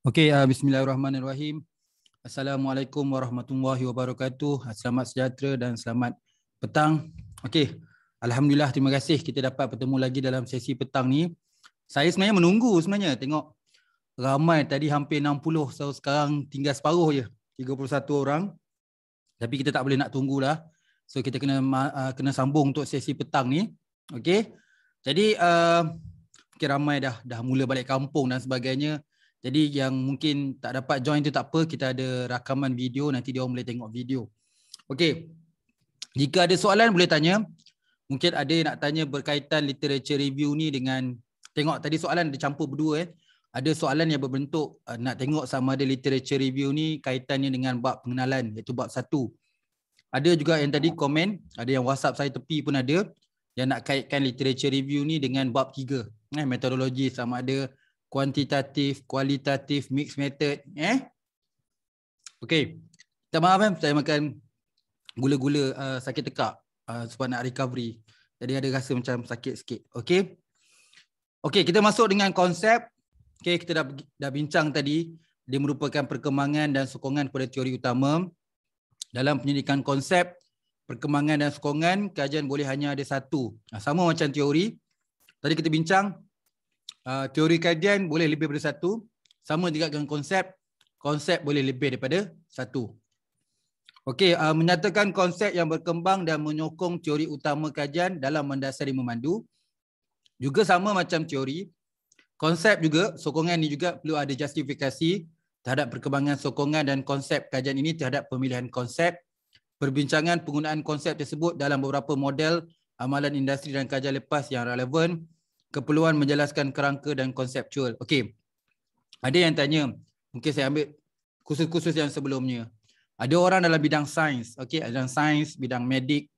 Okey, uh, bismillahirrahmanirrahim. Assalamualaikum warahmatullahi wabarakatuh. Ah, selamat sejahtera dan selamat petang. Okey, alhamdulillah terima kasih kita dapat bertemu lagi dalam sesi petang ni. Saya sebenarnya menunggu sebenarnya. Tengok ramai tadi hampir 60, so sekarang tinggal separuh je. 31 orang. Tapi kita tak boleh nak tunggulah. So kita kena uh, kena sambung untuk sesi petang ni. Okey. Jadi uh, okay, ramai dah dah mula balik kampung dan sebagainya. Jadi yang mungkin tak dapat join tu tak apa, kita ada rakaman video nanti dia orang boleh tengok video. Okey. Jika ada soalan boleh tanya. Mungkin ada nak tanya berkaitan literature review ni dengan tengok tadi soalan ada campur berdua eh. Ada soalan yang berbentuk uh, nak tengok sama ada literature review ni kaitannya dengan bab pengenalan iaitu bab satu. Ada juga yang tadi komen, ada yang WhatsApp saya tepi pun ada yang nak kaitkan literature review ni dengan bab tiga. Eh, metodologi sama ada kuantitatif, kualitatif, mixed method. Eh, Okay. Kita maaf kan saya makan gula-gula uh, sakit tekak uh, sebab nak recovery. Jadi ada rasa macam sakit sikit. Okay. Okay, kita masuk dengan konsep. Okay, kita dah, dah bincang tadi. Dia merupakan perkembangan dan sokongan kepada teori utama. Dalam penyelidikan konsep, perkembangan dan sokongan, kajian boleh hanya ada satu. Sama macam teori. Tadi kita bincang, Ah, teori kajian boleh lebih daripada satu. Sama juga dengan konsep. Konsep boleh lebih daripada satu. Okey, uh, menyatakan konsep yang berkembang dan menyokong teori utama kajian dalam mendasari memandu. Juga sama macam teori. Konsep juga, sokongan ini juga perlu ada justifikasi terhadap perkembangan sokongan dan konsep kajian ini terhadap pemilihan konsep. Perbincangan penggunaan konsep tersebut dalam beberapa model amalan industri dan kajian lepas yang relevan keperluan menjelaskan kerangka dan konseptual. Okey. Ada yang tanya, mungkin saya ambil khusus-khusus yang sebelumnya. Ada orang dalam bidang sains, okey, dalam sains, bidang medik,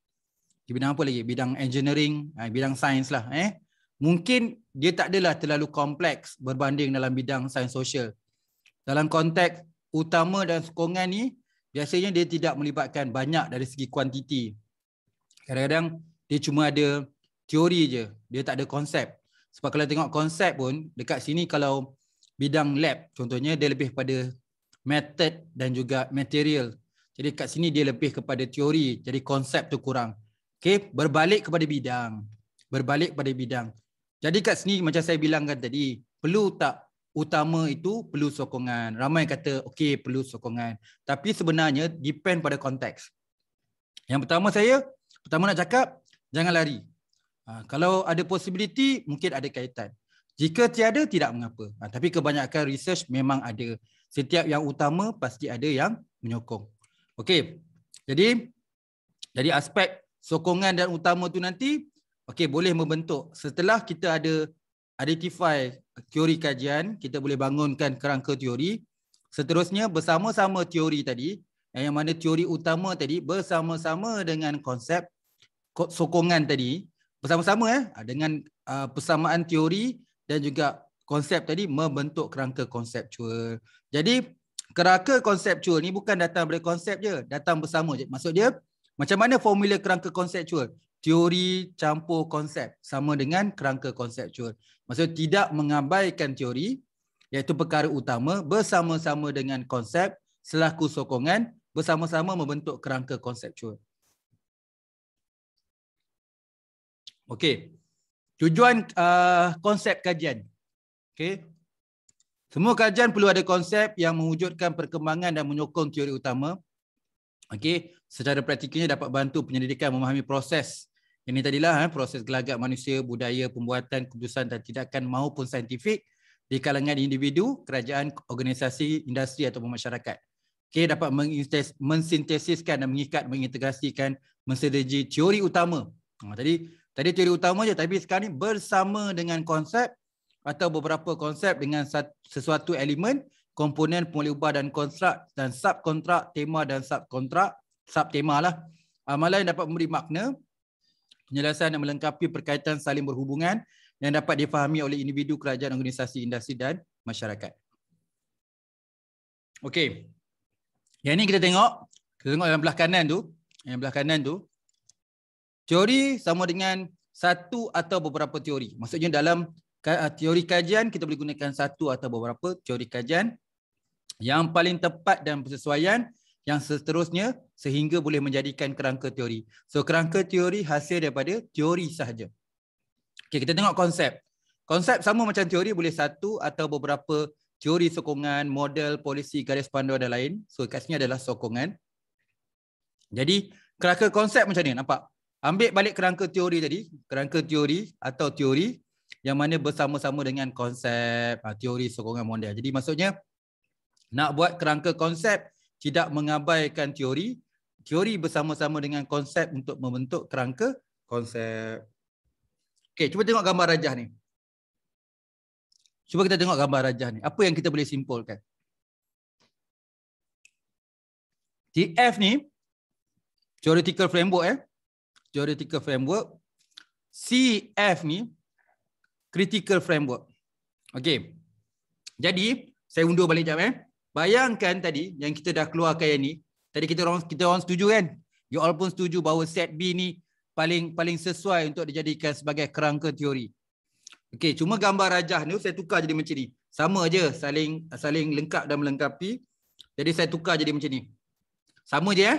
di bidang apa lagi? Bidang engineering, eh, bidang sains lah eh. Mungkin dia tak adalah terlalu kompleks berbanding dalam bidang sains sosial. Dalam konteks utama dan sokongan ni, biasanya dia tidak melibatkan banyak dari segi kuantiti. Kadang-kadang dia cuma ada teori je, dia tak ada konsep. Sebab kalau tengok konsep pun dekat sini kalau bidang lab contohnya dia lebih pada method dan juga material. Jadi kat sini dia lebih kepada teori. Jadi konsep tu kurang. Okey, berbalik kepada bidang. Berbalik kepada bidang. Jadi kat sini macam saya bilang kan tadi, perlu tak utama itu perlu sokongan. Ramai kata okey perlu sokongan. Tapi sebenarnya depend pada konteks. Yang pertama saya pertama nak cakap jangan lari. Ha, kalau ada possibility, mungkin ada kaitan. Jika tiada, tidak mengapa. Ha, tapi kebanyakan research memang ada. Setiap yang utama, pasti ada yang menyokong. Okey, jadi dari aspek sokongan dan utama tu nanti, okey boleh membentuk. Setelah kita ada identify teori kajian, kita boleh bangunkan kerangka teori. Seterusnya, bersama-sama teori tadi, yang mana teori utama tadi, bersama-sama dengan konsep sokongan tadi, bersama-sama eh dengan uh, persamaan teori dan juga konsep tadi membentuk kerangka konseptual. Jadi kerangka konseptual ni bukan datang dari konsep je, datang bersama je. Maksud dia macam mana formula kerangka konseptual? Teori campur konsep sama dengan kerangka konseptual. Maksud tidak mengabaikan teori iaitu perkara utama bersama-sama dengan konsep selaku sokongan bersama-sama membentuk kerangka konseptual. Okey. Tujuan uh, konsep kajian. Okey. Semua kajian perlu ada konsep yang mewujudkan perkembangan dan menyokong teori utama. Okey, secara praktikalnya dapat bantu penyelidikan memahami proses. Ini tadilah eh, proses gelagat manusia, budaya, pembuatan, keputusan dan tindakan maupun saintifik di kalangan individu, kerajaan, organisasi, industri atau masyarakat. Okey, dapat mensintesiskan dan mengikat, mengintegrasikan, mensinergi teori utama. Ha, tadi Tadi teori utama je tapi sekarang ni bersama dengan konsep atau beberapa konsep dengan sesuatu elemen, komponen boleh ubah dan kontrak dan sub subkontrak, tema dan sub sub tema lah. Amalan yang dapat memberi makna, penjelasan yang melengkapi perkaitan saling berhubungan yang dapat difahami oleh individu, kerajaan, organisasi, industri dan masyarakat. Okey. Yang ni kita tengok, kita tengok yang belah kanan tu, yang belah kanan tu, Teori sama dengan satu atau beberapa teori. Maksudnya dalam ah, teori kajian, kita boleh gunakan satu atau beberapa teori kajian yang paling tepat dan persesuaian yang seterusnya sehingga boleh menjadikan kerangka teori. So kerangka teori hasil daripada teori sahaja. Okay, kita tengok konsep. Konsep sama macam teori boleh satu atau beberapa teori sokongan, model, polisi, garis panduan dan lain. So kat sini adalah sokongan. Jadi kerangka konsep macam ni nampak? ambil balik kerangka teori tadi, kerangka teori atau teori yang mana bersama-sama dengan konsep ah, teori sokongan model. Jadi maksudnya nak buat kerangka konsep tidak mengabaikan teori, teori bersama-sama dengan konsep untuk membentuk kerangka konsep. Okey, cuba tengok gambar rajah ni. Cuba kita tengok gambar rajah ni. Apa yang kita boleh simpulkan? TF ni, theoretical framework eh theoretical framework. CF ni critical framework. Okay, Jadi saya undur balik jap eh. Bayangkan tadi yang kita dah keluarkan yang ni, tadi kita orang kita orang setuju kan? You all pun setuju bahawa set B ni paling paling sesuai untuk dijadikan sebagai kerangka teori. Okay, cuma gambar rajah ni saya tukar jadi macam ni. Sama aje saling saling lengkap dan melengkapi. Jadi saya tukar jadi macam ni. Sama je eh.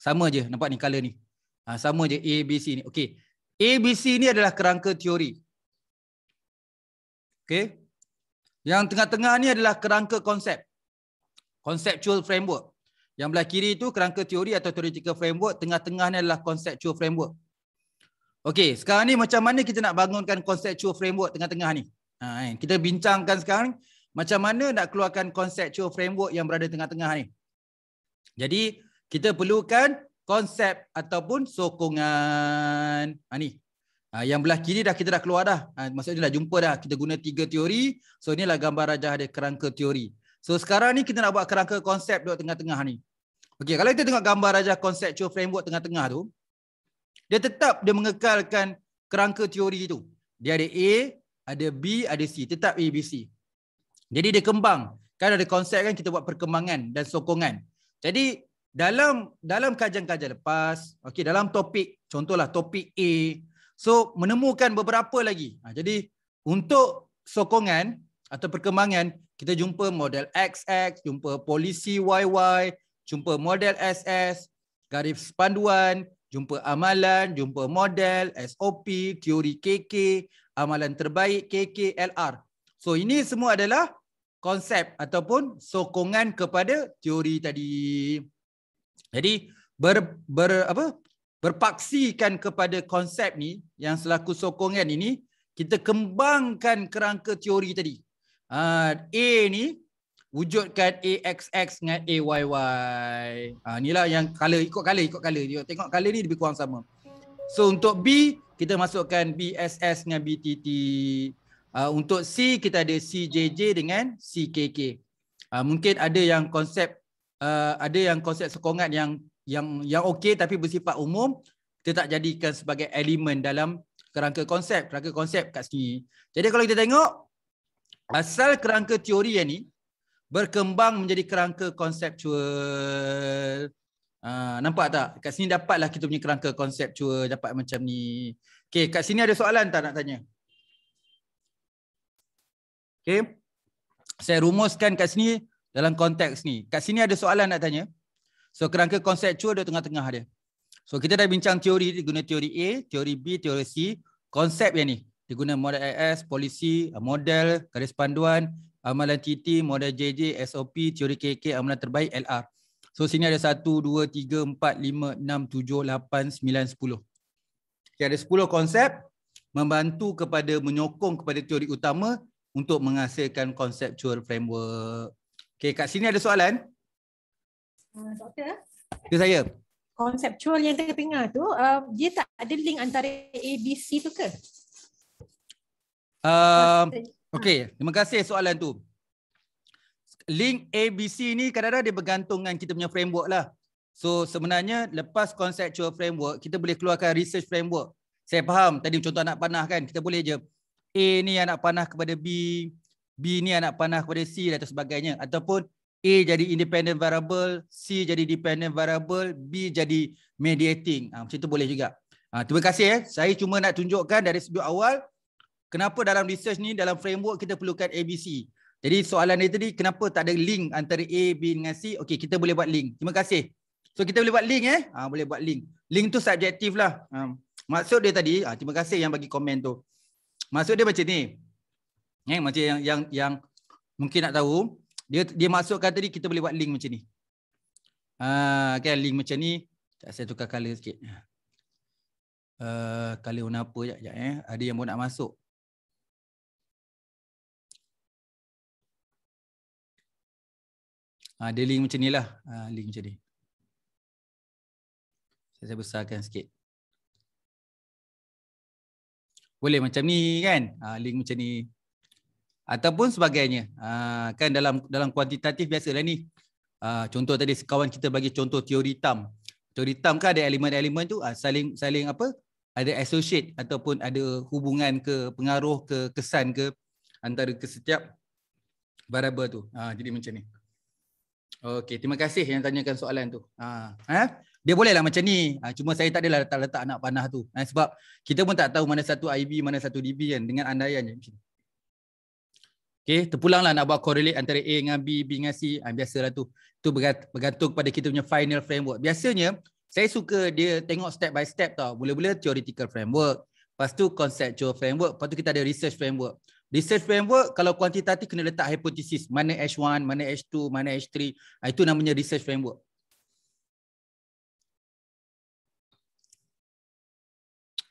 Sama je nampak ni color ni. Ha, sama je A, B, C ni. Okey. A, B, C ni adalah kerangka teori. Okey. Yang tengah-tengah ni adalah kerangka konsep. Conceptual framework. Yang belah kiri tu kerangka teori atau theoretical framework. Tengah-tengah ni adalah conceptual framework. Okey. Sekarang ni macam mana kita nak bangunkan conceptual framework tengah-tengah ni? Ha, kan? kita bincangkan sekarang. Macam mana nak keluarkan conceptual framework yang berada tengah-tengah ni? Jadi kita perlukan konsep ataupun sokongan. Ha, ni. Ha, yang belah kiri dah kita dah keluar dah. Ha, maksudnya dah jumpa dah. Kita guna tiga teori. So inilah gambar rajah ada kerangka teori. So sekarang ni kita nak buat kerangka konsep duduk tengah-tengah ni. Okay, kalau kita tengok gambar rajah conceptual framework tengah-tengah tu, dia tetap dia mengekalkan kerangka teori tu. Dia ada A, ada B, ada C. Tetap A, B, C. Jadi dia kembang. Kan ada konsep kan kita buat perkembangan dan sokongan. Jadi dalam dalam kajian-kajian lepas okey dalam topik contohlah topik A so menemukan beberapa lagi ha, jadi untuk sokongan atau perkembangan kita jumpa model XX jumpa polisi YY jumpa model SS garis panduan jumpa amalan jumpa model SOP teori KK amalan terbaik KK LR so ini semua adalah konsep ataupun sokongan kepada teori tadi jadi ber, ber apa berpaksikan kepada konsep ni yang selaku sokongan ini kita kembangkan kerangka teori tadi. Uh, A ni wujudkan AXX dengan AYY. Ha, uh, inilah yang color, ikut color, ikut color. Tengok, tengok color ni lebih kurang sama. So untuk B, kita masukkan BSS dengan BTT. Uh, ah, untuk C, kita ada CJJ dengan CKK. Uh, ah, mungkin ada yang konsep Eh, ada yang konsep sokongan yang yang yang okey tapi bersifat umum kita tak jadikan sebagai elemen dalam kerangka konsep kerangka konsep kat sini. Jadi kalau kita tengok asal kerangka teori yang ni berkembang menjadi kerangka konseptual. Ha, nampak tak? Kat sini dapatlah kita punya kerangka konseptual dapat macam ni. Okey, kat sini ada soalan tak nak tanya? Okey. Saya rumuskan kat sini dalam konteks ni. Kat sini ada soalan nak tanya. So kerangka konseptual dia tengah-tengah dia. So kita dah bincang teori, dia guna teori A, teori B, teori C. Konsep yang ni, dia guna model AS, polisi, model, garis panduan, amalan TT, model JJ, SOP, teori KK, amalan terbaik, LR. So sini ada 1, 2, 3, 4, 5, 6, 7, 8, 9, 10. Okay, ada 10 konsep membantu kepada menyokong kepada teori utama untuk menghasilkan conceptual framework. Okey, kat sini ada soalan? Ah, Doktor. Itu saya. Konseptual yang tengah-tengah tu, uh, dia tak ada link antara A, B, C tu ke? Uh, Okey, terima kasih soalan tu. Link A, B, C ni kadang-kadang dia bergantung dengan kita punya framework lah. So sebenarnya lepas conceptual framework, kita boleh keluarkan research framework. Saya faham tadi contoh anak panah kan, kita boleh je A ni anak panah kepada B, B ni anak panah kepada C dan sebagainya ataupun A jadi independent variable, C jadi dependent variable, B jadi mediating. Ha, macam tu boleh juga. Ha, terima kasih. Eh. Saya cuma nak tunjukkan dari sudut awal kenapa dalam research ni dalam framework kita perlukan ABC. Jadi soalan dia tadi kenapa tak ada link antara A, B dengan C. Okey kita boleh buat link. Terima kasih. So kita boleh buat link eh. Ha, boleh buat link. Link tu subjektif lah. Ha, maksud dia tadi, ha, terima kasih yang bagi komen tu. Maksud dia macam ni. Eh, ya, macam yang yang yang mungkin nak tahu, dia dia masukkan tadi kita boleh buat link macam ni. Ha, kan link macam ni. Tak saya tukar color sikit. Uh, color warna apa jap, jap eh. Ada yang mau nak masuk. Ha, dia link macam ni lah. Ha, link macam ni. Saya, saya besarkan sikit. Boleh macam ni kan? Ha, link macam ni ataupun sebagainya. Uh, kan dalam dalam kuantitatif biasalah ni. Uh, contoh tadi kawan kita bagi contoh teori tam. Teori tam kan ada elemen-elemen tu uh, saling saling apa? Ada associate ataupun ada hubungan ke pengaruh ke kesan ke antara kesetiap variable tu. Uh, jadi macam ni. Okey, terima kasih yang tanyakan soalan tu. Ha, eh? Dia bolehlah macam ni. Cuma saya tak adalah letak-letak anak panah tu. Eh, sebab kita pun tak tahu mana satu IB, mana satu DB kan. Dengan andaian je macam Okay, terpulang lah nak buat correlate antara A dengan B, B dengan C. Ha, biasalah tu. Tu bergantung pada kita punya final framework. Biasanya, saya suka dia tengok step by step tau. Mula-mula theoretical framework. Lepas tu conceptual framework. Lepas tu kita ada research framework. Research framework, kalau kuantitatif kena letak hypothesis. Mana H1, mana H2, mana H3. Ha, ah, itu namanya research framework.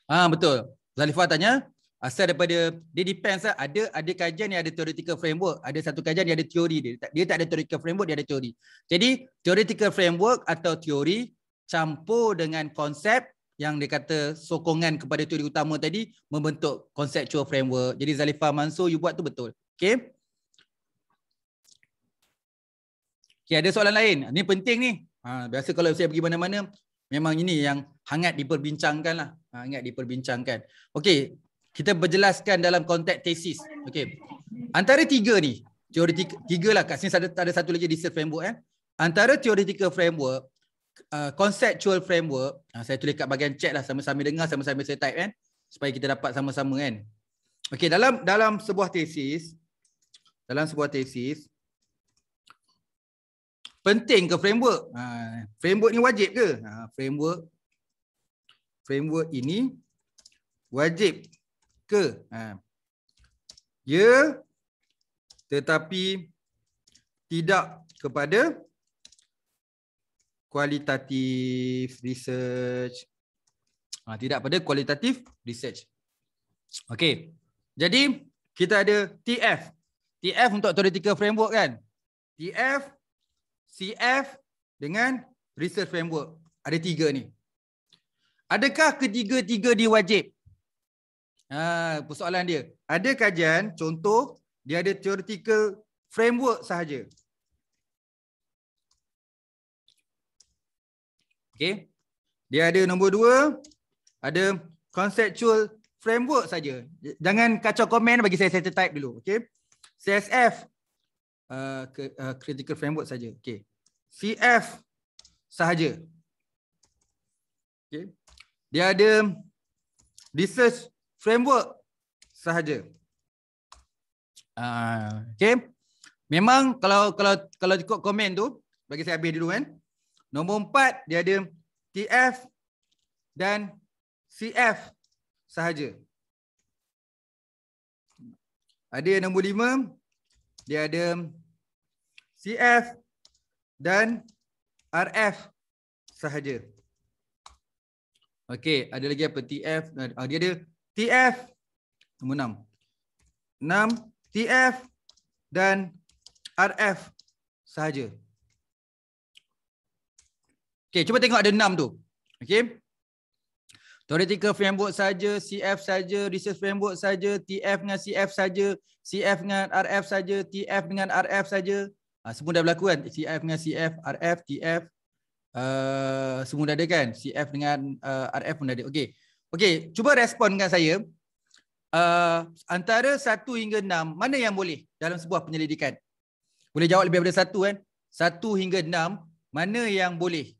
Ah ha, betul. Zalifah tanya, asal daripada dia depends lah ada ada kajian yang ada theoretical framework ada satu kajian yang ada teori dia tak dia tak ada theoretical framework dia ada teori jadi theoretical framework atau teori campur dengan konsep yang dia kata sokongan kepada teori utama tadi membentuk conceptual framework jadi Zalifa Mansur you buat tu betul okey okay, ada soalan lain ni penting ni ha, biasa kalau saya pergi mana-mana memang ini yang hangat diperbincangkanlah ha, hangat diperbincangkan okey kita berjelaskan dalam konteks tesis. Okey. Antara tiga ni, teori tiga lah kat sini ada, ada satu lagi research framework eh. Antara theoretical framework, uh, conceptual framework, uh, saya tulis kat bahagian chat lah sama-sama dengar sama-sama saya type kan supaya kita dapat sama-sama kan. Okey, dalam dalam sebuah tesis dalam sebuah tesis penting ke framework? Ha, framework ni wajib ke? Ha, framework framework ini wajib ke ha. ya tetapi tidak kepada kualitatif research ha, tidak pada kualitatif research okey jadi kita ada TF TF untuk theoretical framework kan TF CF dengan research framework ada tiga ni adakah ketiga-tiga diwajib Ha, persoalan dia. Ada kajian, contoh, dia ada theoretical framework sahaja. Okay. Dia ada nombor dua, ada conceptual framework saja. Jangan kacau komen bagi saya center type dulu. Okay. CSF, uh, uh, critical framework saja. Okay. CF sahaja. Okay. Dia ada research framework sahaja. Uh, okay. Memang kalau kalau kalau ikut komen tu, bagi saya habis dulu kan. Nombor empat, dia ada TF dan CF sahaja. Ada yang nombor lima, dia ada CF dan RF sahaja. Okey, ada lagi apa? TF, eh, dia ada TF nombor 6. 6 TF dan RF sahaja. Okey, cuba tengok ada 6 tu. Okey. Theoretical framework saja, CF saja, research framework saja, TF dengan CF saja, CF dengan RF saja, TF dengan RF saja. Ha, semua dah berlaku kan? CF dengan CF, RF, TF. Uh, ah, semua dah ada kan? CF dengan uh, ah, RF pun dah ada. Okey. Okey, cuba respon dengan saya. Uh, antara satu hingga enam, mana yang boleh dalam sebuah penyelidikan? Boleh jawab lebih daripada satu kan? Satu hingga enam, mana yang boleh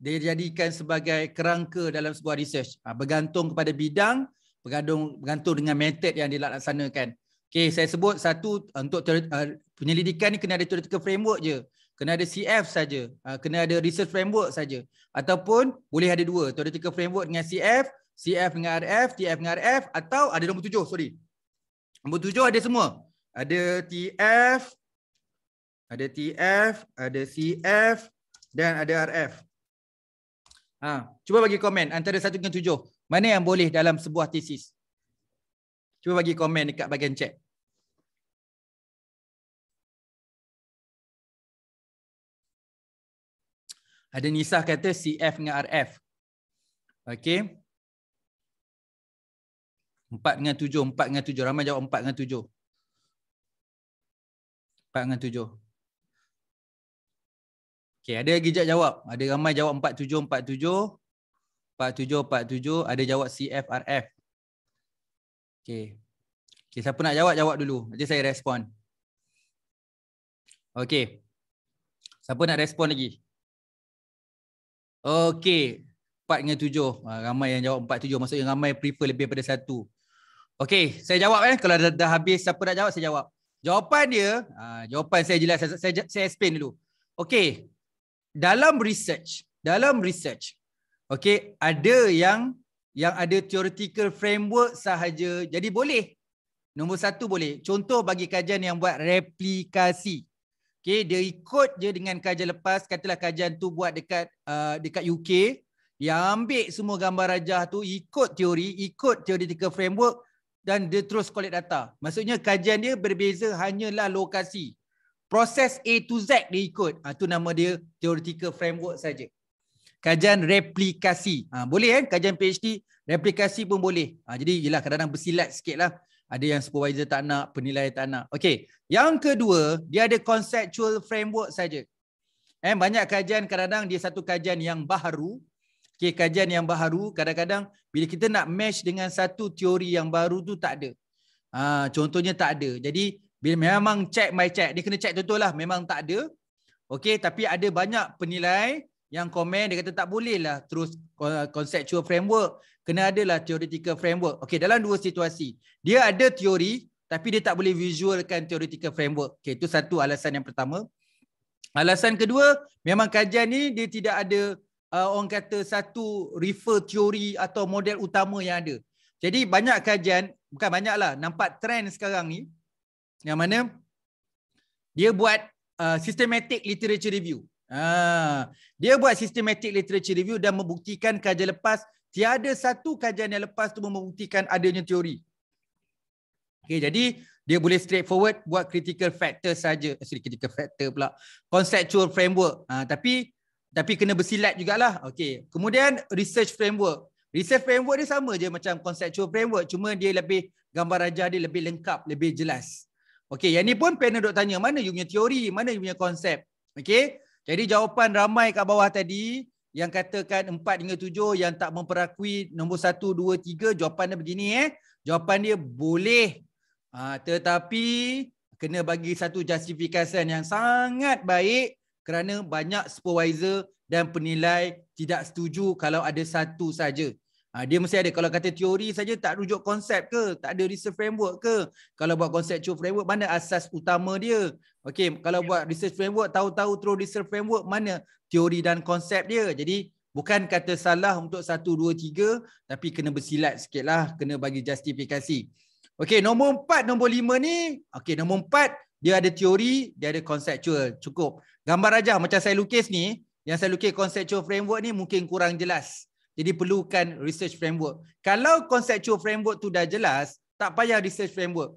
dijadikan sebagai kerangka dalam sebuah research? Ha, bergantung kepada bidang, bergantung, bergantung dengan method yang dilaksanakan. Okey, saya sebut satu uh, untuk teori, uh, penyelidikan ni kena ada theoretical framework je. Kena ada CF saja, ah, kena ada research framework saja, ataupun boleh ada dua, theoretical framework dengan CF, CF dengan RF, TF dengan RF atau ada nombor tujuh, sorry. Nombor tujuh ada semua. Ada TF, ada TF, ada CF dan ada RF. Ha. Cuba bagi komen antara satu dengan tujuh. Mana yang boleh dalam sebuah tesis? Cuba bagi komen dekat bahagian chat. Ada Nisa kata CF dengan RF. Okay. Empat dengan tujuh, empat dengan tujuh Ramai jawab empat dengan tujuh, empat dengan tujuh. Okay, ada lagi jap jawab. Ada ramai jawab empat tujuh, empat tujuh, empat tujuh, empat tujuh. ada jawab CFRF. Okey. Okay, siapa nak jawab jawab dulu. Nanti saya respon. Okay, Siapa nak respon lagi? Okay, empat dengan tujuh, ah, Ramai yang jawab empat tujuh, Maksudnya ramai prefer lebih pada 1. Okey, saya jawab eh. Kalau dah, dah habis siapa nak jawab, saya jawab. Jawapan dia, uh, jawapan saya jelas, saya, saya, saya explain dulu. Okey, dalam research, dalam research, okey, ada yang yang ada theoretical framework sahaja. Jadi boleh. Nombor satu boleh. Contoh bagi kajian yang buat replikasi. Okey, dia ikut je dengan kajian lepas. Katalah kajian tu buat dekat uh, dekat UK. Yang ambil semua gambar rajah tu ikut teori, ikut theoretical framework dan dia terus collect data. Maksudnya kajian dia berbeza hanyalah lokasi. Proses A to Z dia ikut. Itu ha, nama dia theoretical framework saja. Kajian replikasi. Ha, boleh kan kajian PhD? Replikasi pun boleh. Ha, jadi yelah kadang-kadang bersilat sikit lah. Ada yang supervisor tak nak, penilai tak nak. Okay. Yang kedua, dia ada conceptual framework saja. Eh, banyak kajian kadang-kadang dia satu kajian yang baru okay, kajian yang baru kadang-kadang bila kita nak match dengan satu teori yang baru tu tak ada. Ha, contohnya tak ada. Jadi bila memang check my check, dia kena check betul lah memang tak ada. Okey, tapi ada banyak penilai yang komen dia kata tak boleh lah terus conceptual framework kena ada adalah theoretical framework. Okey, dalam dua situasi. Dia ada teori tapi dia tak boleh visualkan theoretical framework. Okey, itu satu alasan yang pertama. Alasan kedua, memang kajian ni dia tidak ada uh, orang kata satu refer teori atau model utama yang ada. Jadi banyak kajian, bukan banyak lah. nampak trend sekarang ni yang mana dia buat uh, systematic literature review. Uh, dia buat systematic literature review dan membuktikan kajian lepas tiada satu kajian yang lepas tu membuktikan adanya teori. Okay, jadi dia boleh straight forward buat critical factor saja, eh, critical factor pula, conceptual framework. Uh, tapi tapi kena bersilat jugalah. Okey. Kemudian research framework. Research framework ni sama je macam conceptual framework cuma dia lebih gambar raja dia lebih lengkap, lebih jelas. Okey, yang ni pun panel dok tanya mana you punya teori, mana you punya konsep. Okey. Jadi jawapan ramai kat bawah tadi yang katakan 4 hingga 7 yang tak memperakui nombor 1 2 3 jawapan dia begini eh. Jawapan dia boleh ah, tetapi kena bagi satu justifikasi yang sangat baik kerana banyak supervisor dan penilai tidak setuju kalau ada satu saja. Ha, dia mesti ada. Kalau kata teori saja tak rujuk konsep ke? Tak ada research framework ke? Kalau buat conceptual framework, mana asas utama dia? Okay, kalau ya. buat research framework, tahu-tahu terus research framework, mana teori dan konsep dia? Jadi, bukan kata salah untuk satu, dua, tiga, tapi kena bersilat sikit lah. Kena bagi justifikasi. Okay, nombor empat, nombor lima ni. Okay, nombor empat, dia ada teori, dia ada conceptual cukup. Gambar aja macam saya lukis ni, yang saya lukis conceptual framework ni mungkin kurang jelas. Jadi perlukan research framework. Kalau conceptual framework tu dah jelas, tak payah research framework.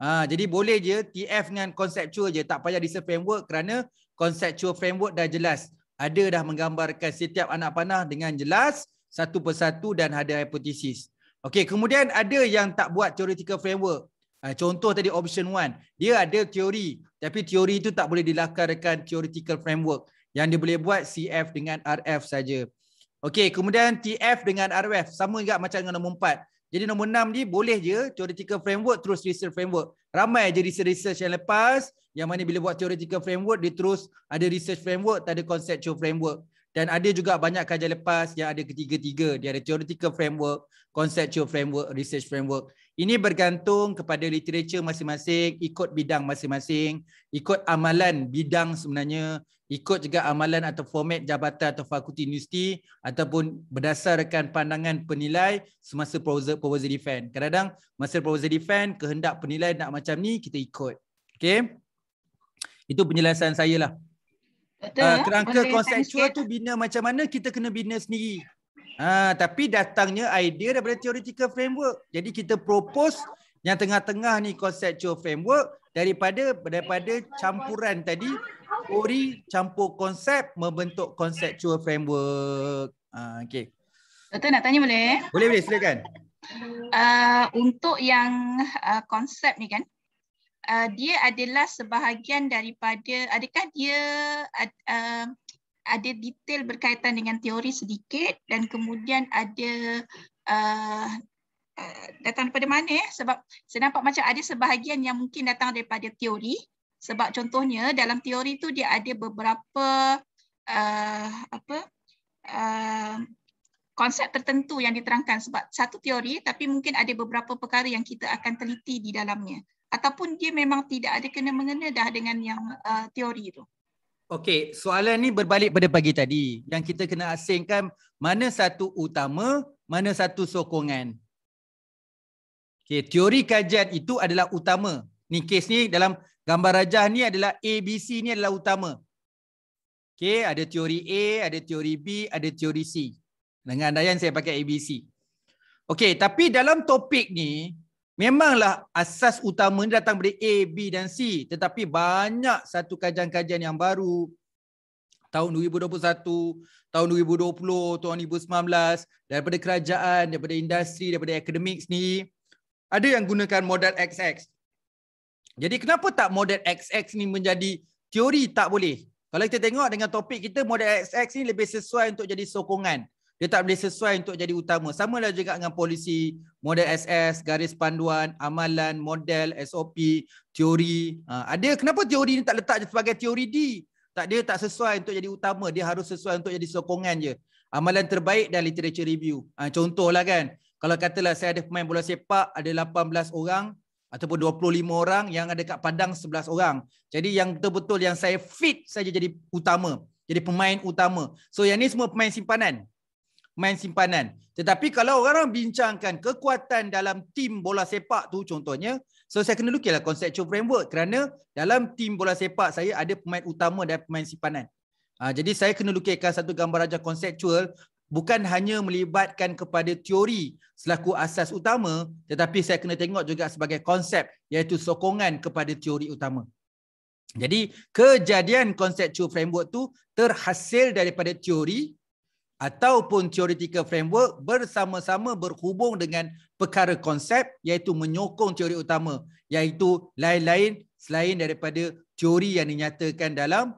Ha, jadi boleh je TF dengan conceptual je, tak payah research framework kerana conceptual framework dah jelas. Ada dah menggambarkan setiap anak panah dengan jelas satu persatu dan ada hipotesis. Okey, kemudian ada yang tak buat theoretical framework. Ah, contoh tadi option one, dia ada teori tapi teori itu tak boleh dilakarkan theoretical framework yang dia boleh buat CF dengan RF saja. Okey, kemudian TF dengan RF sama juga macam dengan nombor empat. Jadi nombor enam ni boleh je theoretical framework terus research framework. Ramai je research-research yang lepas yang mana bila buat theoretical framework dia terus ada research framework tak ada conceptual framework dan ada juga banyak kajian lepas yang ada ketiga-tiga dia ada theoretical framework conceptual framework research framework ini bergantung kepada literature masing-masing ikut bidang masing-masing ikut amalan bidang sebenarnya ikut juga amalan atau format jabatan atau fakulti universiti ataupun berdasarkan pandangan penilai semasa proposal, proposal defend kadang-kadang masa proposal defend kehendak penilai nak macam ni kita ikut Okay, itu penjelasan saya lah Betul, uh, kerangka konseptual tu bina macam mana kita kena bina sendiri. Ha, tapi datangnya idea daripada theoretical framework. Jadi kita propose yang tengah-tengah ni conceptual framework daripada daripada campuran tadi teori campur konsep membentuk conceptual framework. Ha, ah, okay. Betul nak tanya boleh? Boleh boleh silakan. Uh, untuk yang uh, konsep ni kan, uh, dia adalah sebahagian daripada adakah dia uh, ada detail berkaitan dengan teori sedikit dan kemudian ada uh, uh, datang daripada mana eh? sebab saya nampak macam ada sebahagian yang mungkin datang daripada teori sebab contohnya dalam teori tu dia ada beberapa uh, apa uh, konsep tertentu yang diterangkan sebab satu teori tapi mungkin ada beberapa perkara yang kita akan teliti di dalamnya ataupun dia memang tidak ada kena mengena dah dengan yang uh, teori tu. Okey, soalan ni berbalik pada pagi tadi. Yang kita kena asingkan mana satu utama, mana satu sokongan. Okey, teori kajian itu adalah utama. Ni kes ni dalam gambar rajah ni adalah ABC ni adalah utama. Okey, ada teori A, ada teori B, ada teori C. Dengan Dayan saya pakai ABC. Okey, tapi dalam topik ni, Memanglah asas utama ini datang dari A, B dan C. Tetapi banyak satu kajian-kajian yang baru tahun 2021, tahun 2020, tahun 2019 daripada kerajaan, daripada industri, daripada akademik ni ada yang gunakan model XX. Jadi kenapa tak model XX ni menjadi teori tak boleh? Kalau kita tengok dengan topik kita model XX ni lebih sesuai untuk jadi sokongan dia tak boleh sesuai untuk jadi utama. Sama lah juga dengan polisi, model SS, garis panduan, amalan, model, SOP, teori. Ha, ada kenapa teori ni tak letak je sebagai teori D? Tak dia tak sesuai untuk jadi utama, dia harus sesuai untuk jadi sokongan je. Amalan terbaik dan literature review. Ha, contohlah kan, kalau katalah saya ada pemain bola sepak, ada 18 orang ataupun 25 orang yang ada kat Padang 11 orang. Jadi yang betul-betul yang saya fit saja jadi utama. Jadi pemain utama. So yang ni semua pemain simpanan main simpanan. Tetapi kalau orang-orang bincangkan kekuatan dalam tim bola sepak tu contohnya, so saya kena lukilah conceptual framework kerana dalam tim bola sepak saya ada pemain utama dan pemain simpanan. Ha, jadi saya kena lukiskan satu gambar raja conceptual bukan hanya melibatkan kepada teori selaku asas utama tetapi saya kena tengok juga sebagai konsep iaitu sokongan kepada teori utama. Jadi kejadian conceptual framework tu terhasil daripada teori ataupun theoretical framework bersama-sama berhubung dengan perkara konsep iaitu menyokong teori utama iaitu lain-lain selain daripada teori yang dinyatakan dalam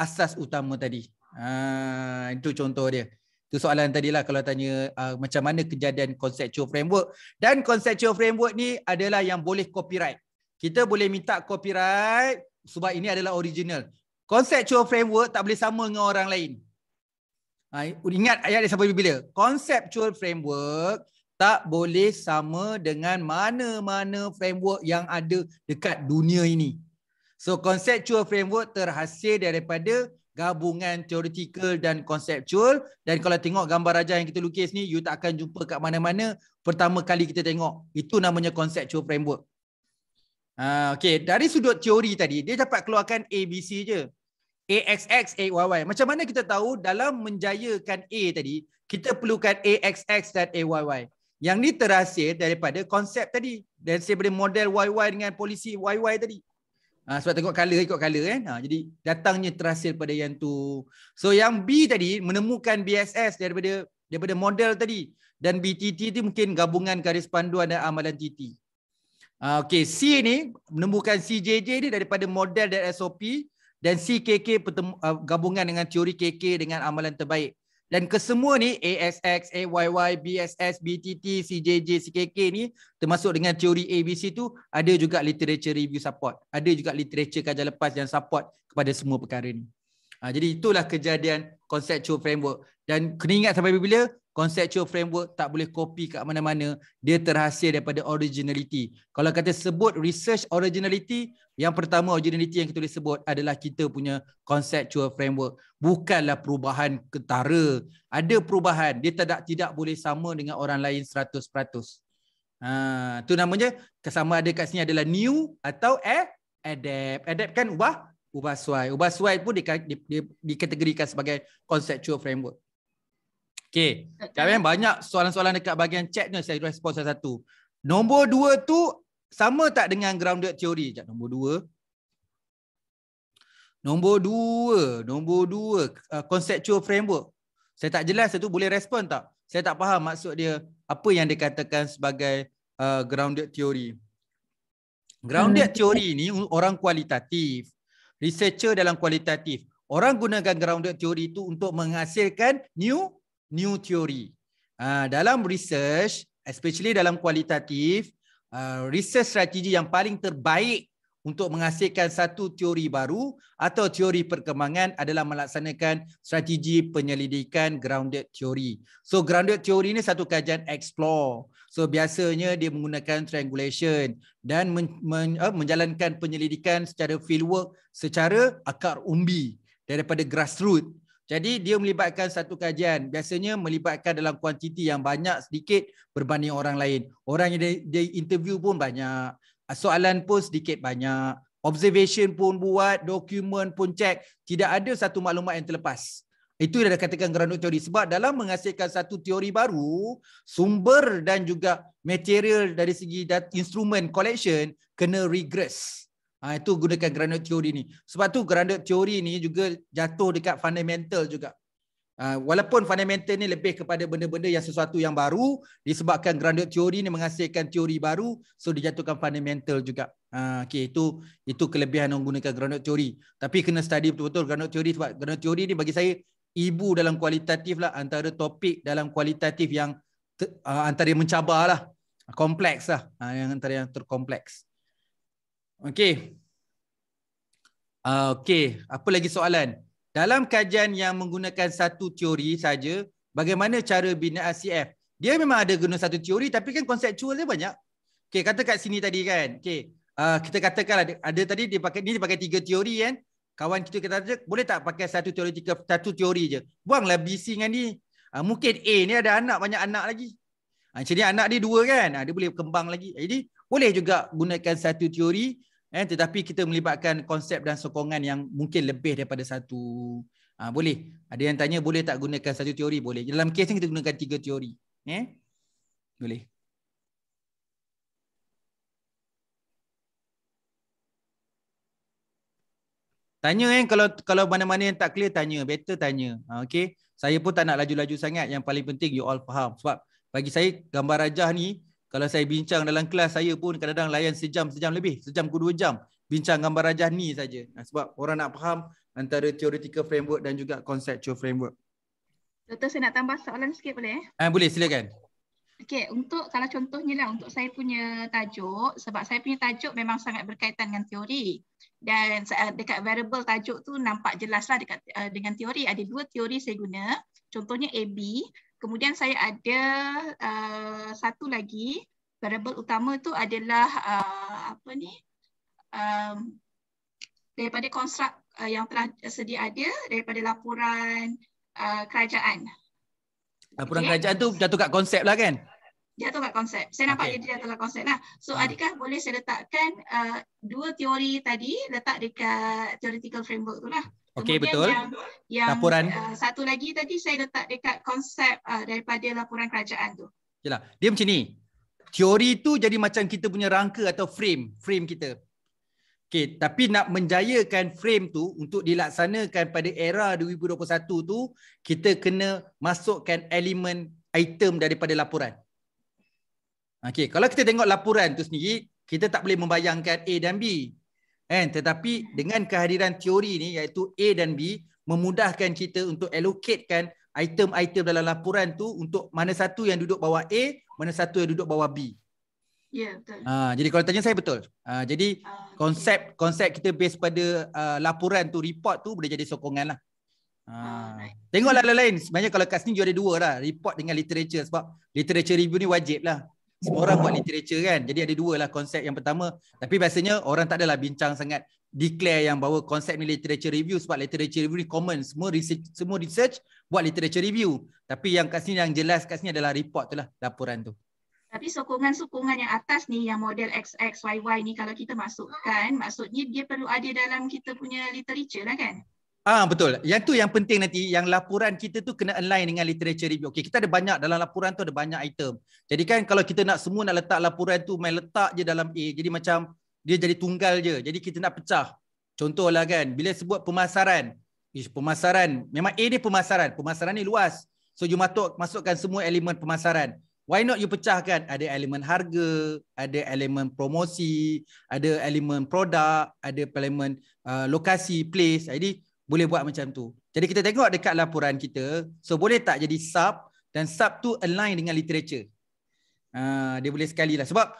asas utama tadi. Ha, itu contoh dia. Itu soalan tadi lah kalau tanya uh, macam mana kejadian conceptual framework. Dan conceptual framework ni adalah yang boleh copyright. Kita boleh minta copyright sebab ini adalah original. Conceptual framework tak boleh sama dengan orang lain. Uh, ingat ayat dia sampai bila? Conceptual framework tak boleh sama dengan mana-mana framework yang ada dekat dunia ini. So conceptual framework terhasil daripada gabungan theoretical dan conceptual dan kalau tengok gambar rajah yang kita lukis ni you tak akan jumpa kat mana-mana pertama kali kita tengok. Itu namanya conceptual framework. Uh, okay, dari sudut teori tadi dia dapat keluarkan ABC je. AXX, AYY. Macam mana kita tahu dalam menjayakan A tadi, kita perlukan AXX dan AYY. Yang ni terhasil daripada konsep tadi. dan saya beri model YY dengan polisi YY tadi. Ha, sebab tengok colour, ikut colour kan. Ha, jadi datangnya terhasil pada yang tu. So yang B tadi menemukan BSS daripada daripada model tadi. Dan BTT tu mungkin gabungan garis panduan dan amalan TT. Ha, ah, okay, C ni menemukan CJJ ni daripada model dan SOP dan CKK uh, gabungan dengan teori KK dengan amalan terbaik. Dan kesemua ni ASX, AYY, BSS, BTT, CJJ, CKK ni termasuk dengan teori ABC tu ada juga literature review support. Ada juga literature kajian lepas yang support kepada semua perkara ni. Ha, jadi itulah kejadian conceptual framework. Dan kena ingat sampai bila conceptual framework tak boleh copy kat mana-mana. Dia terhasil daripada originality. Kalau kata sebut research originality, yang pertama originality yang kita boleh sebut adalah kita punya conceptual framework. Bukanlah perubahan ketara. Ada perubahan. Dia tidak tidak boleh sama dengan orang lain 100%. Ha, tu namanya sama ada kat sini adalah new atau eh adapt adapt kan ubah ubah suai. Ubah suai pun dikategorikan di, di, di sebagai conceptual framework. Okay. Kami banyak soalan-soalan dekat bahagian chat ni saya respon salah satu. Nombor dua tu sama tak dengan grounded theory? Sekejap, nombor dua. Nombor dua. Nombor dua. Uh, conceptual framework. Saya tak jelas tu boleh respon tak? Saya tak faham maksud dia apa yang dikatakan sebagai uh, grounded theory. Grounded hmm. theory ni orang kualitatif researcher dalam kualitatif. Orang gunakan grounded theory itu untuk menghasilkan new new theory. Uh, dalam research, especially dalam kualitatif, uh, research strategi yang paling terbaik untuk menghasilkan satu teori baru atau teori perkembangan adalah melaksanakan strategi penyelidikan grounded theory. So grounded theory ini satu kajian explore. So biasanya dia menggunakan triangulation dan men, men, uh, menjalankan penyelidikan secara fieldwork secara akar umbi daripada grassroots. Jadi dia melibatkan satu kajian, biasanya melibatkan dalam kuantiti yang banyak sedikit berbanding orang lain. Orang yang dia, dia interview pun banyak, soalan pun sedikit banyak, observation pun buat, dokumen pun cek, tidak ada satu maklumat yang terlepas. Itu yang dia katakan granular teori. Sebab dalam menghasilkan satu teori baru, sumber dan juga material dari segi instrumen collection kena regress. Ha, itu gunakan granular teori ni. Sebab tu granular teori ni juga jatuh dekat fundamental juga. Ha, walaupun fundamental ni lebih kepada benda-benda yang sesuatu yang baru, disebabkan granular teori ni menghasilkan teori baru, so dijatuhkan fundamental juga. Ha, okay, itu itu kelebihan menggunakan granular teori. Tapi kena study betul-betul granular teori sebab granular teori ni bagi saya ibu dalam kualitatif lah antara topik dalam kualitatif yang uh, antara yang mencabar lah kompleks lah uh, yang antara yang terkompleks okey uh, okey apa lagi soalan dalam kajian yang menggunakan satu teori saja bagaimana cara bina ACF dia memang ada guna satu teori tapi kan konseptual dia banyak okey kata kat sini tadi kan okey uh, kita katakan ada, lah, ada tadi dia pakai ni dia pakai tiga teori kan kawan kita kata je, boleh tak pakai satu teori satu teori je. Buanglah BC dengan ni. Ah, mungkin A ni ada anak, banyak anak lagi. Ha, ah, macam ni anak dia dua kan? Ha, dia boleh kembang lagi. Jadi boleh juga gunakan satu teori eh, tetapi kita melibatkan konsep dan sokongan yang mungkin lebih daripada satu. Ha, boleh. Ada yang tanya boleh tak gunakan satu teori? Boleh. Dalam kes ni kita gunakan tiga teori. Eh? Boleh. Tanya eh kalau kalau mana-mana yang tak clear tanya, better tanya. Ha, okay. Saya pun tak nak laju-laju sangat. Yang paling penting you all faham. Sebab bagi saya gambar rajah ni kalau saya bincang dalam kelas saya pun kadang-kadang layan sejam sejam lebih, sejam ke dua jam bincang gambar rajah ni saja. Ha, sebab orang nak faham antara theoretical framework dan juga conceptual framework. Doktor saya nak tambah soalan sikit boleh eh? Ha, boleh silakan. Okay, untuk kalau contohnya lah untuk saya punya tajuk, sebab saya punya tajuk memang sangat berkaitan dengan teori. Dan eh, dekat variable tajuk tu nampak jelas lah dekat, uh, dengan teori. Ada dua teori saya guna. Contohnya AB. Kemudian saya ada uh, satu lagi. Variable utama tu adalah uh, apa ni? Um, daripada konstruk uh, yang telah sedia ada daripada laporan uh, kerajaan. Laporan okay. kerajaan tu jatuh kat konsep lah kan? dia tahu kat konsep. Saya nampak okay. dia, dia tahu konsep lah. So hmm. adakah boleh saya letakkan uh, dua teori tadi letak dekat theoretical framework tu lah. Okey betul. Yang, yang Uh, satu lagi tadi saya letak dekat konsep uh, daripada laporan kerajaan tu. Yalah. Dia macam ni. Teori tu jadi macam kita punya rangka atau frame. Frame kita. Okey. tapi nak menjayakan frame tu untuk dilaksanakan pada era 2021 tu, kita kena masukkan elemen item daripada laporan. Okay, kalau kita tengok laporan tu sendiri, kita tak boleh membayangkan A dan B. Kan? Tetapi dengan kehadiran teori ni iaitu A dan B memudahkan kita untuk allocatekan item-item dalam laporan tu untuk mana satu yang duduk bawah A, mana satu yang duduk bawah B. Ya yeah, betul. Ha, jadi kalau tanya saya betul. Ha, jadi ah, konsep konsep kita base pada uh, laporan tu report tu boleh jadi sokongan lah. Ha. Tengoklah lain-lain. Sebenarnya kalau kat sini juga ada dua lah report dengan literature sebab literature review ni wajib lah semua orang buat literature kan jadi ada dua lah konsep yang pertama tapi biasanya orang tak adalah bincang sangat declare yang bahawa konsep ni literature review sebab literature review ni common semua research semua research buat literature review tapi yang kat sini yang jelas kat sini adalah report tu lah laporan tu tapi sokongan-sokongan yang atas ni yang model XXYY ni kalau kita masukkan maksudnya dia perlu ada dalam kita punya literature lah kan Ah betul. Yang tu yang penting nanti yang laporan kita tu kena align dengan literature review. Okey, kita ada banyak dalam laporan tu ada banyak item. Jadi kan kalau kita nak semua nak letak laporan tu main letak je dalam A. Jadi macam dia jadi tunggal je. Jadi kita nak pecah. Contohlah kan bila sebut pemasaran. Ish, pemasaran memang A dia pemasaran. Pemasaran ni luas. So you masuk masukkan semua elemen pemasaran. Why not you pecahkan ada elemen harga, ada elemen promosi, ada elemen produk, ada elemen uh, lokasi, place. Jadi boleh buat macam tu. Jadi kita tengok dekat laporan kita, so boleh tak jadi sub dan sub tu align dengan literature. Uh, dia boleh sekali lah sebab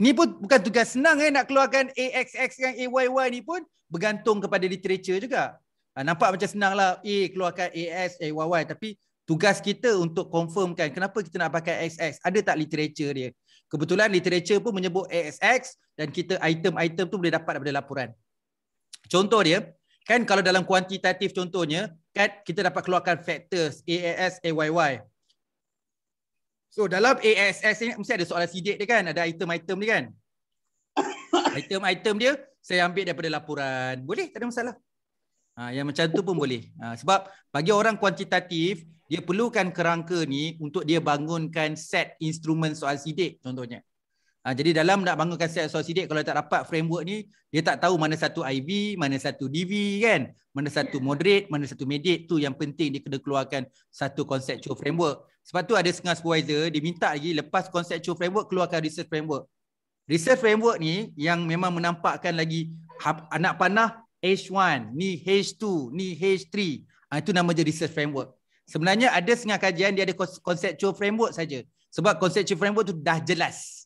ni pun bukan tugas senang eh nak keluarkan AXX dan AYY ni pun bergantung kepada literature juga. Uh, nampak macam senang lah A keluarkan AS, AYY tapi tugas kita untuk confirmkan kenapa kita nak pakai axx. ada tak literature dia. Kebetulan literature pun menyebut AXX dan kita item-item tu boleh dapat daripada laporan. Contoh dia, Kan kalau dalam kuantitatif contohnya, kan kita dapat keluarkan factors AAS, AYY. So dalam AAS ni mesti ada soalan sidik dia kan, ada item-item ni kan. Item-item dia saya ambil daripada laporan. Boleh, tak ada masalah. Ha, yang macam tu pun boleh. Ha, sebab bagi orang kuantitatif, dia perlukan kerangka ni untuk dia bangunkan set instrumen soal sidik contohnya. Ha, jadi dalam nak bangunkan set sosidik kalau tak dapat framework ni dia tak tahu mana satu IV, mana satu DV kan, mana satu ya. moderate, mana satu mediate tu yang penting dia kena keluarkan satu conceptual framework. Sebab tu ada setengah supervisor dia minta lagi lepas conceptual framework keluarkan research framework. Research framework ni yang memang menampakkan lagi ha, anak panah H1, ni H2, ni H3. Ha, itu nama je research framework. Sebenarnya ada setengah kajian dia ada conceptual framework saja. Sebab conceptual framework tu dah jelas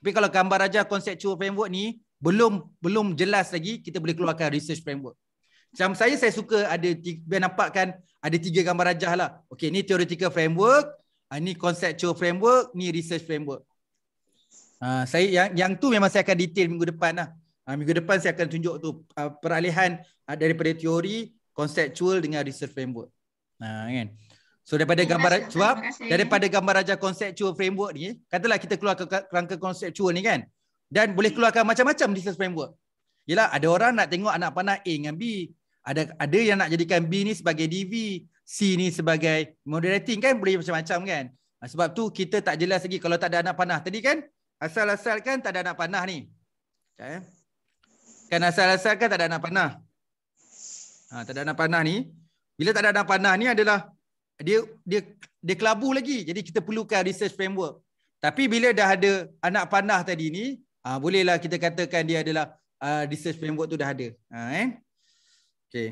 tapi kalau gambar aja conceptual framework ni belum belum jelas lagi kita boleh keluarkan research framework. Macam saya saya suka ada biar kan ada tiga gambar rajah lah. Okay ni theoretical framework, ah, ni conceptual framework, ni research framework. Uh, saya yang yang tu memang saya akan detail minggu depan lah. Uh, minggu depan saya akan tunjuk tu peralihan uh, daripada teori conceptual dengan research framework. Nah uh, kan. So daripada okay, gambar cuap, daripada gambar raja conceptual framework ni, katalah kita keluar ke kerangka conceptual ni kan. Dan boleh hmm. keluarkan macam-macam business framework. Yalah ada orang nak tengok anak panah A dengan B. Ada ada yang nak jadikan B ni sebagai DV, C ni sebagai moderating kan boleh macam-macam kan. Ha, sebab tu kita tak jelas lagi kalau tak ada anak panah tadi kan. Asal-asal kan tak ada anak panah ni. Okay. Ya, ya. Kan asal-asal kan tak ada anak panah. Ha, tak ada anak panah ni. Bila tak ada anak panah ni adalah dia dia dia kelabu lagi. Jadi kita perlukan research framework. Tapi bila dah ada anak panah tadi ni, ah uh, bolehlah kita katakan dia adalah uh, research framework tu dah ada. Ha uh, eh. Okey.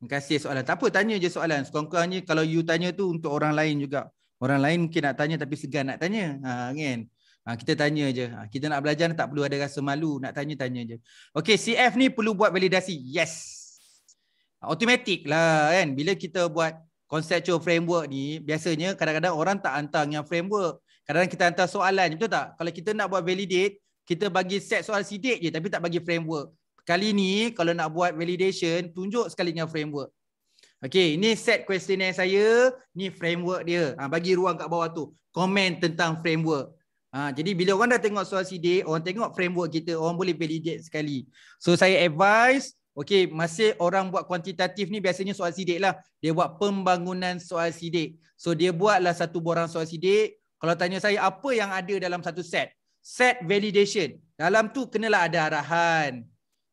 Terima kasih soalan. Tak apa tanya je soalan. Sekurang-kurangnya kalau you tanya tu untuk orang lain juga. Orang lain mungkin nak tanya tapi segan nak tanya. Ha kan? Ha, kita tanya je. Ha, kita nak belajar tak perlu ada rasa malu nak tanya-tanya je. Okay. CF ni perlu buat validasi. Yes. Automatic lah kan Bila kita buat conceptual framework ni Biasanya kadang-kadang orang tak hantar dengan framework Kadang-kadang kita hantar soalan Betul tak? Kalau kita nak buat validate Kita bagi set soalan sidik je Tapi tak bagi framework Kali ni kalau nak buat validation Tunjuk sekali dengan framework Okay ni set questionnaire saya Ni framework dia ha, Bagi ruang kat bawah tu Comment tentang framework Ha, jadi bila orang dah tengok soal CD, orang tengok framework kita, orang boleh validate sekali. So saya advise Okey, masih orang buat kuantitatif ni biasanya soal sidik lah. Dia buat pembangunan soal sidik. So dia buatlah satu borang soal sidik. Kalau tanya saya apa yang ada dalam satu set? Set validation. Dalam tu kenalah ada arahan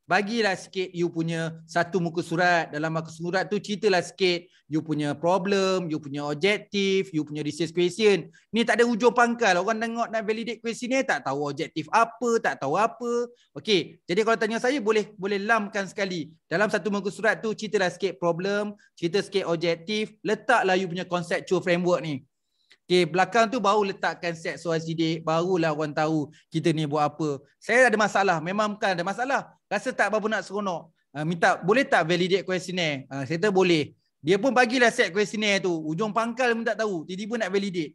bagilah sikit you punya satu muka surat dalam muka surat tu ceritalah sikit you punya problem you punya objektif you punya research question ni tak ada hujung pangkal orang tengok nak validate question ni tak tahu objektif apa tak tahu apa okey jadi kalau tanya saya boleh boleh lamkan sekali dalam satu muka surat tu ceritalah sikit problem cerita sikit objektif letaklah you punya conceptual framework ni Okay, belakang tu baru letakkan set suara sidik. Barulah orang tahu kita ni buat apa. Saya ada masalah. Memang bukan ada masalah. Rasa tak apa-apa nak seronok. Uh, minta, boleh tak validate questionnaire? Uh, saya tahu boleh. Dia pun bagilah set questionnaire tu. Ujung pangkal pun tak tahu. Tiba-tiba nak validate.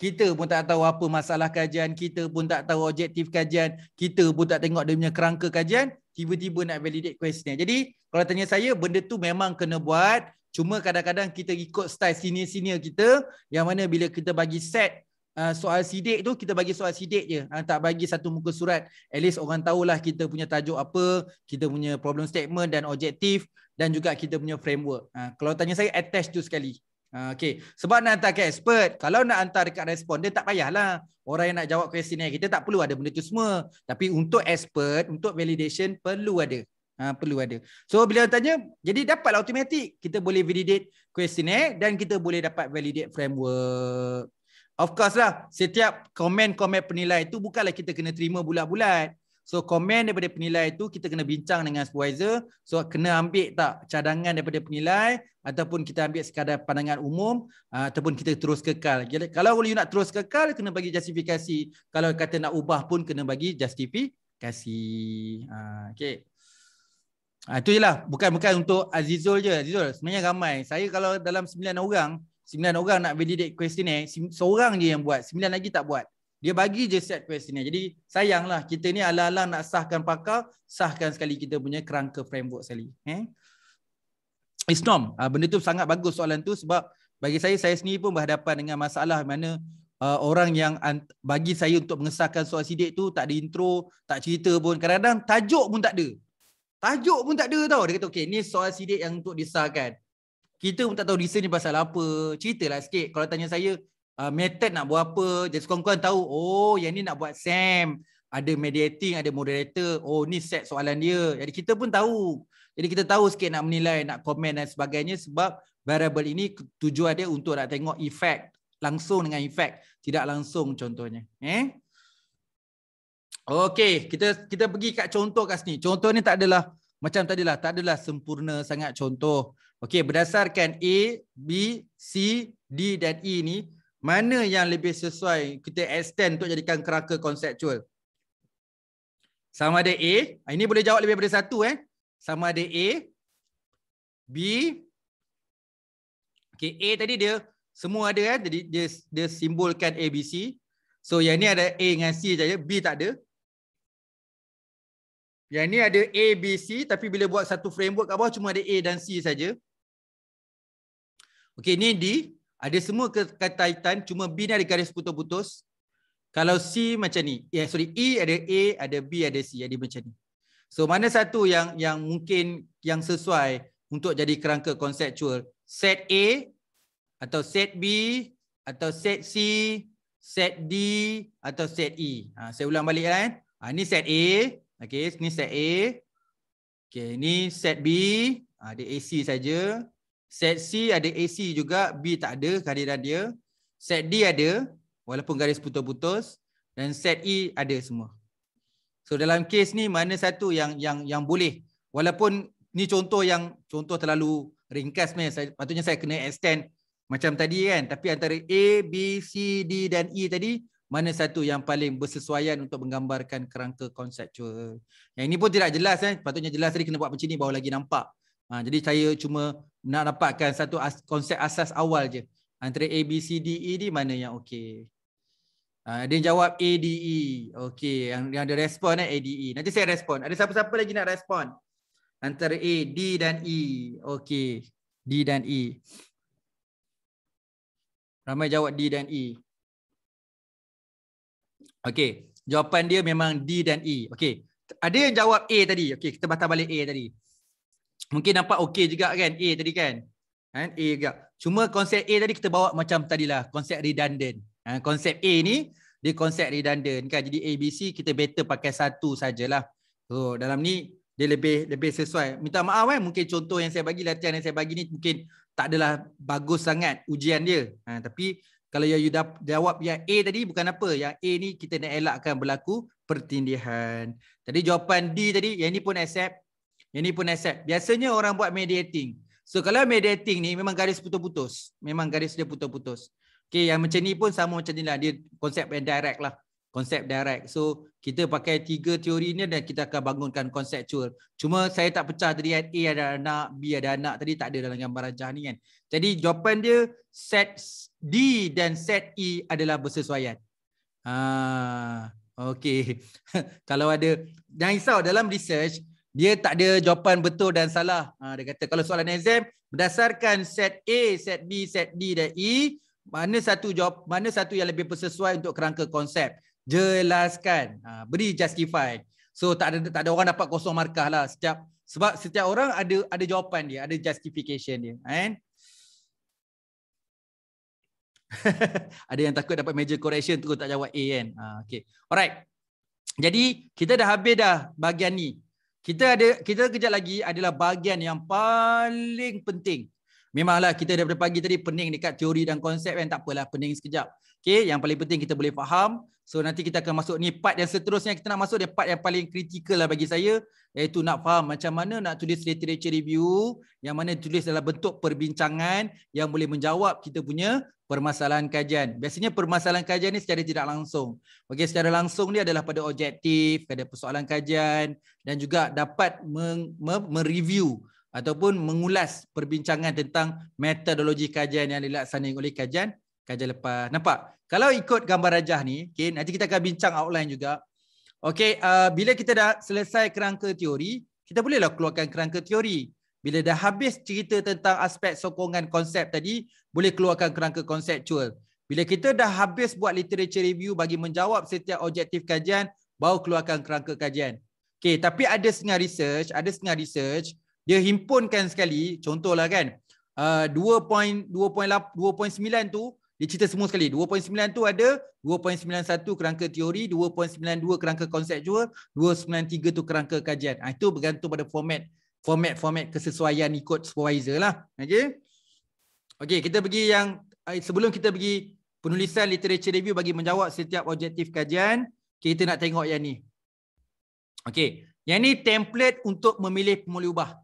Kita pun tak tahu apa masalah kajian. Kita pun tak tahu objektif kajian. Kita pun tak tengok dia punya kerangka kajian. Tiba-tiba nak validate questionnaire. Jadi, kalau tanya saya, benda tu memang kena buat. Cuma kadang-kadang kita ikut style senior-senior kita yang mana bila kita bagi set uh, soal sidik tu kita bagi soal sidik je ah, tak bagi satu muka surat at least orang tahulah kita punya tajuk apa kita punya problem statement dan objektif dan juga kita punya framework ah, kalau tanya saya attach tu sekali ah, okay. sebab nak hantar ke expert kalau nak hantar dekat responden tak payahlah orang yang nak jawab questionnaire kita tak perlu ada benda tu semua tapi untuk expert untuk validation perlu ada ha, perlu ada. So bila tanya, jadi dapatlah automatik. Kita boleh validate questionnaire dan kita boleh dapat validate framework. Of course lah, setiap komen-komen penilai itu bukanlah kita kena terima bulat-bulat. So komen daripada penilai itu kita kena bincang dengan supervisor. So kena ambil tak cadangan daripada penilai ataupun kita ambil sekadar pandangan umum ha, ataupun kita terus kekal. Jadi, kalau you nak terus kekal kena bagi justifikasi. Kalau kata nak ubah pun kena bagi justifikasi. Ha, okay. Ha, ah, itu je lah. Bukan, bukan untuk Azizul je. Azizul, sebenarnya ramai. Saya kalau dalam sembilan orang, sembilan orang nak validate questionnaire, seorang je yang buat. Sembilan lagi tak buat. Dia bagi je set questionnaire. Jadi sayanglah kita ni ala-ala nak sahkan pakar, sahkan sekali kita punya kerangka framework sekali. Eh? It's norm. Ha, benda tu sangat bagus soalan tu sebab bagi saya, saya sendiri pun berhadapan dengan masalah mana Uh, orang yang bagi saya untuk mengesahkan soal sidik tu tak ada intro, tak cerita pun. Kadang-kadang tajuk pun tak ada. Tajuk pun tak ada tau. Dia kata okey ni soal sidik yang untuk disahkan. Kita pun tak tahu disah ni pasal apa. Ceritalah sikit. Kalau tanya saya uh, method nak buat apa. Jadi sekurang tahu oh yang ni nak buat SAM. Ada mediating, ada moderator. Oh ni set soalan dia. Jadi kita pun tahu. Jadi kita tahu sikit nak menilai, nak komen dan sebagainya sebab variable ini tujuan dia untuk nak tengok efek langsung dengan efek tidak langsung contohnya. Eh? Okey, kita kita pergi kat contoh kat sini. Contoh ni tak adalah macam tadi lah, tak adalah sempurna sangat contoh. Okey, berdasarkan A, B, C, D dan E ni, mana yang lebih sesuai kita extend untuk jadikan kerangka konseptual? Sama ada A, ah, ini boleh jawab lebih daripada satu eh. Sama ada A, B okay A tadi dia semua ada eh. Jadi dia dia simbolkan A B C. So yang ni ada A dengan C saja, B tak ada. Yang ni ada A, B, C tapi bila buat satu framework kat bawah cuma ada A dan C saja. Okey, ni D. Ada semua kaitan, cuma B ni ada garis putus-putus. Kalau C macam ni. Yeah, sorry, E ada A, ada B, ada C. Jadi macam ni. So mana satu yang yang mungkin yang sesuai untuk jadi kerangka conceptual? Set A atau set B atau set C, set D atau set E. Ha, saya ulang balik. Kan? Ha, ni Set A. Okey, ni set A. Okey, ni set B. Ah, ada AC saja. Set C ada AC juga, B tak ada kehadiran dia. Set D ada walaupun garis putus-putus dan set E ada semua. So dalam kes ni mana satu yang yang yang boleh walaupun ni contoh yang contoh terlalu ringkas meh patutnya saya kena extend macam tadi kan tapi antara A B C D dan E tadi mana satu yang paling bersesuaian untuk menggambarkan kerangka konseptual. Yang ini pun tidak jelas kan, eh. patutnya jelas tadi kena buat macam ni baru lagi nampak. Ha, jadi saya cuma nak dapatkan satu as konsep asas awal je. Antara A, B, C, D, E ni mana yang okey. Ha, ada jawab A, D, E. Okey, yang, yang ada respon eh, A, D, E. Nanti saya respon. Ada siapa-siapa lagi nak respon? Antara A, D dan E. Okey, D dan E. Ramai jawab D dan E. Okey, jawapan dia memang D dan E. Okey. Ada yang jawab A tadi. Okey, kita batal balik A tadi. Mungkin nampak okey juga kan A tadi kan? Kan A juga. Cuma konsep A tadi kita bawa macam tadilah, konsep redundant. Ha, konsep A ni dia konsep redundant kan. Jadi C kita better pakai satu sajalah. Oh, dalam ni dia lebih lebih sesuai. Minta maaf kan mungkin contoh yang saya bagi latihan yang saya bagi ni mungkin tak adalah bagus sangat ujian dia. Ha, tapi kalau yang you jawab yang A tadi bukan apa yang A ni kita nak elakkan berlaku pertindihan tadi jawapan D tadi yang ni pun accept yang ni pun accept biasanya orang buat mediating so kalau mediating ni memang garis putus-putus memang garis dia putus-putus Okay, yang macam ni pun sama macam ni lah dia konsep yang direct lah konsep direct. So kita pakai tiga teori ni dan kita akan bangunkan konseptual. Cuma saya tak pecah tadi kan A ada anak, B ada anak tadi tak ada dalam gambar rajah ni kan. Jadi jawapan dia set D dan set E adalah bersesuaian. Ha, okay. kalau ada, jangan risau dalam research dia tak ada jawapan betul dan salah. Ha, dia kata kalau soalan exam berdasarkan set A, set B, set D dan E mana satu jawab mana satu yang lebih bersesuaian untuk kerangka konsep jelaskan ha, beri justify so tak ada tak ada orang dapat kosong markah lah setiap sebab setiap orang ada ada jawapan dia ada justification dia kan ada yang takut dapat major correction terus tak jawab A kan ha, okey alright jadi kita dah habis dah bahagian ni kita ada kita kejap lagi adalah bahagian yang paling penting memanglah kita daripada pagi tadi pening dekat teori dan konsep kan tak apalah pening sekejap Okay, yang paling penting kita boleh faham So nanti kita akan masuk ni part yang seterusnya kita nak masuk dia part yang paling kritikal lah bagi saya iaitu nak faham macam mana nak tulis literature review yang mana tulis dalam bentuk perbincangan yang boleh menjawab kita punya permasalahan kajian. Biasanya permasalahan kajian ni secara tidak langsung. Okey secara langsung ni adalah pada objektif, pada persoalan kajian dan juga dapat mereview ataupun mengulas perbincangan tentang metodologi kajian yang dilaksanakan oleh kajian gajah lepas. Nampak? Kalau ikut gambar rajah ni, okay, nanti kita akan bincang outline juga. Okay, uh, bila kita dah selesai kerangka teori, kita bolehlah keluarkan kerangka teori. Bila dah habis cerita tentang aspek sokongan konsep tadi, boleh keluarkan kerangka konseptual. Bila kita dah habis buat literature review bagi menjawab setiap objektif kajian, baru keluarkan kerangka kajian. Okay, tapi ada setengah research, ada setengah research, dia himpunkan sekali, contohlah kan, uh, 2.9 tu, dia cerita semua sekali 2.9 tu ada 2.91 kerangka teori 2.92 kerangka konsep konseptual 2.93 tu kerangka kajian ha, itu bergantung pada format format format kesesuaian ikut supervisor lah okey Okay, kita pergi yang eh, sebelum kita pergi penulisan literature review bagi menjawab setiap objektif kajian kita nak tengok yang ni Okay, yang ni template untuk memilih pemulih ubah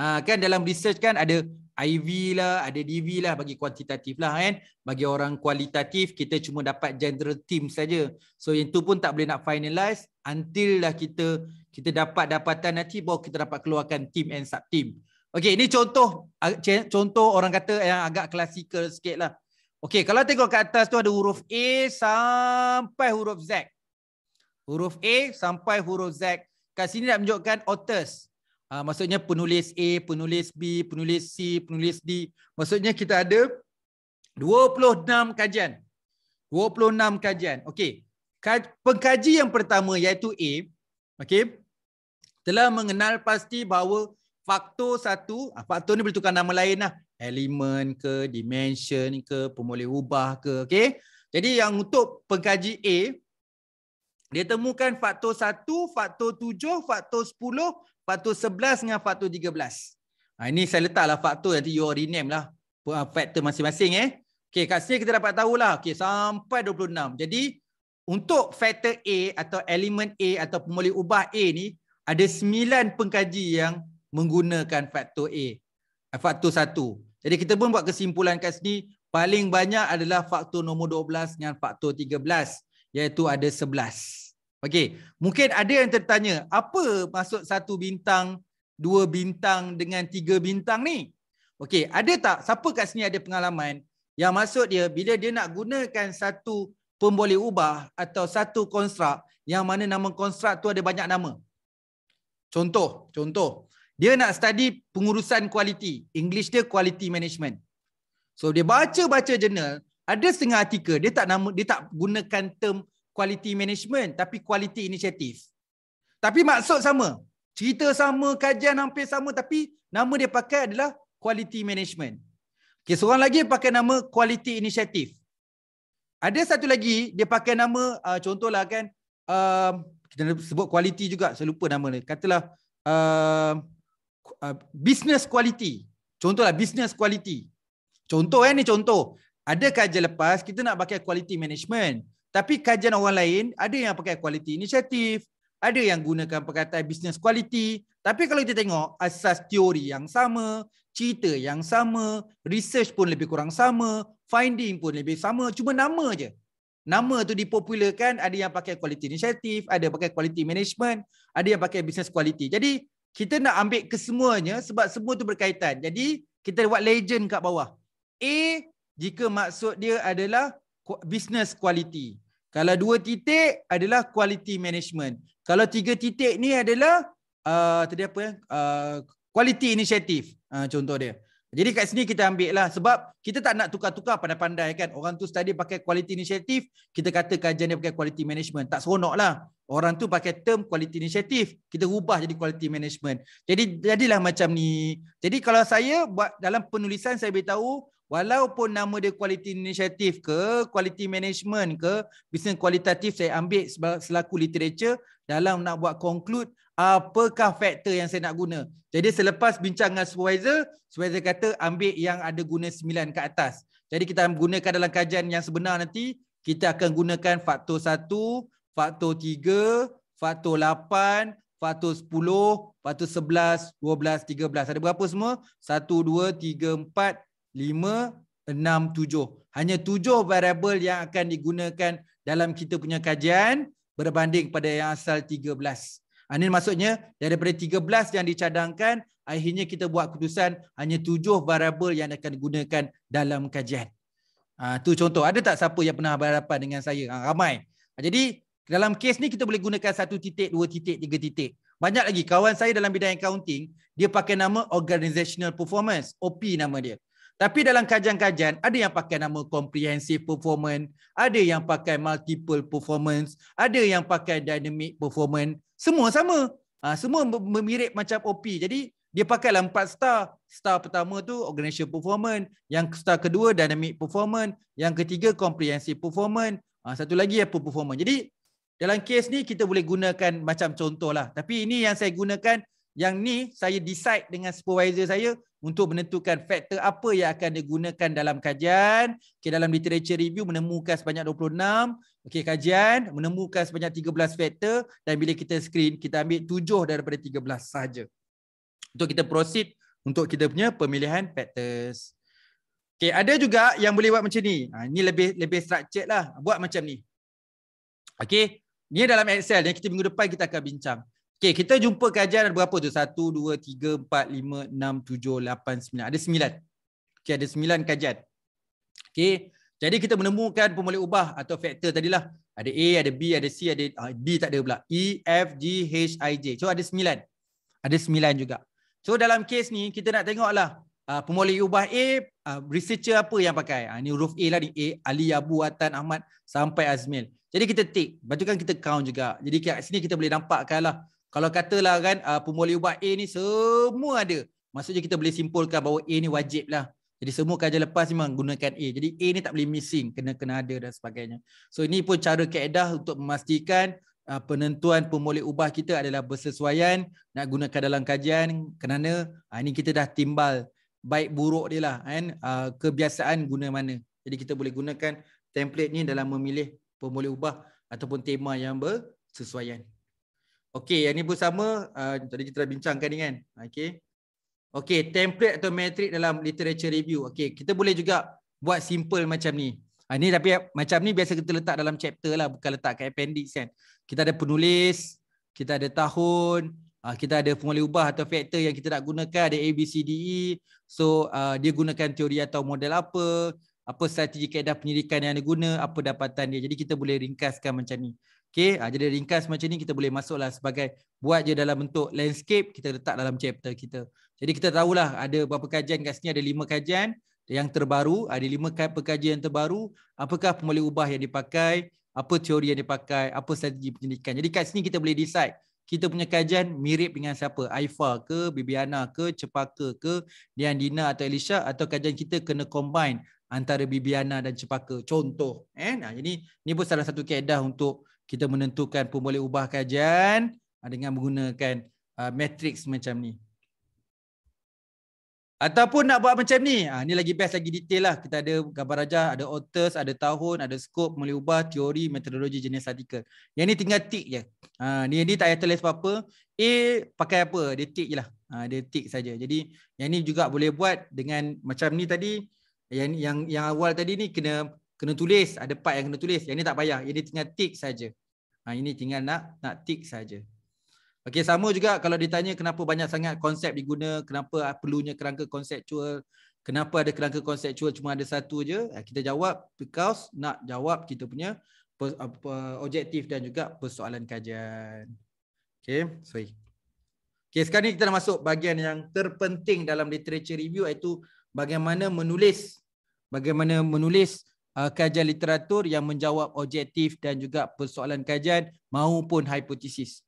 ha, kan dalam research kan ada IV lah, ada DV lah bagi kuantitatif lah kan. Bagi orang kualitatif, kita cuma dapat general team saja. So yang tu pun tak boleh nak finalize until lah kita kita dapat dapatan nanti baru kita dapat keluarkan team and sub team. Okay, ini contoh contoh orang kata yang agak klasikal sikit lah. Okay, kalau tengok kat atas tu ada huruf A sampai huruf Z. Huruf A sampai huruf Z. Kat sini nak menunjukkan otters. Uh, maksudnya penulis A, penulis B, penulis C, penulis D. Maksudnya kita ada 26 kajian. 26 kajian. Okey. Pengkaji yang pertama iaitu A, okey, telah mengenal pasti bahawa faktor satu, uh, faktor ni boleh tukar nama lain lah. Elemen ke, dimension ke, pemboleh ubah ke, okey. Jadi yang untuk pengkaji A, dia temukan faktor 1, faktor 7, faktor 10, faktor 11 dengan faktor 13. Ha, ini saya letaklah faktor nanti you rename lah uh, faktor masing-masing eh. Okay, kat sini kita dapat tahu lah. Okay, sampai 26. Jadi untuk faktor A atau elemen A atau pemulih ubah A ni ada 9 pengkaji yang menggunakan faktor A. Uh, faktor 1. Jadi kita pun buat kesimpulan kat sini paling banyak adalah faktor nombor 12 dengan faktor 13 iaitu ada 11. Okey, mungkin ada yang tertanya, apa maksud satu bintang, dua bintang dengan tiga bintang ni? Okey, ada tak siapa kat sini ada pengalaman yang maksud dia bila dia nak gunakan satu pemboleh ubah atau satu konstruk yang mana nama konstruk tu ada banyak nama? Contoh, contoh. Dia nak study pengurusan kualiti. English dia quality management. So dia baca-baca jurnal, ada setengah artikel dia tak nama dia tak gunakan term quality management tapi quality inisiatif. Tapi maksud sama. Cerita sama, kajian hampir sama tapi nama dia pakai adalah quality management. Okey, seorang lagi pakai nama quality inisiatif. Ada satu lagi dia pakai nama uh, contohlah kan uh, kita sebut quality juga saya lupa nama dia. Katalah uh, uh, business quality. Contohlah business quality. Contoh eh ni contoh. Ada kajian lepas kita nak pakai quality management. Tapi kajian orang lain ada yang pakai quality initiative, ada yang gunakan perkataan business quality. Tapi kalau kita tengok asas teori yang sama, cerita yang sama, research pun lebih kurang sama, finding pun lebih sama, cuma nama aja. Nama tu dipopularkan, ada yang pakai quality initiative, ada yang pakai quality management, ada yang pakai business quality. Jadi kita nak ambil kesemuanya sebab semua tu berkaitan. Jadi kita buat legend kat bawah. A jika maksud dia adalah business quality. Kalau dua titik adalah quality management. Kalau tiga titik ni adalah uh, tadi apa ya? Uh, quality initiative uh, contoh dia. Jadi kat sini kita ambil lah sebab kita tak nak tukar-tukar pandai-pandai kan. Orang tu tadi pakai quality initiative, kita kata kajian dia pakai quality management. Tak seronok lah. Orang tu pakai term quality initiative, kita ubah jadi quality management. Jadi jadilah macam ni. Jadi kalau saya buat dalam penulisan saya beritahu Walaupun nama dia quality initiative ke, quality management ke, bisnes kualitatif saya ambil selaku literature dalam nak buat conclude apakah faktor yang saya nak guna. Jadi selepas bincang dengan supervisor, supervisor kata ambil yang ada guna 9 ke atas. Jadi kita gunakan dalam kajian yang sebenar nanti, kita akan gunakan faktor 1, faktor 3, faktor 8, Faktor 10, faktor 11, 12, 13. Ada berapa semua? 1, 2, 3, 4, 5, 6, 7. Hanya tujuh variable yang akan digunakan dalam kita punya kajian berbanding pada yang asal 13. Ah, ini maksudnya daripada 13 yang dicadangkan, akhirnya kita buat keputusan hanya tujuh variable yang akan digunakan dalam kajian. Itu ah, contoh. Ada tak siapa yang pernah berhadapan dengan saya? Ah, ramai. jadi dalam kes ni kita boleh gunakan satu titik, dua titik, tiga titik. Banyak lagi kawan saya dalam bidang accounting, dia pakai nama organisational Performance, OP nama dia. Tapi dalam kajian-kajian, ada yang pakai nama comprehensive performance, ada yang pakai multiple performance, ada yang pakai dynamic performance. Semua sama. Ha, semua memirip macam OP. Jadi, dia pakai dalam empat star. Star pertama tu organisation performance. Yang star kedua, dynamic performance. Yang ketiga, comprehensive performance. Ha, satu lagi, apa performance. Jadi, dalam kes ni, kita boleh gunakan macam contoh lah. Tapi ini yang saya gunakan, yang ni saya decide dengan supervisor saya untuk menentukan faktor apa yang akan digunakan dalam kajian. Okey dalam literature review menemukan sebanyak 26 okey kajian menemukan sebanyak 13 faktor dan bila kita screen kita ambil 7 daripada 13 saja. Untuk kita proceed untuk kita punya pemilihan factors. Okey ada juga yang boleh buat macam ni. Ha, ini lebih lebih structured lah. Buat macam ni. Okey, ni dalam Excel yang kita minggu depan kita akan bincang. Okay, kita jumpa kajian ada berapa tu? Satu, dua, tiga, empat, lima, enam, tujuh, lapan, sembilan. Ada sembilan. Okay, ada sembilan kajian. Okay, jadi kita menemukan pemboleh ubah atau faktor tadilah. Ada A, ada B, ada C, ada ah, D tak ada pula. E, F, G, H, I, J. So ada sembilan. Ada sembilan juga. So dalam kes ni kita nak tengoklah uh, ah, pemboleh ubah A, uh, researcher apa yang pakai. Uh, ni huruf A lah ni. A, Ali, Abu, Atan, Ahmad sampai Azmil. Jadi kita tick. Lepas kan kita count juga. Jadi kat sini kita boleh nampakkan lah kalau katalah kan uh, ah, pemboleh ubat A ni semua ada. Maksudnya kita boleh simpulkan bahawa A ni wajib lah. Jadi semua kajian lepas memang gunakan A. Jadi A ni tak boleh missing. Kena kena ada dan sebagainya. So ini pun cara keedah untuk memastikan uh, penentuan pemboleh ubah kita adalah bersesuaian. Nak gunakan dalam kajian. Kerana uh, ini kita dah timbal. Baik buruk dia lah. Kan? Uh, kebiasaan guna mana. Jadi kita boleh gunakan template ni dalam memilih pemboleh ubah ataupun tema yang bersesuaian. Okey, yang ni pun sama uh, tadi kita dah bincangkan ni kan. Okey. Okey, template atau matrix dalam literature review. Okey, kita boleh juga buat simple macam ni. Ha, ni tapi macam ni biasa kita letak dalam chapter lah bukan letak kat appendix kan. Kita ada penulis, kita ada tahun, uh, kita ada formula ubah atau factor yang kita nak gunakan ada A B C D E. So uh, dia gunakan teori atau model apa? Apa strategi kaedah penyelidikan yang dia guna, apa dapatan dia. Jadi kita boleh ringkaskan macam ni. Okay, ah, jadi ringkas macam ni kita boleh masuklah sebagai buat je dalam bentuk landscape kita letak dalam chapter kita. Jadi kita tahulah ada berapa kajian kat sini ada lima kajian yang terbaru, ada lima kajian yang terbaru, apakah pemboleh ubah yang dipakai, apa teori yang dipakai, apa strategi penyelidikan. Jadi kat sini kita boleh decide kita punya kajian mirip dengan siapa? Aifa ke, Bibiana ke, Cepaka ke, Dian Dina atau Elisha atau kajian kita kena combine antara Bibiana dan Cepaka. Contoh, eh. Nah, jadi ni pun salah satu kaedah untuk kita menentukan pemboleh ubah kajian ah, dengan menggunakan ah, matrix macam ni. Ataupun nak buat macam ni. Ha, ni lagi best, lagi detail lah. Kita ada gambar rajah, ada authors, ada tahun, ada scope, boleh ubah teori, metodologi, jenis artikel. Yang ni tinggal tick je. Ha, ni, ni tak payah tulis apa-apa. A pakai apa? Dia tick je lah. Ha, dia tick saja. Jadi yang ni juga boleh buat dengan macam ni tadi. Yang yang yang awal tadi ni kena kena tulis ada part yang kena tulis yang ni tak payah ini tinggal tick saja ha ini tinggal nak nak tick saja okey sama juga kalau ditanya kenapa banyak sangat konsep diguna kenapa perlunya kerangka konseptual kenapa ada kerangka konseptual cuma ada satu aje ha, kita jawab because nak jawab kita punya objektif dan juga persoalan kajian okey sorry okey sekarang ni kita dah masuk bahagian yang terpenting dalam literature review iaitu bagaimana menulis bagaimana menulis Uh, kajian literatur yang menjawab objektif dan juga persoalan kajian maupun hipotesis.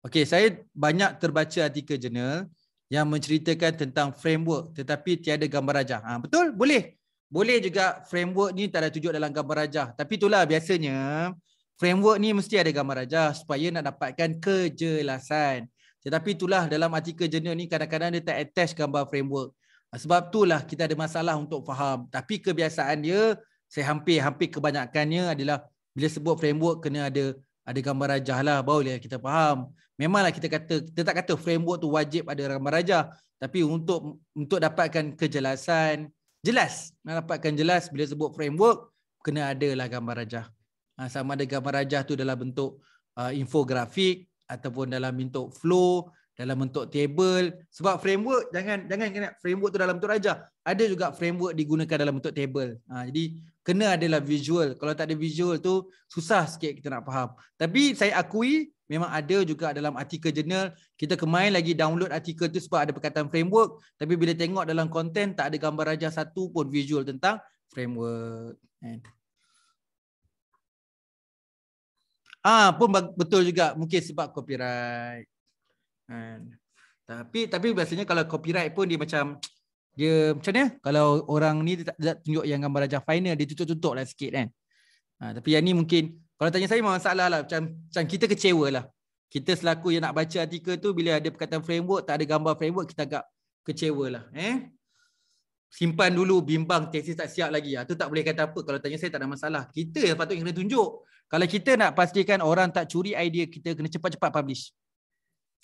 Okey, saya banyak terbaca artikel jurnal yang menceritakan tentang framework tetapi tiada gambar rajah. Ha, betul? Boleh. Boleh juga framework ni tak ada tujuk dalam gambar rajah. Tapi itulah biasanya framework ni mesti ada gambar rajah supaya nak dapatkan kejelasan. Tetapi itulah dalam artikel jurnal ni kadang-kadang dia tak attach gambar framework. Ah, sebab itulah kita ada masalah untuk faham. Tapi kebiasaan dia, saya hampir-hampir kebanyakannya adalah bila sebut framework kena ada ada gambar rajah lah barulah kita faham. Memanglah kita kata kita tak kata framework tu wajib ada gambar rajah, tapi untuk untuk dapatkan kejelasan, jelas. Nak dapatkan jelas bila sebut framework kena ada lah gambar rajah. Ah, sama ada gambar rajah tu dalam bentuk uh, infografik ataupun dalam bentuk flow dalam bentuk table sebab framework jangan jangan kena framework tu dalam bentuk raja ada juga framework digunakan dalam bentuk table ha, jadi kena adalah visual kalau tak ada visual tu susah sikit kita nak faham tapi saya akui memang ada juga dalam artikel journal kita kemain lagi download artikel tu sebab ada perkataan framework tapi bila tengok dalam konten tak ada gambar raja satu pun visual tentang framework eh. ah pun betul juga mungkin sebab copyright kan tapi tapi biasanya kalau copyright pun dia macam dia macam ni kalau orang ni dia tak, dia tak tunjuk yang gambar rajah final dia tutup-tutup lah sikit kan ha, tapi yang ni mungkin kalau tanya saya masalah lah macam, macam kita kecewa lah kita selaku yang nak baca artikel tu bila ada perkataan framework tak ada gambar framework kita agak kecewa lah eh simpan dulu bimbang tesis tak siap lagi ha, tu tak boleh kata apa kalau tanya saya tak ada masalah kita yang patut kena tunjuk kalau kita nak pastikan orang tak curi idea kita kena cepat-cepat publish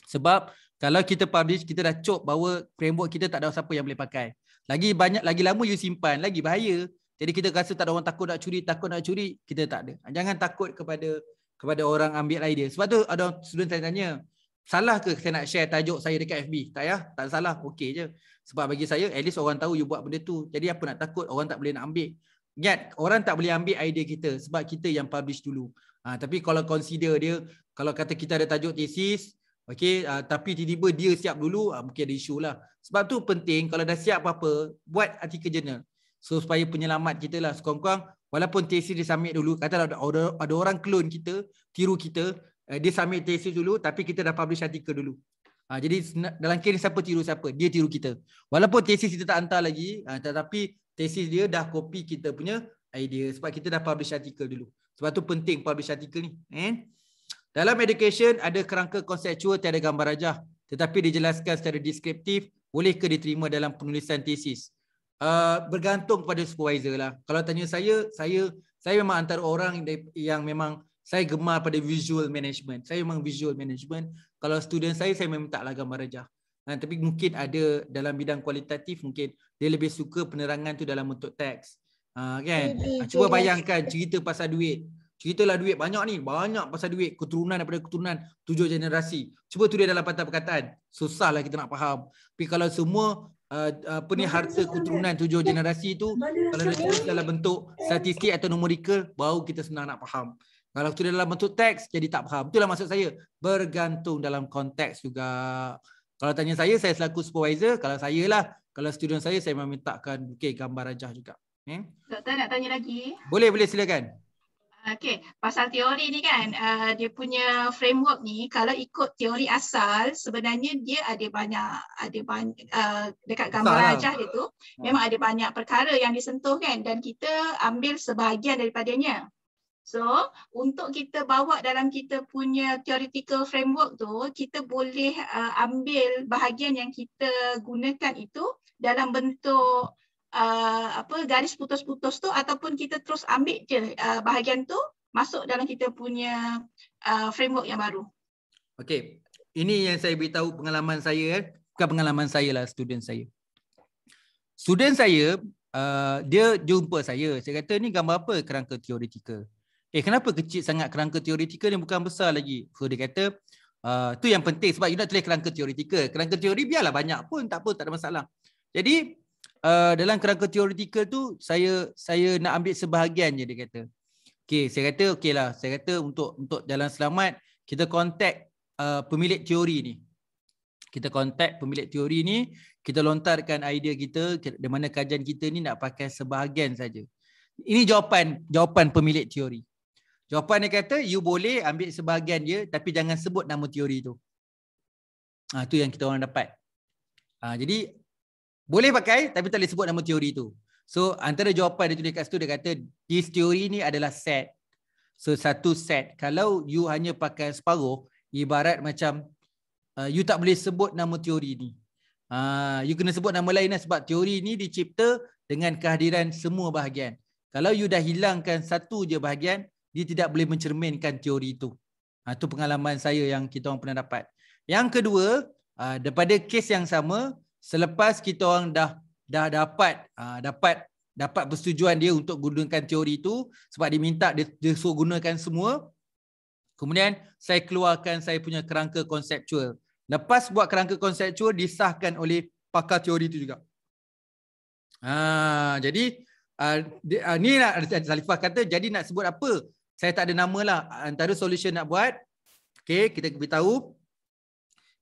sebab kalau kita publish, kita dah cop bahawa framework kita tak ada siapa yang boleh pakai. Lagi banyak, lagi lama you simpan, lagi bahaya. Jadi kita rasa tak ada orang takut nak curi, takut nak curi, kita tak ada. Jangan takut kepada kepada orang ambil idea. Sebab tu ada student saya tanya, salah ke saya nak share tajuk saya dekat FB? Tak ya, tak salah, okey je. Sebab bagi saya, at least orang tahu you buat benda tu. Jadi apa nak takut, orang tak boleh nak ambil. Ingat, orang tak boleh ambil idea kita sebab kita yang publish dulu. Ha, tapi kalau consider dia, kalau kata kita ada tajuk thesis, Okay, uh, ah, tapi tiba-tiba dia siap dulu uh, mungkin ada isu lah. Sebab tu penting kalau dah siap apa-apa buat artikel jurnal. So supaya penyelamat kita lah sekurang-kurang walaupun tesis dia submit dulu katalah ada, ada orang clone kita, tiru kita, uh, dia submit tesis dulu tapi kita dah publish artikel dulu. Ha, jadi dalam kes siapa tiru siapa? Dia tiru kita. Walaupun tesis kita tak hantar lagi ha, tetapi tesis dia dah copy kita punya idea sebab kita dah publish artikel dulu. Sebab tu penting publish artikel ni. Eh? Dalam education ada kerangka konseptual tiada gambar rajah tetapi dijelaskan secara deskriptif boleh ke diterima dalam penulisan tesis. Uh, bergantung kepada supervisor lah. Kalau tanya saya, saya saya memang antara orang yang memang saya gemar pada visual management. Saya memang visual management. Kalau student saya, saya memang taklah gambar rajah. Uh, tapi mungkin ada dalam bidang kualitatif, mungkin dia lebih suka penerangan tu dalam bentuk teks. Uh, kan? Cuba bayangkan cerita pasal duit. Ceritalah duit banyak ni. Banyak pasal duit. Keturunan daripada keturunan tujuh generasi. Cuba tu dia dalam patah perkataan. Susahlah kita nak faham. Tapi kalau semua uh, apa ni harta keturunan tujuh generasi tu kalau dia dalam bentuk statistik atau numerical baru kita senang nak faham. Kalau tu dalam bentuk teks jadi tak faham. Itulah maksud saya. Bergantung dalam konteks juga. Kalau tanya saya, saya selaku supervisor. Kalau saya lah. Kalau student saya, saya memintakan okay, gambar rajah juga. Eh? Doktor nak tanya lagi? Boleh, boleh silakan. Uh, Okay, pasal teori ni kan, uh, dia punya framework ni kalau ikut teori asal sebenarnya dia ada banyak ada banyak uh, eh, dekat gambar rajah lah. dia tu hmm. memang ada banyak perkara yang disentuh kan dan kita ambil sebahagian daripadanya. So, untuk kita bawa dalam kita punya theoretical framework tu, kita boleh uh, ambil bahagian yang kita gunakan itu dalam bentuk Uh, apa garis putus-putus tu ataupun kita terus ambil je uh, bahagian tu masuk dalam kita punya uh, framework yang baru. Okey. Ini yang saya beritahu pengalaman saya eh. Bukan pengalaman saya lah student saya. Student saya uh, dia jumpa saya. Saya kata ni gambar apa kerangka teoretikal. Eh kenapa kecil sangat kerangka teoretikal ni bukan besar lagi. So dia kata uh, tu yang penting sebab you nak tulis kerangka teoretikal. Kerangka teori biarlah banyak pun tak apa tak ada masalah. Jadi Eh, dalam kerangka teoretikal tu saya saya nak ambil sebahagian je dia kata. Okey, saya kata lah, Saya kata untuk untuk jalan selamat kita kontak uh, eh, pemilik teori ni. Kita kontak pemilik teori ni, kita lontarkan idea kita di mana kajian kita ni nak pakai sebahagian saja. Ini jawapan jawapan pemilik teori. Jawapan dia kata you boleh ambil sebahagian dia tapi jangan sebut nama teori tu. Ah ha, tu yang kita orang dapat. Ha, jadi boleh pakai tapi tak boleh sebut nama teori tu. So antara jawapan dia tulis kat situ dia kata this teori ni adalah set. So satu set. Kalau you hanya pakai separuh ibarat macam uh, you tak boleh sebut nama teori ni. Uh, you kena sebut nama lain lah sebab teori ni dicipta dengan kehadiran semua bahagian. Kalau you dah hilangkan satu je bahagian, dia tidak boleh mencerminkan teori itu. Itu ah, uh, pengalaman saya yang kita orang pernah dapat. Yang kedua, uh, daripada kes yang sama, selepas kita orang dah dah dapat uh, dapat dapat persetujuan dia untuk gunakan teori itu sebab diminta dia, dia suruh gunakan semua kemudian saya keluarkan saya punya kerangka konseptual lepas buat kerangka konseptual disahkan oleh pakar teori itu juga ha jadi uh, uh, ni nak salifah kata jadi nak sebut apa saya tak ada nama lah antara solution nak buat okey kita beritahu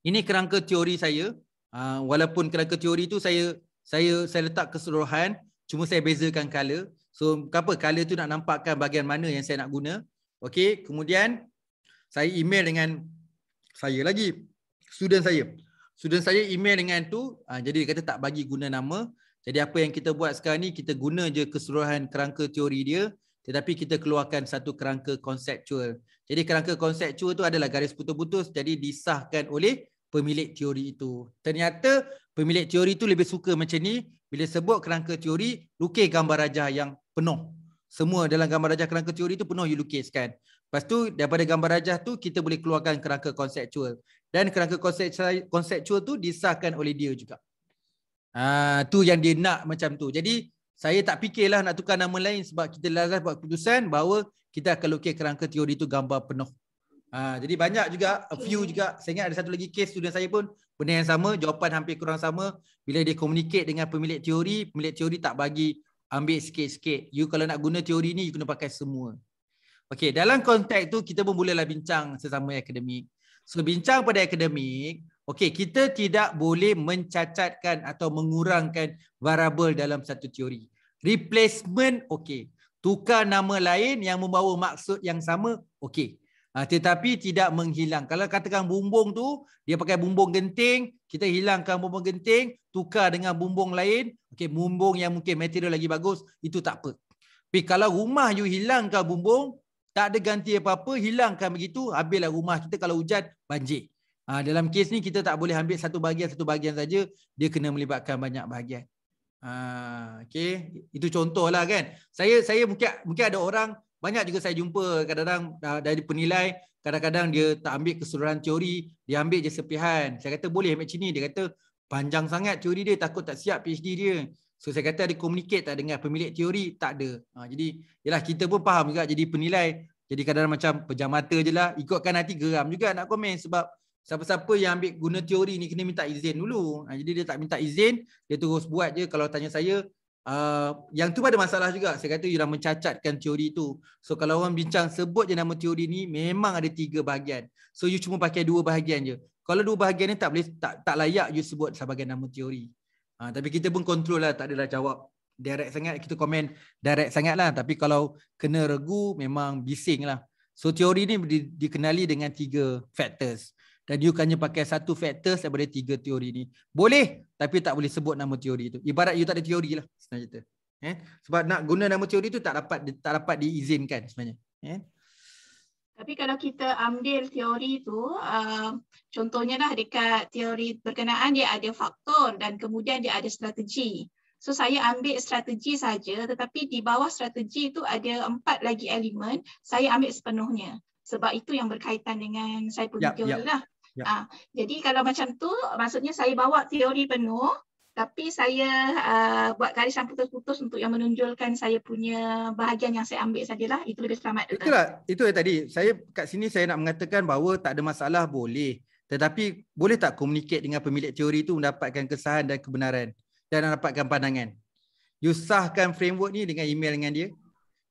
ini kerangka teori saya Ah, walaupun kalau teori tu saya saya saya letak keseluruhan cuma saya bezakan color so apa color tu nak nampakkan bahagian mana yang saya nak guna okey kemudian saya email dengan saya lagi student saya student saya email dengan tu uh, jadi dia kata tak bagi guna nama jadi apa yang kita buat sekarang ni kita guna je keseluruhan kerangka teori dia tetapi kita keluarkan satu kerangka konseptual jadi kerangka konseptual tu adalah garis putus-putus jadi disahkan oleh pemilik teori itu. Ternyata pemilik teori itu lebih suka macam ni bila sebut kerangka teori, lukis gambar rajah yang penuh. Semua dalam gambar rajah kerangka teori itu penuh you lukis kan. Lepas tu daripada gambar rajah tu kita boleh keluarkan kerangka konseptual. Dan kerangka konseptual tu disahkan oleh dia juga. Ha, tu yang dia nak macam tu. Jadi saya tak fikirlah nak tukar nama lain sebab kita lazat buat keputusan bahawa kita akan lukis kerangka teori itu gambar penuh. Ha, jadi banyak juga, a few okay. juga. Saya ingat ada satu lagi case student saya pun, benda yang sama, jawapan hampir kurang sama. Bila dia communicate dengan pemilik teori, pemilik teori tak bagi ambil sikit-sikit. You kalau nak guna teori ni, you kena pakai semua. Okay, dalam konteks tu, kita pun bolehlah bincang sesama akademik. So, bincang pada akademik, okay, kita tidak boleh mencacatkan atau mengurangkan variable dalam satu teori. Replacement, okay. Tukar nama lain yang membawa maksud yang sama, okay. Ah, tetapi tidak menghilang. Kalau katakan bumbung tu dia pakai bumbung genting, kita hilangkan bumbung genting, tukar dengan bumbung lain, okey bumbung yang mungkin material lagi bagus, itu tak apa. Tapi kalau rumah you hilangkan bumbung, tak ada ganti apa-apa, hilangkan begitu, habislah rumah kita kalau hujan banjir. Ha, dalam kes ni kita tak boleh ambil satu bahagian satu bahagian saja, dia kena melibatkan banyak bahagian. Ha, ah, okay. itu contohlah kan. Saya saya mungkin mungkin ada orang banyak juga saya jumpa kadang-kadang uh, dari penilai kadang-kadang dia tak ambil keseluruhan teori dia ambil je sepihan saya kata boleh macam ni dia kata panjang sangat teori dia takut tak siap PhD dia so saya kata dia communicate tak dengan pemilik teori tak ada uh, jadi yalah kita pun faham juga jadi penilai jadi kadang-kadang macam pejam mata je lah ikutkan nanti geram juga nak komen sebab Siapa-siapa yang ambil guna teori ni kena minta izin dulu. Ah, jadi dia tak minta izin, dia terus buat je. Kalau tanya saya, Uh, yang tu ada masalah juga Saya kata you dah mencacatkan teori tu So kalau orang bincang sebut je nama teori ni Memang ada tiga bahagian So you cuma pakai dua bahagian je Kalau dua bahagian ni tak boleh tak, tak layak you sebut sebagai nama teori uh, Tapi kita pun kontrol lah Tak adalah jawab direct sangat Kita komen direct sangat lah Tapi kalau kena regu memang bising lah So teori ni di, dikenali dengan tiga factors dan you hanya pakai satu factor daripada tiga teori ni. Boleh, tapi tak boleh sebut nama teori tu. Ibarat you tak ada teori lah senang cerita. Eh? Sebab nak guna nama teori tu tak dapat tak dapat diizinkan sebenarnya. Eh? Tapi kalau kita ambil teori tu, uh, contohnya lah dekat teori berkenaan dia ada faktor dan kemudian dia ada strategi. So saya ambil strategi saja, tetapi di bawah strategi itu ada empat lagi elemen, saya ambil sepenuhnya. Sebab itu yang berkaitan dengan saya punya yep, teori yep. lah. Yep. Uh, ah, jadi kalau macam tu, maksudnya saya bawa teori penuh, tapi saya uh, buat garis yang putus-putus untuk yang menunjulkan saya punya bahagian yang saya ambil sajalah. Itu lebih selamat. Itu lah. Itu yang tadi. Saya kat sini saya nak mengatakan bahawa tak ada masalah boleh. Tetapi boleh tak komunikasi dengan pemilik teori itu mendapatkan kesahan dan kebenaran dan mendapatkan pandangan. You sahkan framework ni dengan email dengan dia.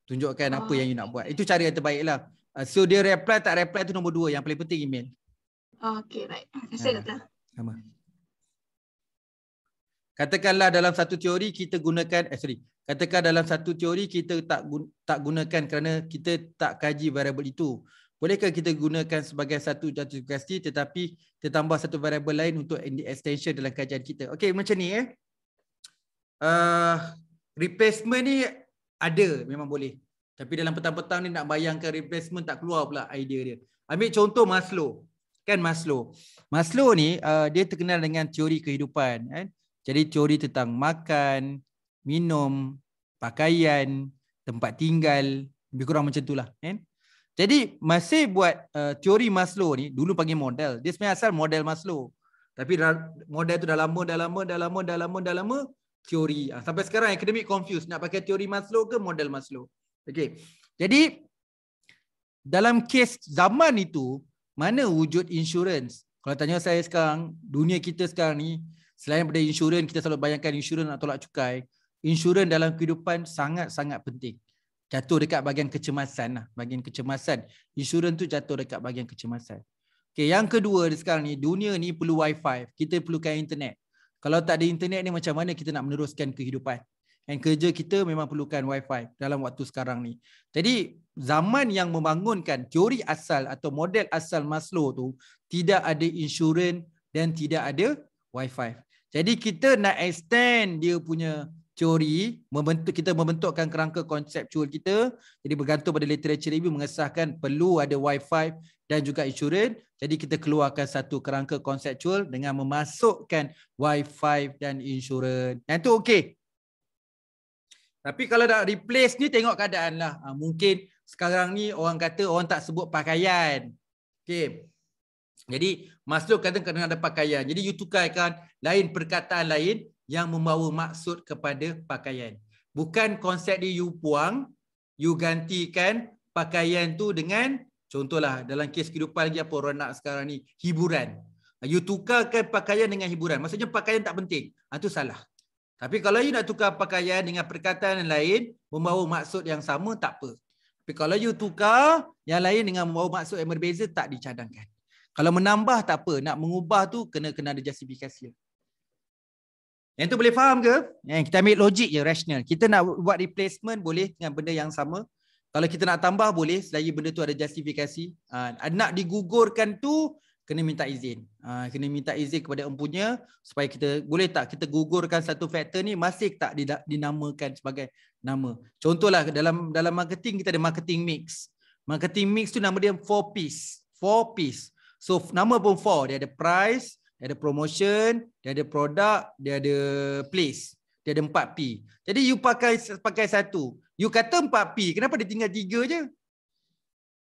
Tunjukkan oh. apa yang you nak buat. Itu cara yang terbaiklah. Ah, so dia reply tak reply tu nombor dua. Yang paling penting email. Okay, baik. saya dah. Sama. Katakanlah dalam satu teori kita gunakan eh, sorry. Katakan dalam satu teori kita tak guna tak gunakan kerana kita tak kaji variable itu. Bolehkah kita gunakan sebagai satu justifikasi tetapi tertambah satu variable lain untuk extension dalam kajian kita. Okey macam ni eh. Uh, replacement ni ada memang boleh. Tapi dalam petang-petang ni nak bayangkan replacement tak keluar pula idea dia. Ambil contoh Maslow. Kan Maslow. Maslow ni uh, dia terkenal dengan teori kehidupan. Eh? Jadi teori tentang makan, minum, pakaian, tempat tinggal, lebih kurang macam itulah. Eh? Jadi masih buat uh, teori Maslow ni, dulu panggil model. Dia sebenarnya asal model Maslow. Tapi model tu dah lama, dah lama, dah lama, dah lama, dah lama, teori. Ha, sampai sekarang akademik confused nak pakai teori Maslow ke model Maslow. Okay. Jadi dalam kes zaman itu, mana wujud insurans? Kalau tanya saya sekarang, dunia kita sekarang ni, selain daripada insurans kita selalu bayangkan insurans nak tolak cukai insurans dalam kehidupan sangat-sangat penting jatuh dekat bahagian kecemasan lah bahagian kecemasan insurans tu jatuh dekat bahagian kecemasan Okay, yang kedua sekarang ni dunia ni perlu wifi kita perlukan internet kalau tak ada internet ni macam mana kita nak meneruskan kehidupan dan kerja kita memang perlukan wifi dalam waktu sekarang ni jadi zaman yang membangunkan teori asal atau model asal Maslow tu tidak ada insurans dan tidak ada wifi jadi kita nak extend dia punya teori, membentuk kita membentukkan kerangka konseptual kita. Jadi bergantung pada literatur review mengesahkan perlu ada Wi-Fi dan juga insurans. Jadi kita keluarkan satu kerangka konseptual dengan memasukkan Wi-Fi dan insurans. Yang tu okey. Tapi kalau nak replace ni tengok keadaanlah. Ha, ah, mungkin sekarang ni orang kata orang tak sebut pakaian. Okay. Jadi masukkan dengan ada pakaian. Jadi you tukarkan lain perkataan lain yang membawa maksud kepada pakaian. Bukan konsep dia you puang, you gantikan pakaian tu dengan contohlah dalam kes kehidupan lagi apa orang nak sekarang ni hiburan. Ah, you tukarkan pakaian dengan hiburan. Maksudnya pakaian tak penting. Itu ah, salah. Tapi kalau you nak tukar pakaian dengan perkataan yang lain membawa maksud yang sama tak apa. Tapi kalau you tukar yang lain dengan membawa maksud yang berbeza tak dicadangkan. Kalau menambah tak apa, nak mengubah tu kena kena ada justifikasi. Yang tu boleh faham ke? Yang eh, kita ambil logik je, rational. Kita nak buat replacement boleh dengan benda yang sama. Kalau kita nak tambah boleh selagi benda tu ada justifikasi. Ha, ah, ah, nak digugurkan tu kena minta izin. Ha, kena minta izin kepada empunya supaya kita boleh tak kita gugurkan satu faktor ni masih tak dinamakan sebagai nama. Contohlah dalam dalam marketing kita ada marketing mix. Marketing mix tu nama dia four piece. Four piece. So nama pun four. Dia ada price, dia ada promotion, dia ada product, dia ada place. Dia ada empat P. Jadi you pakai pakai satu. You kata empat P. Kenapa dia tinggal tiga je?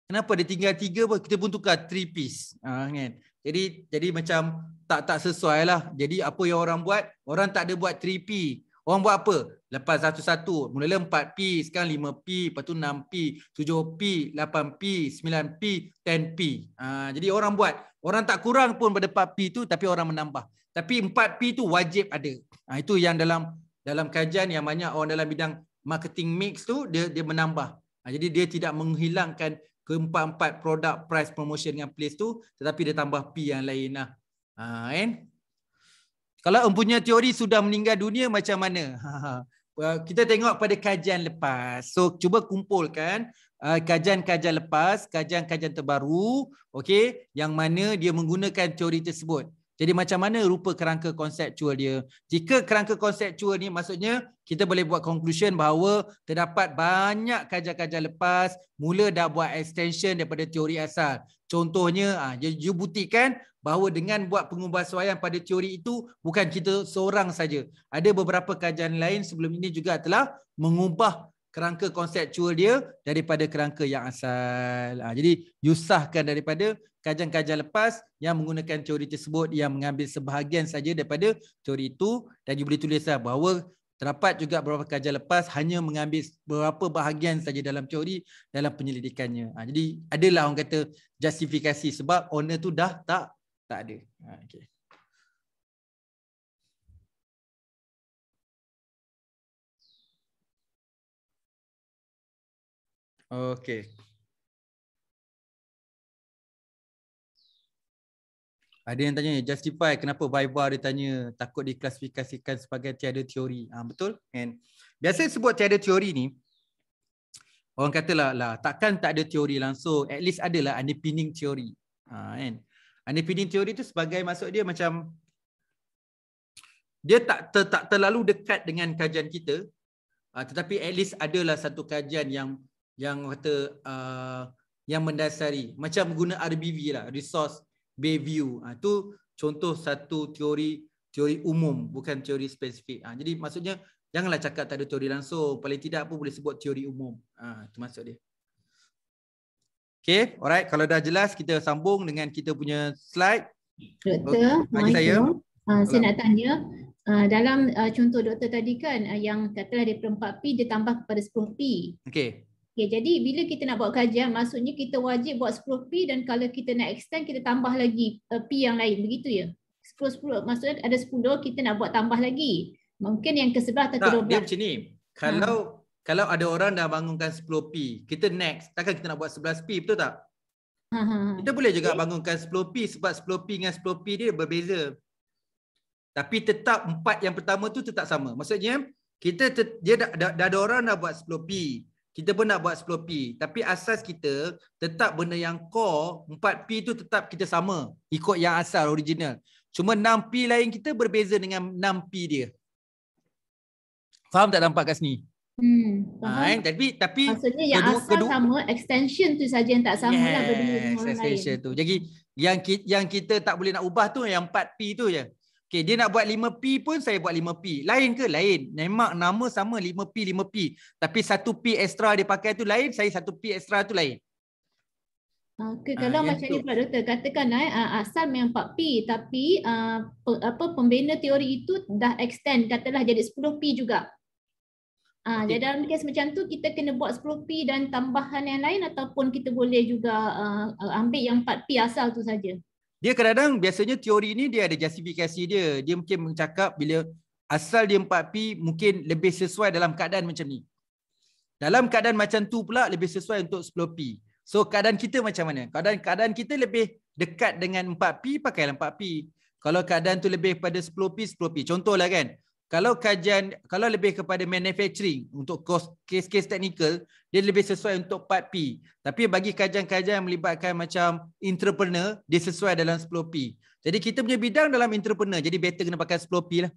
Kenapa dia tinggal tiga pun? Kita pun tukar three piece. Ha, kan? Jadi jadi macam tak tak sesuai lah. Jadi apa yang orang buat? Orang tak ada buat three P. Orang buat apa? Lepas satu-satu. Mula-mula 4P, sekarang 5P, lepas tu 6P, 7P, 8P, 9P, 10P. Ha, jadi orang buat. Orang tak kurang pun pada 4P tu, tapi orang menambah. Tapi 4P tu wajib ada. Ha, itu yang dalam dalam kajian yang banyak orang dalam bidang marketing mix tu, dia dia menambah. Ha, jadi dia tidak menghilangkan keempat-empat produk, price, promotion dengan place tu, tetapi dia tambah P yang lain lah. Ha, and? kalau empunya teori sudah meninggal dunia macam mana? kita tengok pada kajian lepas. So cuba kumpulkan uh, kajian-kajian lepas, kajian-kajian terbaru, okey, yang mana dia menggunakan teori tersebut. Jadi macam mana rupa kerangka konseptual dia? Jika kerangka konseptual ni maksudnya kita boleh buat conclusion bahawa terdapat banyak kajian-kajian lepas mula dah buat extension daripada teori asal. Contohnya, ha, ah, buktikan bahawa dengan buat pengubahsuaian pada teori itu bukan kita seorang saja. Ada beberapa kajian lain sebelum ini juga telah mengubah kerangka konseptual dia daripada kerangka yang asal. Ha, jadi yusahkan daripada kajian-kajian lepas yang menggunakan teori tersebut yang mengambil sebahagian saja daripada teori itu dan you boleh tulislah bahawa terdapat juga beberapa kajian lepas hanya mengambil beberapa bahagian saja dalam teori dalam penyelidikannya. Ha, jadi adalah orang kata justifikasi sebab owner tu dah tak tak ada. Ha, okay. Okay. Ada yang tanya, justify kenapa Viva dia tanya takut diklasifikasikan sebagai tiada teori. ha, Betul? And biasa sebut tiada teori ni, orang kata lah, lah, takkan tak ada teori langsung. At least adalah underpinning teori. Ha, kan? Underpinning teori tu sebagai maksud dia macam dia tak, ter, tak terlalu dekat dengan kajian kita. Ha, tetapi at least adalah satu kajian yang yang kata uh, yang mendasari macam guna RBV lah resource based view ha, tu contoh satu teori teori umum bukan teori spesifik ha, jadi maksudnya janganlah cakap tak ada teori langsung paling tidak pun boleh sebut teori umum ha, tu maksud dia Okay, alright. Kalau dah jelas, kita sambung dengan kita punya slide. Doktor, okay. saya. Uh, saya nak tanya. Uh, dalam uh, contoh doktor tadi kan, uh, yang katalah daripada 4P, dia tambah kepada 10P. Okay. Okay, jadi bila kita nak buat kajian, maksudnya kita wajib buat 10 P dan kalau kita nak extend, kita tambah lagi eh, P yang lain. Begitu ya? 10, 10, maksudnya ada 10, kita nak buat tambah lagi. Mungkin yang ke-11 atau tak, ke-12. Tak, dia macam ni. Kalau, ha. kalau ada orang dah bangunkan 10 P, kita next. Takkan kita nak buat 11 P, betul tak? Ha, ha. ha. Kita boleh juga okay. bangunkan 10 P sebab 10 P dengan 10 P dia berbeza. Tapi tetap empat yang pertama tu tetap sama. Maksudnya, kita dia dah, dah, dah ada orang dah buat 10 P kita pun nak buat 10P. Tapi asas kita tetap benda yang core, 4P tu tetap kita sama. Ikut yang asal, original. Cuma 6P lain kita berbeza dengan 6P dia. Faham tak nampak kat sini? Hmm, faham. Ha, eh, tapi, tapi Maksudnya yang kedua, asal kedua, sama, extension tu saja yang tak sama lah yes, lah berbeza dengan orang lain. Tu. Jadi yang, yang kita tak boleh nak ubah tu yang 4P tu je. Okay, dia nak buat 5P pun saya buat 5P. Lain ke? Lain. Memang nama sama 5P, 5P. Tapi 1P extra dia pakai tu lain, saya 1P extra tu lain. Okay, ah, ah, kalau uh, macam ni pula doktor, katakan eh, ah, asal memang 4P tapi uh, pe, apa pembina teori itu dah extend katalah jadi 10P juga. Ah, uh, okay. Jadi dalam kes macam tu kita kena buat 10P dan tambahan yang lain ataupun kita boleh juga uh, ambil yang 4P asal tu saja. Dia kadang-kadang biasanya teori ni dia ada justifikasi dia. Dia mungkin mencakap bila asal dia 4P mungkin lebih sesuai dalam keadaan macam ni. Dalam keadaan macam tu pula lebih sesuai untuk 10P. So keadaan kita macam mana? Keadaan, keadaan kita lebih dekat dengan 4P, pakailah 4P. Kalau keadaan tu lebih pada 10P, 10P. Contohlah kan, kalau kajian kalau lebih kepada manufacturing untuk kes-kes teknikal dia lebih sesuai untuk part P tapi bagi kajian-kajian yang melibatkan macam entrepreneur dia sesuai dalam 10P jadi kita punya bidang dalam entrepreneur jadi better kena pakai 10P lah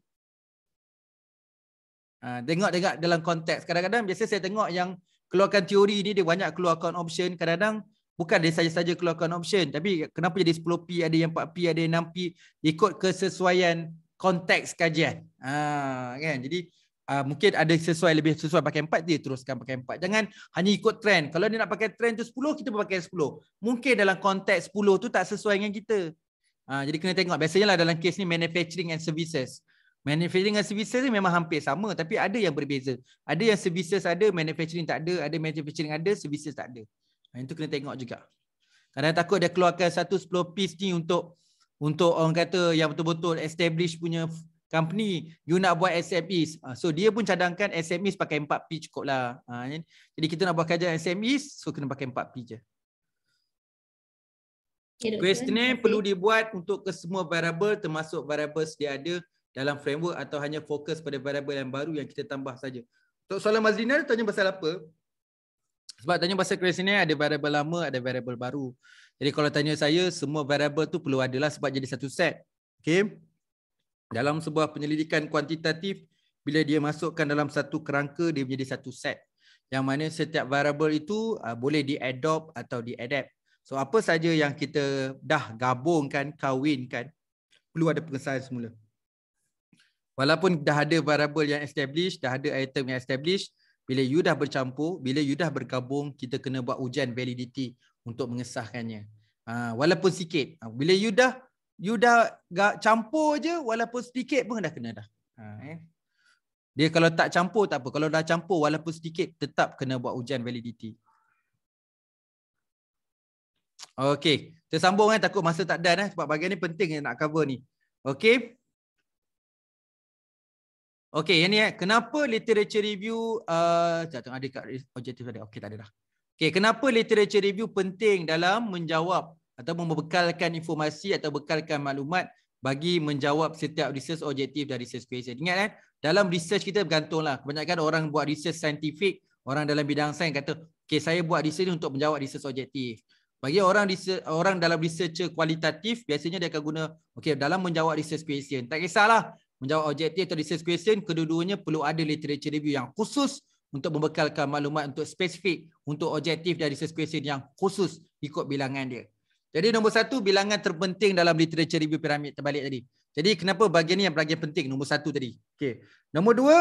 ha, tengok tengok dalam konteks kadang-kadang biasa saya tengok yang keluarkan teori ni dia banyak keluarkan option kadang-kadang bukan dia saja-saja keluarkan option tapi kenapa jadi 10P ada yang 4P ada yang 6P ikut kesesuaian konteks kajian. Ha, kan? Jadi uh, mungkin ada sesuai lebih sesuai pakai empat, dia teruskan pakai empat. Jangan hanya ikut trend. Kalau dia nak pakai trend tu sepuluh, kita pun pakai sepuluh. Mungkin dalam konteks sepuluh tu tak sesuai dengan kita. Ha, jadi kena tengok. Biasanya lah dalam kes ni manufacturing and services. Manufacturing and services ni memang hampir sama tapi ada yang berbeza. Ada yang services ada, manufacturing tak ada. Ada manufacturing ada, services tak ada. Ha, itu kena tengok juga. Kadang takut dia keluarkan satu sepuluh piece ni untuk untuk orang kata yang betul-betul establish punya company you nak buat SMEs uh, ah, so dia pun cadangkan SMEs pakai 4P cukup lah uh, jadi kita nak buat kerja SMEs so kena pakai 4P je Questionnaire okay, perlu dibuat untuk semua variable termasuk variables dia ada dalam framework atau hanya fokus pada variable yang baru yang kita tambah saja. Untuk soalan Mazlina tanya pasal apa? Sebab tanya pasal questionnaire ada variable lama, ada variable baru. Jadi kalau tanya saya, semua variable tu perlu adalah sebab jadi satu set. Okay. Dalam sebuah penyelidikan kuantitatif, bila dia masukkan dalam satu kerangka, dia menjadi satu set. Yang mana setiap variable itu uh, boleh diadopt atau diadapt. So apa saja yang kita dah gabungkan, kahwinkan, perlu ada pengesahan semula. Walaupun dah ada variable yang established, dah ada item yang established, bila you dah bercampur, bila you dah bergabung, kita kena buat ujian validity untuk mengesahkannya. Ha, walaupun sikit. Ha, bila you dah you dah campur je walaupun sedikit pun dah kena dah. Ha, eh? Dia kalau tak campur tak apa. Kalau dah campur walaupun sedikit tetap kena buat ujian validity. Okay, Kita sambung eh. Takut masa tak done eh. Sebab bagian ni penting nak cover ni. Okay, Okey, ni eh. Kenapa literature review uh, tak tengok ada kat objektif tadi? Okey, tak ada dah. Okay, kenapa literature review penting dalam menjawab atau membekalkan informasi atau bekalkan maklumat bagi menjawab setiap research objektif dan research question. Ingat kan, dalam research kita bergantunglah. Kebanyakan orang buat research scientific, orang dalam bidang sains kata, okay, saya buat research untuk menjawab research objektif. Bagi orang research, orang dalam research kualitatif, biasanya dia akan guna okay, dalam menjawab research question. Tak kisahlah, menjawab objektif atau research question, kedua-duanya perlu ada literature review yang khusus untuk membekalkan maklumat untuk spesifik untuk objektif dari sesuatu yang khusus ikut bilangan dia. Jadi nombor satu, bilangan terpenting dalam literature review piramid terbalik tadi. Jadi kenapa bahagian ni yang bahagian penting, nombor satu tadi. Okey. Nombor dua,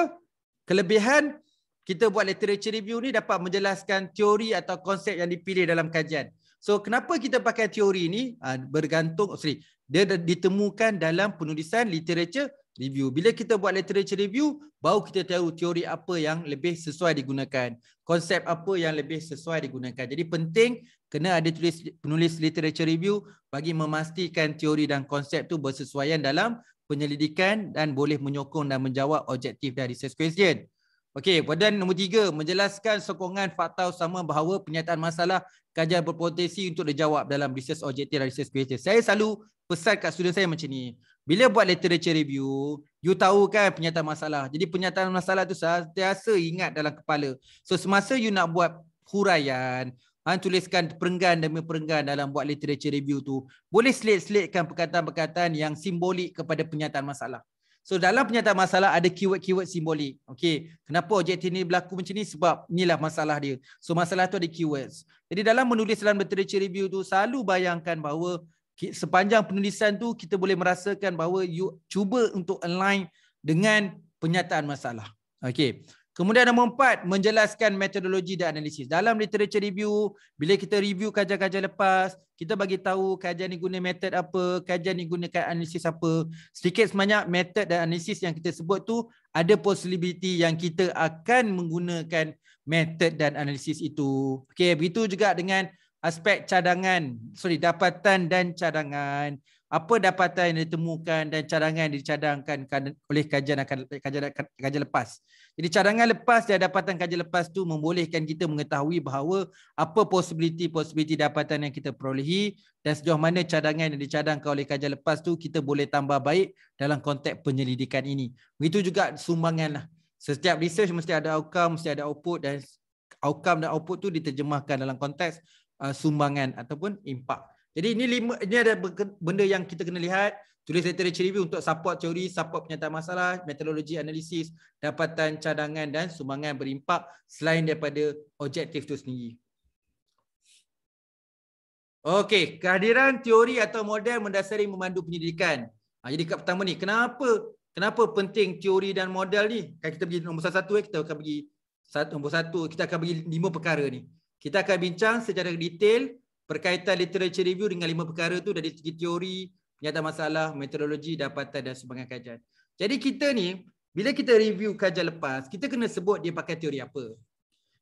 kelebihan kita buat literature review ni dapat menjelaskan teori atau konsep yang dipilih dalam kajian. So kenapa kita pakai teori ni ah, bergantung, oh, sorry, dia ditemukan dalam penulisan literature review. Bila kita buat literature review, baru kita tahu teori apa yang lebih sesuai digunakan. Konsep apa yang lebih sesuai digunakan. Jadi penting kena ada tulis penulis literature review bagi memastikan teori dan konsep tu bersesuaian dalam penyelidikan dan boleh menyokong dan menjawab objektif dari research question. Okey, pada nombor tiga, menjelaskan sokongan fakta sama bahawa penyataan masalah kajian berpotensi untuk dijawab dalam research objektif dan research question. Saya selalu pesan kat student saya macam ni. Bila buat literature review, you tahu kan penyataan masalah. Jadi penyataan masalah tu sentiasa ingat dalam kepala. So semasa you nak buat huraian, Han tuliskan perenggan demi perenggan dalam buat literature review tu. Boleh selit-selitkan perkataan-perkataan yang simbolik kepada penyataan masalah. So dalam penyataan masalah ada keyword-keyword simbolik. Okay. Kenapa objektif ni berlaku macam ni? Sebab inilah masalah dia. So masalah tu ada keywords. Jadi dalam menulis dalam literature review tu, selalu bayangkan bahawa sepanjang penulisan tu kita boleh merasakan bahawa you cuba untuk align dengan penyataan masalah. Okey. Kemudian nombor empat, menjelaskan metodologi dan analisis. Dalam literature review, bila kita review kajian-kajian lepas, kita bagi tahu kajian ni guna metod apa, kajian ni gunakan analisis apa. Sedikit semanya metod dan analisis yang kita sebut tu ada possibility yang kita akan menggunakan metod dan analisis itu. Okey, begitu juga dengan aspek cadangan sorry dapatan dan cadangan apa dapatan yang ditemukan dan cadangan yang dicadangkan kan- oleh kajian akan kajian, kajian, lepas. Jadi cadangan lepas dan dapatan kajian lepas tu membolehkan kita mengetahui bahawa apa possibility-possibility dapatan yang kita perolehi dan sejauh mana cadangan yang dicadangkan oleh kajian lepas tu kita boleh tambah baik dalam konteks penyelidikan ini. Begitu juga sumbangan lah. Setiap research mesti ada outcome, mesti ada output dan outcome dan output tu diterjemahkan dalam konteks Uh, sumbangan ataupun impak. Jadi ini lima ini ada benda yang kita kena lihat tulis literature review untuk support teori, support penyataan masalah, metodologi analisis, dapatan cadangan dan sumbangan berimpak selain daripada objektif tu sendiri. Okey, kehadiran teori atau model mendasari memandu penyelidikan. Ah, jadi kat pertama ni, kenapa kenapa penting teori dan model ni? Kan kita pergi nombor satu, eh, kita akan pergi satu nombor satu, kita akan pergi lima perkara ni kita akan bincang secara detail berkaitan literature review dengan lima perkara tu dari segi teori, nyata masalah, metodologi, dapatan dan sebagainya kajian. Jadi kita ni, bila kita review kajian lepas, kita kena sebut dia pakai teori apa.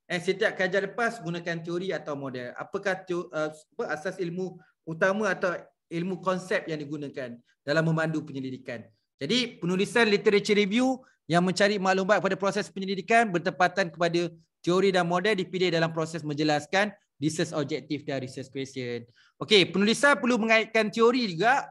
Eh, setiap kajian lepas gunakan teori atau model. Apakah teori, eh, apa asas ilmu utama atau ilmu konsep yang digunakan dalam memandu penyelidikan. Jadi penulisan literature review yang mencari maklumat pada proses penyelidikan bertepatan kepada teori dan model dipilih dalam proses menjelaskan research objektif dan research question. Okey, penulisan perlu mengaitkan teori juga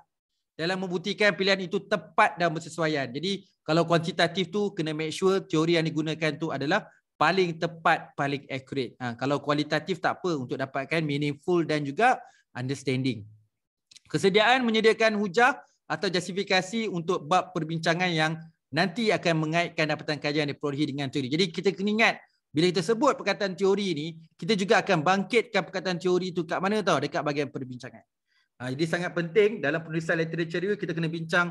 dalam membuktikan pilihan itu tepat dan bersesuaian. Jadi, kalau kuantitatif tu kena make sure teori yang digunakan tu adalah paling tepat, paling accurate. Ha, kalau kualitatif tak apa untuk dapatkan meaningful dan juga understanding. Kesediaan menyediakan hujah atau justifikasi untuk bab perbincangan yang nanti akan mengaitkan dapatan kajian yang diperolehi dengan teori. Jadi, kita kena ingat bila kita sebut perkataan teori ni, kita juga akan bangkitkan perkataan teori tu kat mana tau, dekat bahagian perbincangan. Ha, jadi sangat penting dalam penulisan literature review, kita kena bincang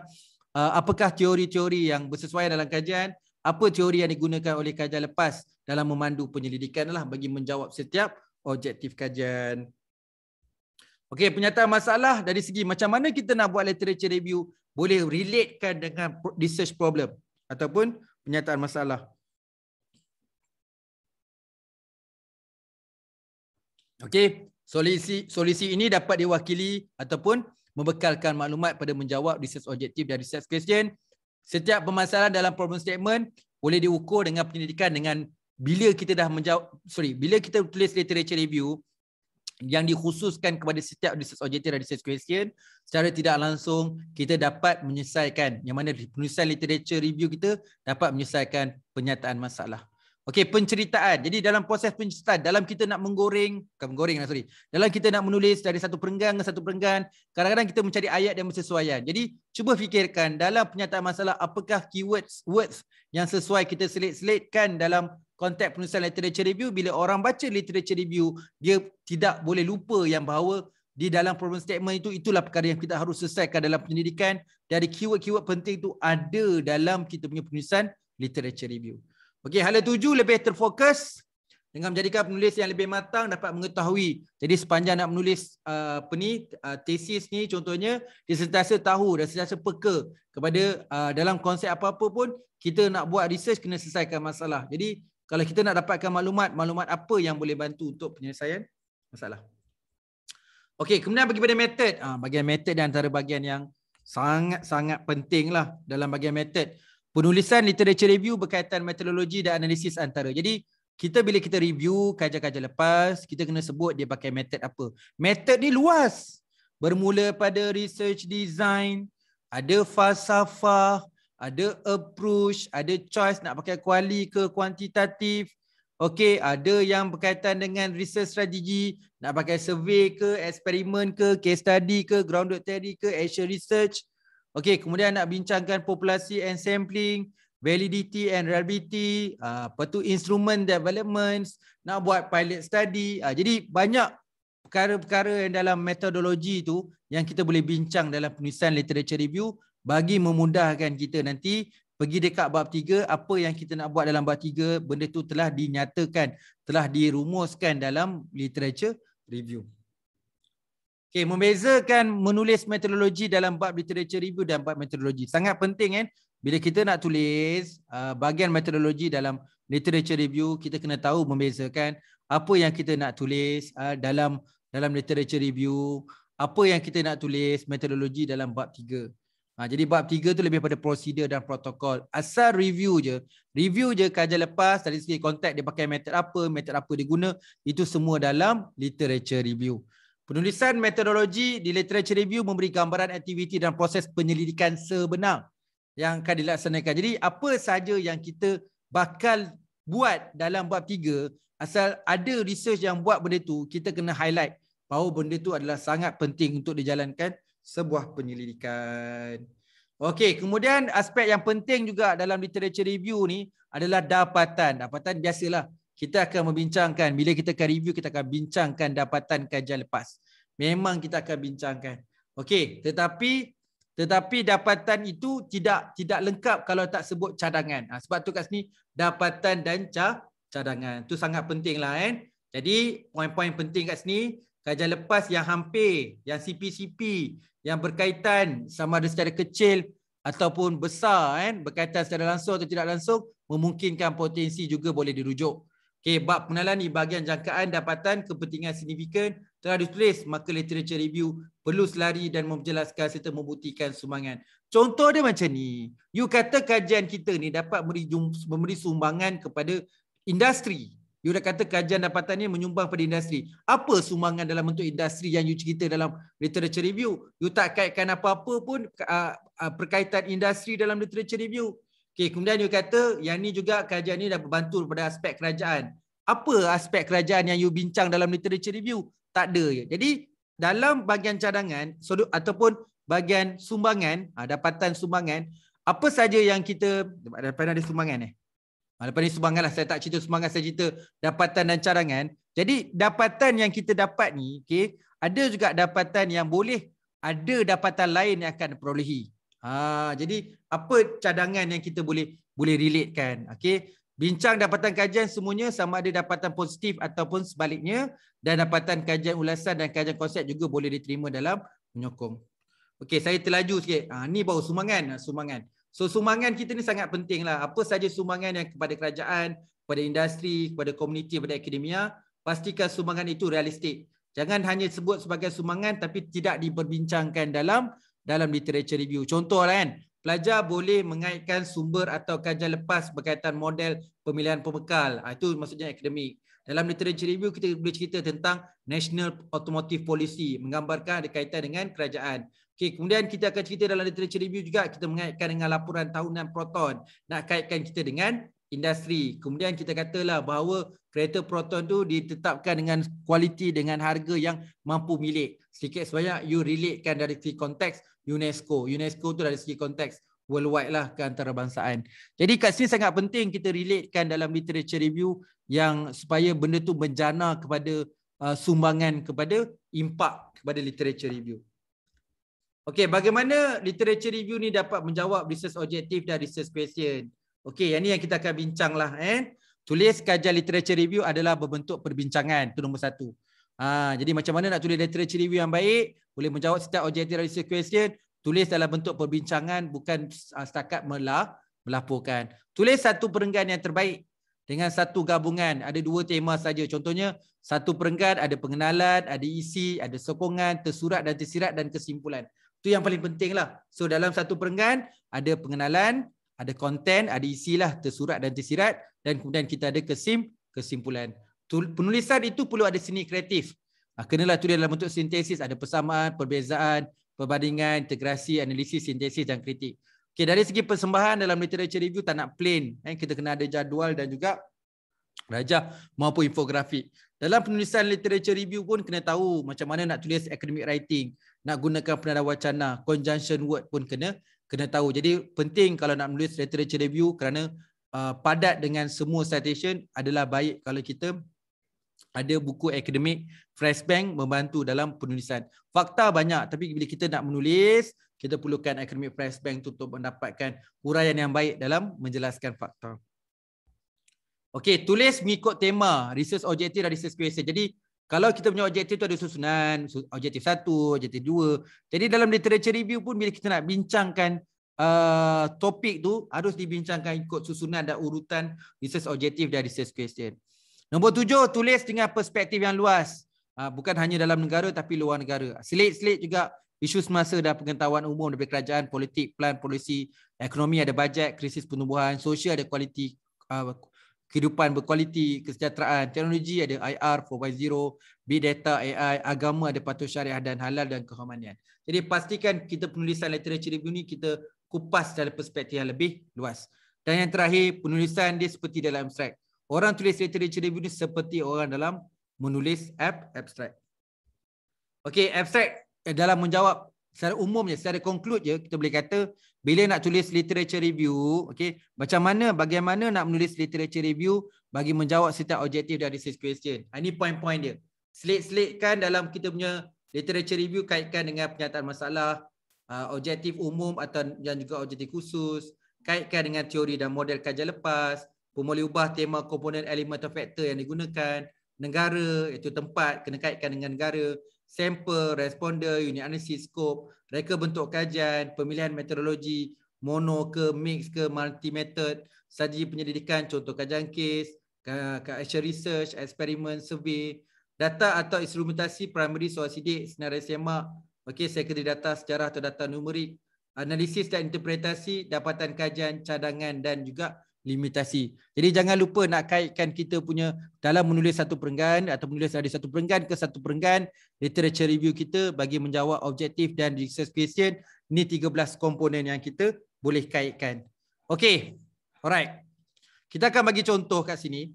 uh, apakah teori-teori yang bersesuaian dalam kajian, apa teori yang digunakan oleh kajian lepas dalam memandu penyelidikan lah bagi menjawab setiap objektif kajian. Okey, penyataan masalah dari segi macam mana kita nak buat literature review boleh relatekan dengan research problem ataupun penyataan masalah. Okey, solusi solusi ini dapat diwakili ataupun membekalkan maklumat pada menjawab research objective dan research question. Setiap permasalahan dalam problem statement boleh diukur dengan penyelidikan dengan bila kita dah menjawab sorry, bila kita tulis literature review yang dikhususkan kepada setiap research objective dan research question secara tidak langsung kita dapat menyelesaikan yang mana penulisan literature review kita dapat menyelesaikan penyataan masalah. Okey, penceritaan. Jadi dalam proses penceritaan, dalam kita nak menggoreng, bukan menggoreng lah, sorry. Dalam kita nak menulis dari satu perenggan ke satu perenggan, kadang-kadang kita mencari ayat dan bersesuaian. Jadi cuba fikirkan dalam penyataan masalah apakah keywords words yang sesuai kita selit-selitkan dalam konteks penulisan literature review bila orang baca literature review dia tidak boleh lupa yang bahawa di dalam problem statement itu itulah perkara yang kita harus selesaikan dalam penyelidikan dari keyword-keyword penting itu ada dalam kita punya penulisan literature review. Okey, hala tuju lebih terfokus dengan menjadikan penulis yang lebih matang dapat mengetahui. Jadi sepanjang nak menulis uh, peni ni uh, tesis ni contohnya dia sentiasa tahu dan sentiasa peka kepada uh, dalam konsep apa-apa pun kita nak buat research kena selesaikan masalah. Jadi kalau kita nak dapatkan maklumat, maklumat apa yang boleh bantu untuk penyelesaian masalah. Okey, kemudian bagi pada method. Ah bagian method dan antara bagian yang sangat-sangat pentinglah dalam bagian method penulisan literature review berkaitan metodologi dan analisis antara. Jadi kita bila kita review kajian-kajian lepas, kita kena sebut dia pakai method apa. Method ni luas. Bermula pada research design, ada falsafah, ada approach, ada choice nak pakai kuali ke kuantitatif. Okey, ada yang berkaitan dengan research strategi, nak pakai survey ke, eksperimen ke, case study ke, grounded theory ke, action research. Okey, kemudian nak bincangkan populasi and sampling, validity and reliability, uh, ah, apa tu instrument developments, nak buat pilot study. Ah, jadi banyak perkara-perkara yang dalam metodologi tu yang kita boleh bincang dalam penulisan literature review bagi memudahkan kita nanti pergi dekat bab tiga apa yang kita nak buat dalam bab tiga benda tu telah dinyatakan telah dirumuskan dalam literature review Okay, membezakan menulis metodologi dalam bab literature review dan bab metodologi. Sangat penting kan? Bila kita nak tulis uh, bahagian metodologi dalam literature review, kita kena tahu membezakan apa yang kita nak tulis uh, dalam dalam literature review, apa yang kita nak tulis metodologi dalam bab tiga. Ha, jadi bab tiga tu lebih pada prosedur dan protokol. Asal review je. Review je kajian lepas dari segi konteks dia pakai metod apa, metod apa dia guna. Itu semua dalam literature review. Penulisan metodologi di literature review memberi gambaran aktiviti dan proses penyelidikan sebenar yang akan dilaksanakan. Jadi apa saja yang kita bakal buat dalam bab tiga, asal ada research yang buat benda tu, kita kena highlight bahawa benda tu adalah sangat penting untuk dijalankan sebuah penyelidikan. Okey, kemudian aspek yang penting juga dalam literature review ni adalah dapatan. Dapatan biasalah kita akan membincangkan bila kita akan review kita akan bincangkan dapatan kajian lepas memang kita akan bincangkan okey tetapi tetapi dapatan itu tidak tidak lengkap kalau tak sebut cadangan ha, sebab tu kat sini dapatan dan ca cadangan tu sangat penting lah kan jadi poin-poin penting kat sini kajian lepas yang hampir yang CPCP yang berkaitan sama ada secara kecil ataupun besar kan berkaitan secara langsung atau tidak langsung memungkinkan potensi juga boleh dirujuk Okay, bab pengenalan di bahagian jangkaan dapatan kepentingan signifikan telah ditulis maka literature review perlu selari dan menjelaskan serta membuktikan sumbangan. Contoh dia macam ni. You kata kajian kita ni dapat memberi, sumbangan kepada industri. You dah kata kajian dapatan ni menyumbang pada industri. Apa sumbangan dalam bentuk industri yang you cerita dalam literature review? You tak kaitkan apa-apa pun uh, uh, perkaitan industri dalam literature review. Okey, kemudian dia kata yang ni juga kajian ni dah membantu pada aspek kerajaan. Apa aspek kerajaan yang you bincang dalam literature review? Tak ada je. Jadi dalam bahagian cadangan sudut ataupun bahagian sumbangan, ah, dapatan sumbangan, apa saja yang kita depan ada sumbangan ni. Eh? Lepas ah, ni sumbangan lah. Saya tak cerita sumbangan. Saya cerita dapatan dan cadangan. Jadi dapatan yang kita dapat ni. Okay, ada juga dapatan yang boleh. Ada dapatan lain yang akan diperolehi. Ha, jadi apa cadangan yang kita boleh boleh relate kan? Okay. Bincang dapatan kajian semuanya sama ada dapatan positif ataupun sebaliknya dan dapatan kajian ulasan dan kajian konsep juga boleh diterima dalam menyokong. Okey, saya terlaju sikit. Ha, ni baru sumangan. Ha, sumangan. So sumangan kita ni sangat penting lah. Apa saja sumangan yang kepada kerajaan, kepada industri, kepada komuniti, kepada akademia, pastikan sumangan itu realistik. Jangan hanya sebut sebagai sumangan tapi tidak diperbincangkan dalam dalam literature review. Contoh lah kan, pelajar boleh mengaitkan sumber atau kajian lepas berkaitan model pemilihan pembekal. Ha, itu maksudnya akademik. Dalam literature review, kita boleh cerita tentang National Automotive Policy, menggambarkan ada kaitan dengan kerajaan. Okay, kemudian kita akan cerita dalam literature review juga, kita mengaitkan dengan laporan tahunan Proton, nak kaitkan kita dengan industri. Kemudian kita katalah bahawa kereta Proton tu ditetapkan dengan kualiti, dengan harga yang mampu milik sedikit sebanyak you relatekan dari segi konteks UNESCO. UNESCO tu dari segi konteks worldwide lah ke antarabangsaan. Jadi kat sini sangat penting kita relatekan dalam literature review yang supaya benda tu menjana kepada uh, sumbangan kepada impak kepada literature review. Okey, bagaimana literature review ni dapat menjawab research objective dan research question? Okey, yang ni yang kita akan bincang lah. Eh? Tulis kajian literature review adalah berbentuk perbincangan. tu nombor satu. Ha, jadi macam mana nak tulis literature review yang baik? Boleh menjawab setiap objektif dari research question. Tulis dalam bentuk perbincangan bukan ah, setakat melah, melaporkan. Tulis satu perenggan yang terbaik dengan satu gabungan. Ada dua tema saja. Contohnya satu perenggan ada pengenalan, ada isi, ada sokongan, tersurat dan tersirat dan kesimpulan. Itu yang paling penting lah. So dalam satu perenggan ada pengenalan, ada konten, ada isilah lah tersurat dan tersirat dan kemudian kita ada kesim kesimpulan penulisan itu perlu ada seni kreatif. Ah, kenalah tulis dalam bentuk sintesis, ada persamaan, perbezaan, perbandingan, integrasi, analisis, sintesis dan kritik. Okay, dari segi persembahan dalam literature review tak nak plain. Eh, kita kena ada jadual dan juga raja maupun infografik. Dalam penulisan literature review pun kena tahu macam mana nak tulis academic writing, nak gunakan penanda wacana, conjunction word pun kena kena tahu. Jadi penting kalau nak menulis literature review kerana uh, padat dengan semua citation adalah baik kalau kita ada buku akademik Fresh Bank membantu dalam penulisan. Fakta banyak tapi bila kita nak menulis, kita perlukan akademik Fresh Bank tu untuk mendapatkan huraian yang baik dalam menjelaskan fakta. Okey, tulis mengikut tema, research objective dan research question. Jadi kalau kita punya objektif tu ada susunan, objektif satu, objektif dua. Jadi dalam literature review pun bila kita nak bincangkan uh, topik tu harus dibincangkan ikut susunan dan urutan research objective dan research question. Nombor tujuh, tulis dengan perspektif yang luas. Ah, bukan hanya dalam negara tapi luar negara. Selit-selit juga isu semasa dan pengetahuan umum daripada kerajaan, politik, plan, polisi, ekonomi ada bajet, krisis pertumbuhan, sosial ada kualiti, ah, kehidupan berkualiti, kesejahteraan, teknologi ada IR 4.0, big data, AI, agama ada patuh syariah dan halal dan kehormanian. Jadi pastikan kita penulisan literature review ini kita kupas dari perspektif yang lebih luas. Dan yang terakhir, penulisan dia seperti dalam abstract. Orang tulis literature review ni seperti orang dalam menulis app abstract. Okey, abstract eh, dalam menjawab secara umumnya, secara conclude je kita boleh kata bila nak tulis literature review, Okay, macam mana bagaimana nak menulis literature review bagi menjawab setiap objektif dari research question. Ha, ini point-point dia. Selit-selitkan dalam kita punya literature review kaitkan dengan penyataan masalah, ha, objektif umum atau yang juga objektif khusus, kaitkan dengan teori dan model kajian lepas pun boleh ubah tema komponen elemen atau faktor yang digunakan negara iaitu tempat kena kaitkan dengan negara sampel responder unit analisis scope reka bentuk kajian pemilihan metodologi mono ke mix ke multi method saji penyelidikan contoh kajian kes actual research eksperimen survey data atau instrumentasi primary source didik senarai semak okey secondary data sejarah atau data numerik analisis dan interpretasi dapatan kajian cadangan dan juga limitasi. Jadi jangan lupa nak kaitkan kita punya dalam menulis satu perenggan atau menulis dari satu perenggan ke satu perenggan literature review kita bagi menjawab objektif dan research question ni 13 komponen yang kita boleh kaitkan. Okey. Alright. Kita akan bagi contoh kat sini.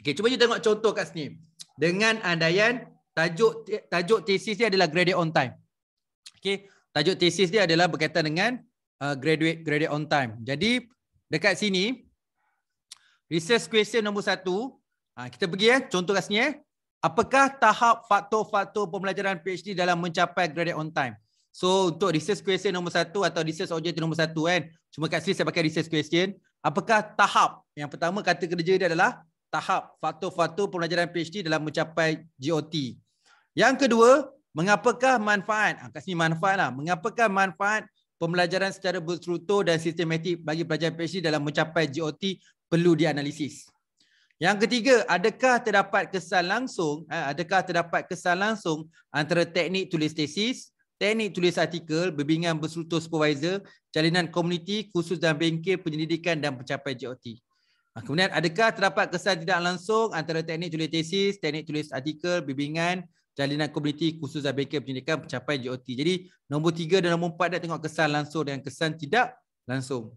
Okey, cuba kita tengok contoh kat sini. Dengan andaian tajuk tajuk tesis dia adalah graded on time. Okey, tajuk tesis dia adalah berkaitan dengan uh, graduate graduate on time. Jadi dekat sini research question nombor satu. Uh, kita pergi ya. Eh. Contoh kat sini eh. Apakah tahap faktor-faktor pembelajaran PhD dalam mencapai graduate on time? So untuk research question nombor satu atau research object nombor satu kan. Cuma kat sini saya pakai research question. Apakah tahap yang pertama kata kerja dia adalah tahap faktor-faktor pembelajaran PhD dalam mencapai GOT. Yang kedua, mengapakah manfaat? Ha, kat sini manfaat lah. Mengapakah manfaat pembelajaran secara berstruktur dan sistematik bagi pelajar PhD dalam mencapai GOT perlu dianalisis. Yang ketiga, adakah terdapat kesan langsung, ha, adakah terdapat kesan langsung antara teknik tulis tesis, teknik tulis artikel, bimbingan berstruktur supervisor, jalinan komuniti, khusus dan bengkel penyelidikan dan pencapaian GOT. Ha, kemudian, adakah terdapat kesan tidak langsung antara teknik tulis tesis, teknik tulis artikel, bimbingan, jalinan komuniti khusus dan bengkel penyelidikan pencapai JOT. Jadi nombor tiga dan nombor empat nak tengok kesan langsung dan kesan tidak langsung.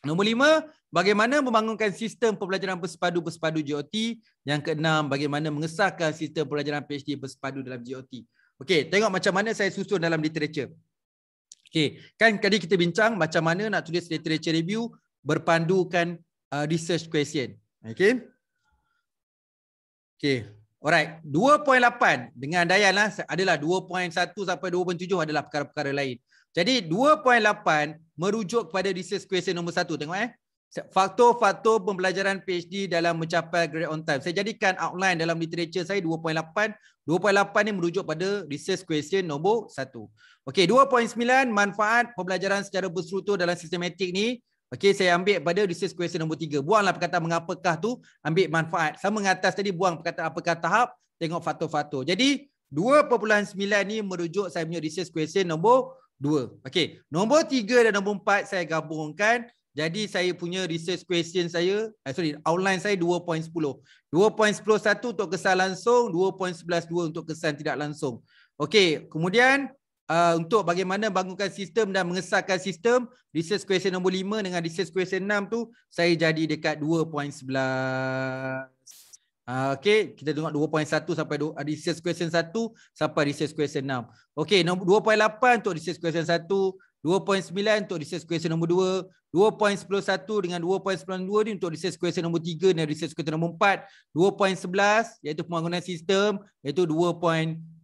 Nombor lima, bagaimana membangunkan sistem pembelajaran bersepadu-bersepadu JOT. Yang keenam, bagaimana mengesahkan sistem pembelajaran PhD bersepadu dalam JOT. Okey, tengok macam mana saya susun dalam literature. Okey, kan tadi kita bincang macam mana nak tulis literature review berpandukan uh, research question. Okey. Okey, Alright, 2.8 dengan Dayan lah, adalah 2.1 sampai 2.7 adalah perkara-perkara lain. Jadi 2.8 merujuk kepada research question nombor 1. Tengok eh. Faktor-faktor pembelajaran PhD dalam mencapai grade on time. Saya jadikan outline dalam literature saya 2.8. 2.8 ni merujuk pada research question nombor 1. Okay, 2.9 manfaat pembelajaran secara berstruktur dalam sistematik ni. Okey, saya ambil pada research question nombor tiga Buanglah perkataan mengapakah tu, ambil manfaat. Sama dengan atas tadi, buang perkataan apakah tahap, tengok faktor-faktor. Jadi, 2.9 ni merujuk saya punya research question nombor dua. Okey, nombor tiga dan nombor empat saya gabungkan. Jadi, saya punya research question saya, eh, sorry, outline saya 2.10. 2.11 untuk kesan langsung, 2.11.2 untuk kesan tidak langsung. Okey, kemudian uh, untuk bagaimana bangunkan sistem dan mengesahkan sistem research question nombor 5 dengan research question 6 tu saya jadi dekat 2.11 Uh, okay, kita tengok 2.1 sampai 2, uh, research question 1 sampai research question 6. Okay, nombor 2.8 untuk research question 1, 2.9 untuk research question nombor 2, 2.11 dengan 2.92 ni untuk research question nombor 3 dan research question nombor 4, 2.11 iaitu pembangunan sistem, iaitu 2.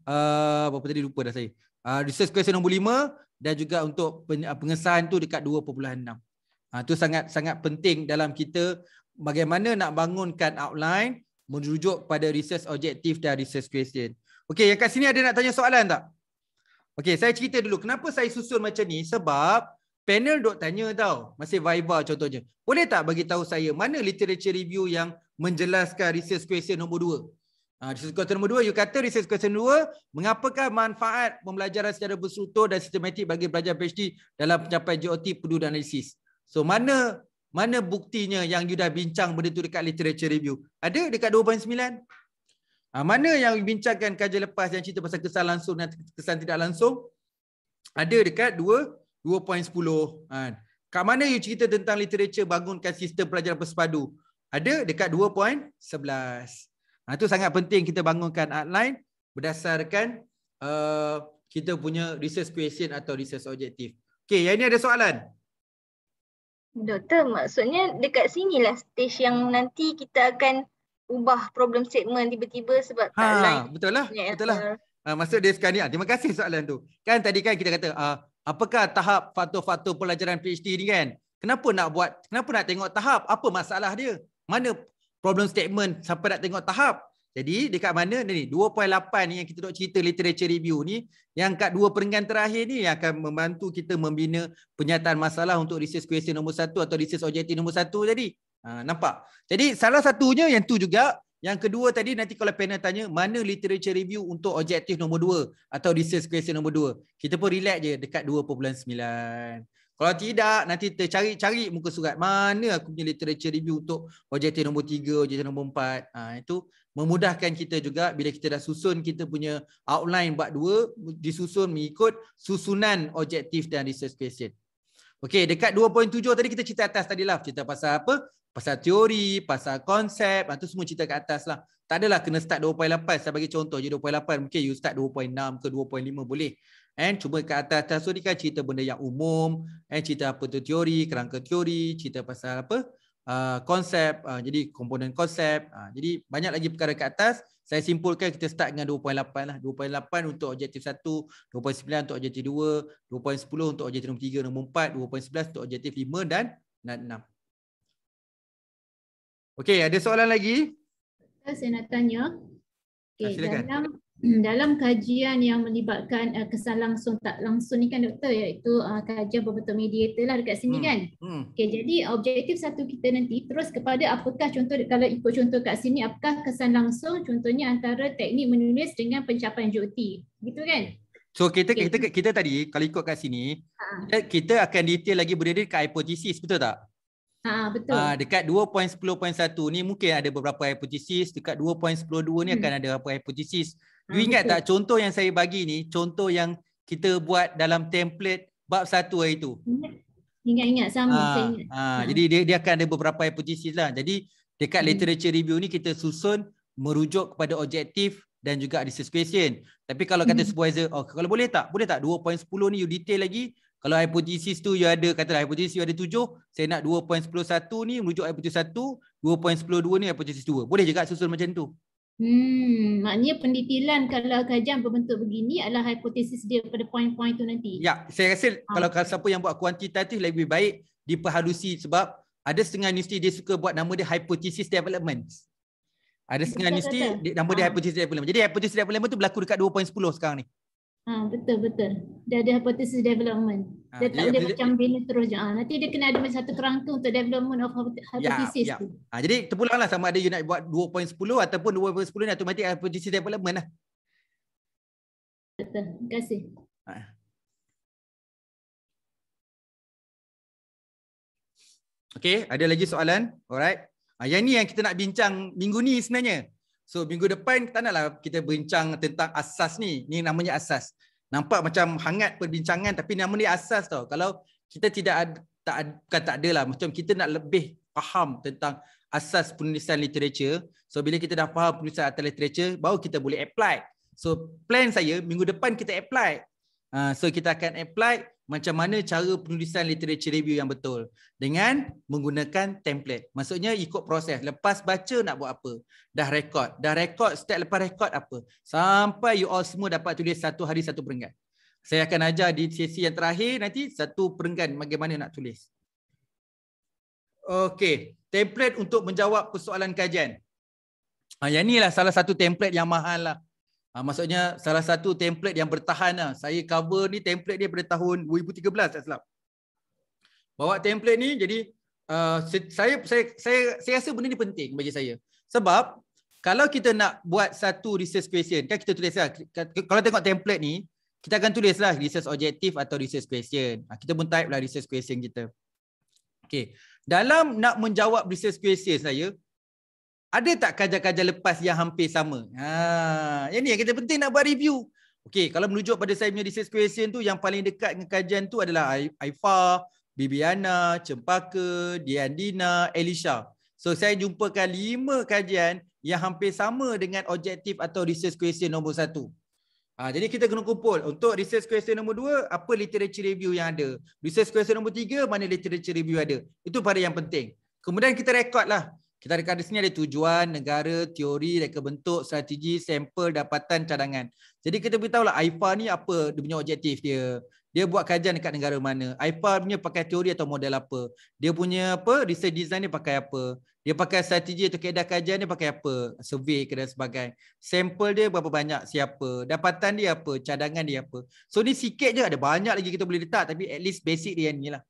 Uh, apa tadi lupa dah saya. 2.11 Ah, research question nombor 5 dan juga untuk ah, pengesahan tu dekat 2.6. Uh, ah, tu sangat sangat penting dalam kita bagaimana nak bangunkan outline merujuk pada research objective dan research question. Okey, yang kat sini ada nak tanya soalan tak? Okey, saya cerita dulu kenapa saya susun macam ni sebab panel dok tanya tau. Masih Viva contohnya. Boleh tak bagi tahu saya mana literature review yang menjelaskan research question nombor Resesi question nombor dua, you kata resesi kuasa nombor dua, mengapakah manfaat pembelajaran secara berstruktur dan sistematik bagi pelajar PhD dalam pencapaian JOT PEDU dan analisis? So mana mana buktinya yang you dah bincang benda tu dekat literature review? Ada dekat 2.9? Ah mana yang bincangkan kajian lepas yang cerita pasal kesan langsung dan kesan tidak langsung? Ada dekat 2.10. Ha. Ah, kat mana you cerita tentang literature bangunkan sistem pelajaran bersepadu? Ada dekat 2.11. Itu ha, sangat penting kita bangunkan outline berdasarkan uh, kita punya research question atau research objektif. Okey, yang ini ada soalan? Doktor, maksudnya dekat sini lah stage yang nanti kita akan ubah problem statement tiba-tiba sebab ha, outline. Betul lah, yeah. betul lah. Uh, maksud dia sekarang ni, ha, terima kasih soalan tu. Kan tadi kan kita kata, uh, apakah tahap faktor-faktor pelajaran PhD ni kan? Kenapa nak buat, kenapa nak tengok tahap? Apa masalah dia? Mana problem statement sampai nak tengok tahap. Jadi dekat mana ni 2.8 ni yang kita nak cerita literature review ni yang kat dua peringkat terakhir ni yang akan membantu kita membina penyataan masalah untuk research question nombor satu atau research objective nombor satu. jadi. Ha, nampak. Jadi salah satunya yang tu juga yang kedua tadi nanti kalau panel tanya mana literature review untuk objective nombor dua atau research question nombor dua Kita pun relax je dekat 2.9. Kalau tidak, nanti tercari-cari muka surat. Mana aku punya literature review untuk OJT nombor 3, OJT nombor 4. Ha, itu memudahkan kita juga bila kita dah susun kita punya outline buat dua, disusun mengikut susunan objektif dan research question. Okey, dekat 2.7 tadi kita cerita atas tadi lah. Cerita pasal apa? Pasal teori, pasal konsep, itu ha, semua cerita kat atas lah. Tak adalah kena start 2.8. Saya bagi contoh je 2.8. Mungkin you start 2.6 ke 2.5 boleh. Eh, cuma kat atas atas tu ni kan cerita benda yang umum, eh, cerita apa tu teori, kerangka teori, cerita pasal apa, uh, konsep, uh, jadi komponen konsep. Uh, jadi banyak lagi perkara kat atas. Saya simpulkan kita start dengan 2.8 lah. 2.8 untuk objektif 1, 2.9 untuk objektif 2, 2.10 untuk objektif nombor 3, nombor 2.11 untuk objektif 5 dan 6. Okay, ada soalan lagi? Saya nak tanya. Okay, ah, Dalam Hmm, dalam kajian yang melibatkan uh, kesan langsung tak langsung ni kan doktor iaitu uh, kajian berbentuk mediator lah dekat sini hmm. kan. Hmm. Okay, jadi objektif satu kita nanti terus kepada apakah contoh kalau ikut contoh kat sini apakah kesan langsung contohnya antara teknik menulis dengan pencapaian JOTI. Gitu kan? So kita okay. kita, kita kita tadi kalau ikut kat sini ha. kita, akan detail lagi berdiri dekat hipotesis betul tak? Ah ha, betul. Ah ha, dekat 2.10.1 ni mungkin ada beberapa hipotesis dekat 2.10.2 ni hmm. akan ada beberapa hipotesis. You hmm, ingat tak contoh yang saya bagi ni, contoh yang kita buat dalam template bab satu hari tu. Ingat-ingat sama ha, saya ingat. Ha, ha. Jadi dia, dia akan ada beberapa hipotesis lah. Jadi dekat hmm. literature review ni kita susun merujuk kepada objektif dan juga research question. Tapi kalau kata hmm. supervisor, oh, kalau boleh tak? Boleh tak? 2.10 ni you detail lagi. Kalau hipotesis tu you ada, katalah hipotesis you ada 7, saya nak 2.101 ni merujuk hypothesis 1, 2.102 ni hipotesis 2. Boleh juga susun macam tu. Hmm, maknanya pendetilan kalau kajian berbentuk begini adalah hipotesis dia pada poin-poin tu nanti. Ya, saya rasa ha. kalau siapa yang buat kuantitatif lebih baik diperhalusi sebab ada setengah universiti dia suka buat nama dia hypothesis development. Ada setengah universiti nama dia ha. hypothesis development. Jadi hypothesis development tu berlaku dekat 2.10 sekarang ni. Ha, betul betul. Dia ada hypothesis development. Ha, dia, tak ada macam bina terus je. Ha, nanti dia kena ada satu kerangka untuk development of ya, hypothesis ya, tu. Ya. Ha, jadi terpulanglah sama ada you nak buat 2.10 ataupun 2.10 ni automatic hypothesis development lah. Betul. Terima kasih. Ha. Okay, ada lagi soalan? Alright. Ha, yang ni yang kita nak bincang minggu ni sebenarnya. So minggu depan tak naklah kita bincang tentang asas ni. Ni namanya asas. Nampak macam hangat perbincangan tapi namanya asas tau. Kalau kita tidak ada, tak bukan tak lah macam kita nak lebih faham tentang asas penulisan literature. So bila kita dah faham penulisan atas literature baru kita boleh apply. So plan saya minggu depan kita apply Ah, so kita akan apply macam mana cara penulisan literature review yang betul dengan menggunakan template. Maksudnya ikut proses. Lepas baca nak buat apa? Dah record. Dah record, step lepas record apa? Sampai you all semua dapat tulis satu hari satu perenggan. Saya akan ajar di sesi yang terakhir nanti satu perenggan bagaimana nak tulis. Okay, template untuk menjawab persoalan kajian. Ah, yang inilah salah satu template yang mahal lah. Ha, maksudnya salah satu template yang bertahan lah. Saya cover ni template dia pada tahun 2013 tak silap. Bawa template ni jadi uh, saya, saya saya saya rasa benda ni penting bagi saya. Sebab kalau kita nak buat satu research question kan kita tulislah kalau tengok template ni kita akan tulislah research objective atau research question. Ha, kita pun type lah research question kita. Okay. Dalam nak menjawab research question saya, ada tak kajar-kajar lepas yang hampir sama? Ha, yang ni yang kita penting nak buat review. Okey, kalau menunjuk pada saya punya research question tu yang paling dekat dengan kajian tu adalah Aifa, Bibiana, Cempaka, Diandina, Elisha. So saya jumpakan lima kajian yang hampir sama dengan objektif atau research question nombor satu. Ha, jadi kita kena kumpul. Untuk research question nombor dua, apa literature review yang ada? Research question nombor tiga, mana literature review ada? Itu pada yang penting. Kemudian kita rekod lah. Kita ada kat sini ada tujuan, negara, teori, reka bentuk, strategi, sampel, dapatan, cadangan. Jadi kita beritahu lah AIPA ni apa dia punya objektif dia. Dia buat kajian dekat negara mana. AIPA punya pakai teori atau model apa. Dia punya apa research design dia pakai apa. Dia pakai strategi atau keadaan kajian dia pakai apa. Survey ke dan sebagainya. Sampel dia berapa banyak siapa. Dapatan dia apa. Cadangan dia apa. So ni sikit je ada banyak lagi kita boleh letak. Tapi at least basic dia ni lah.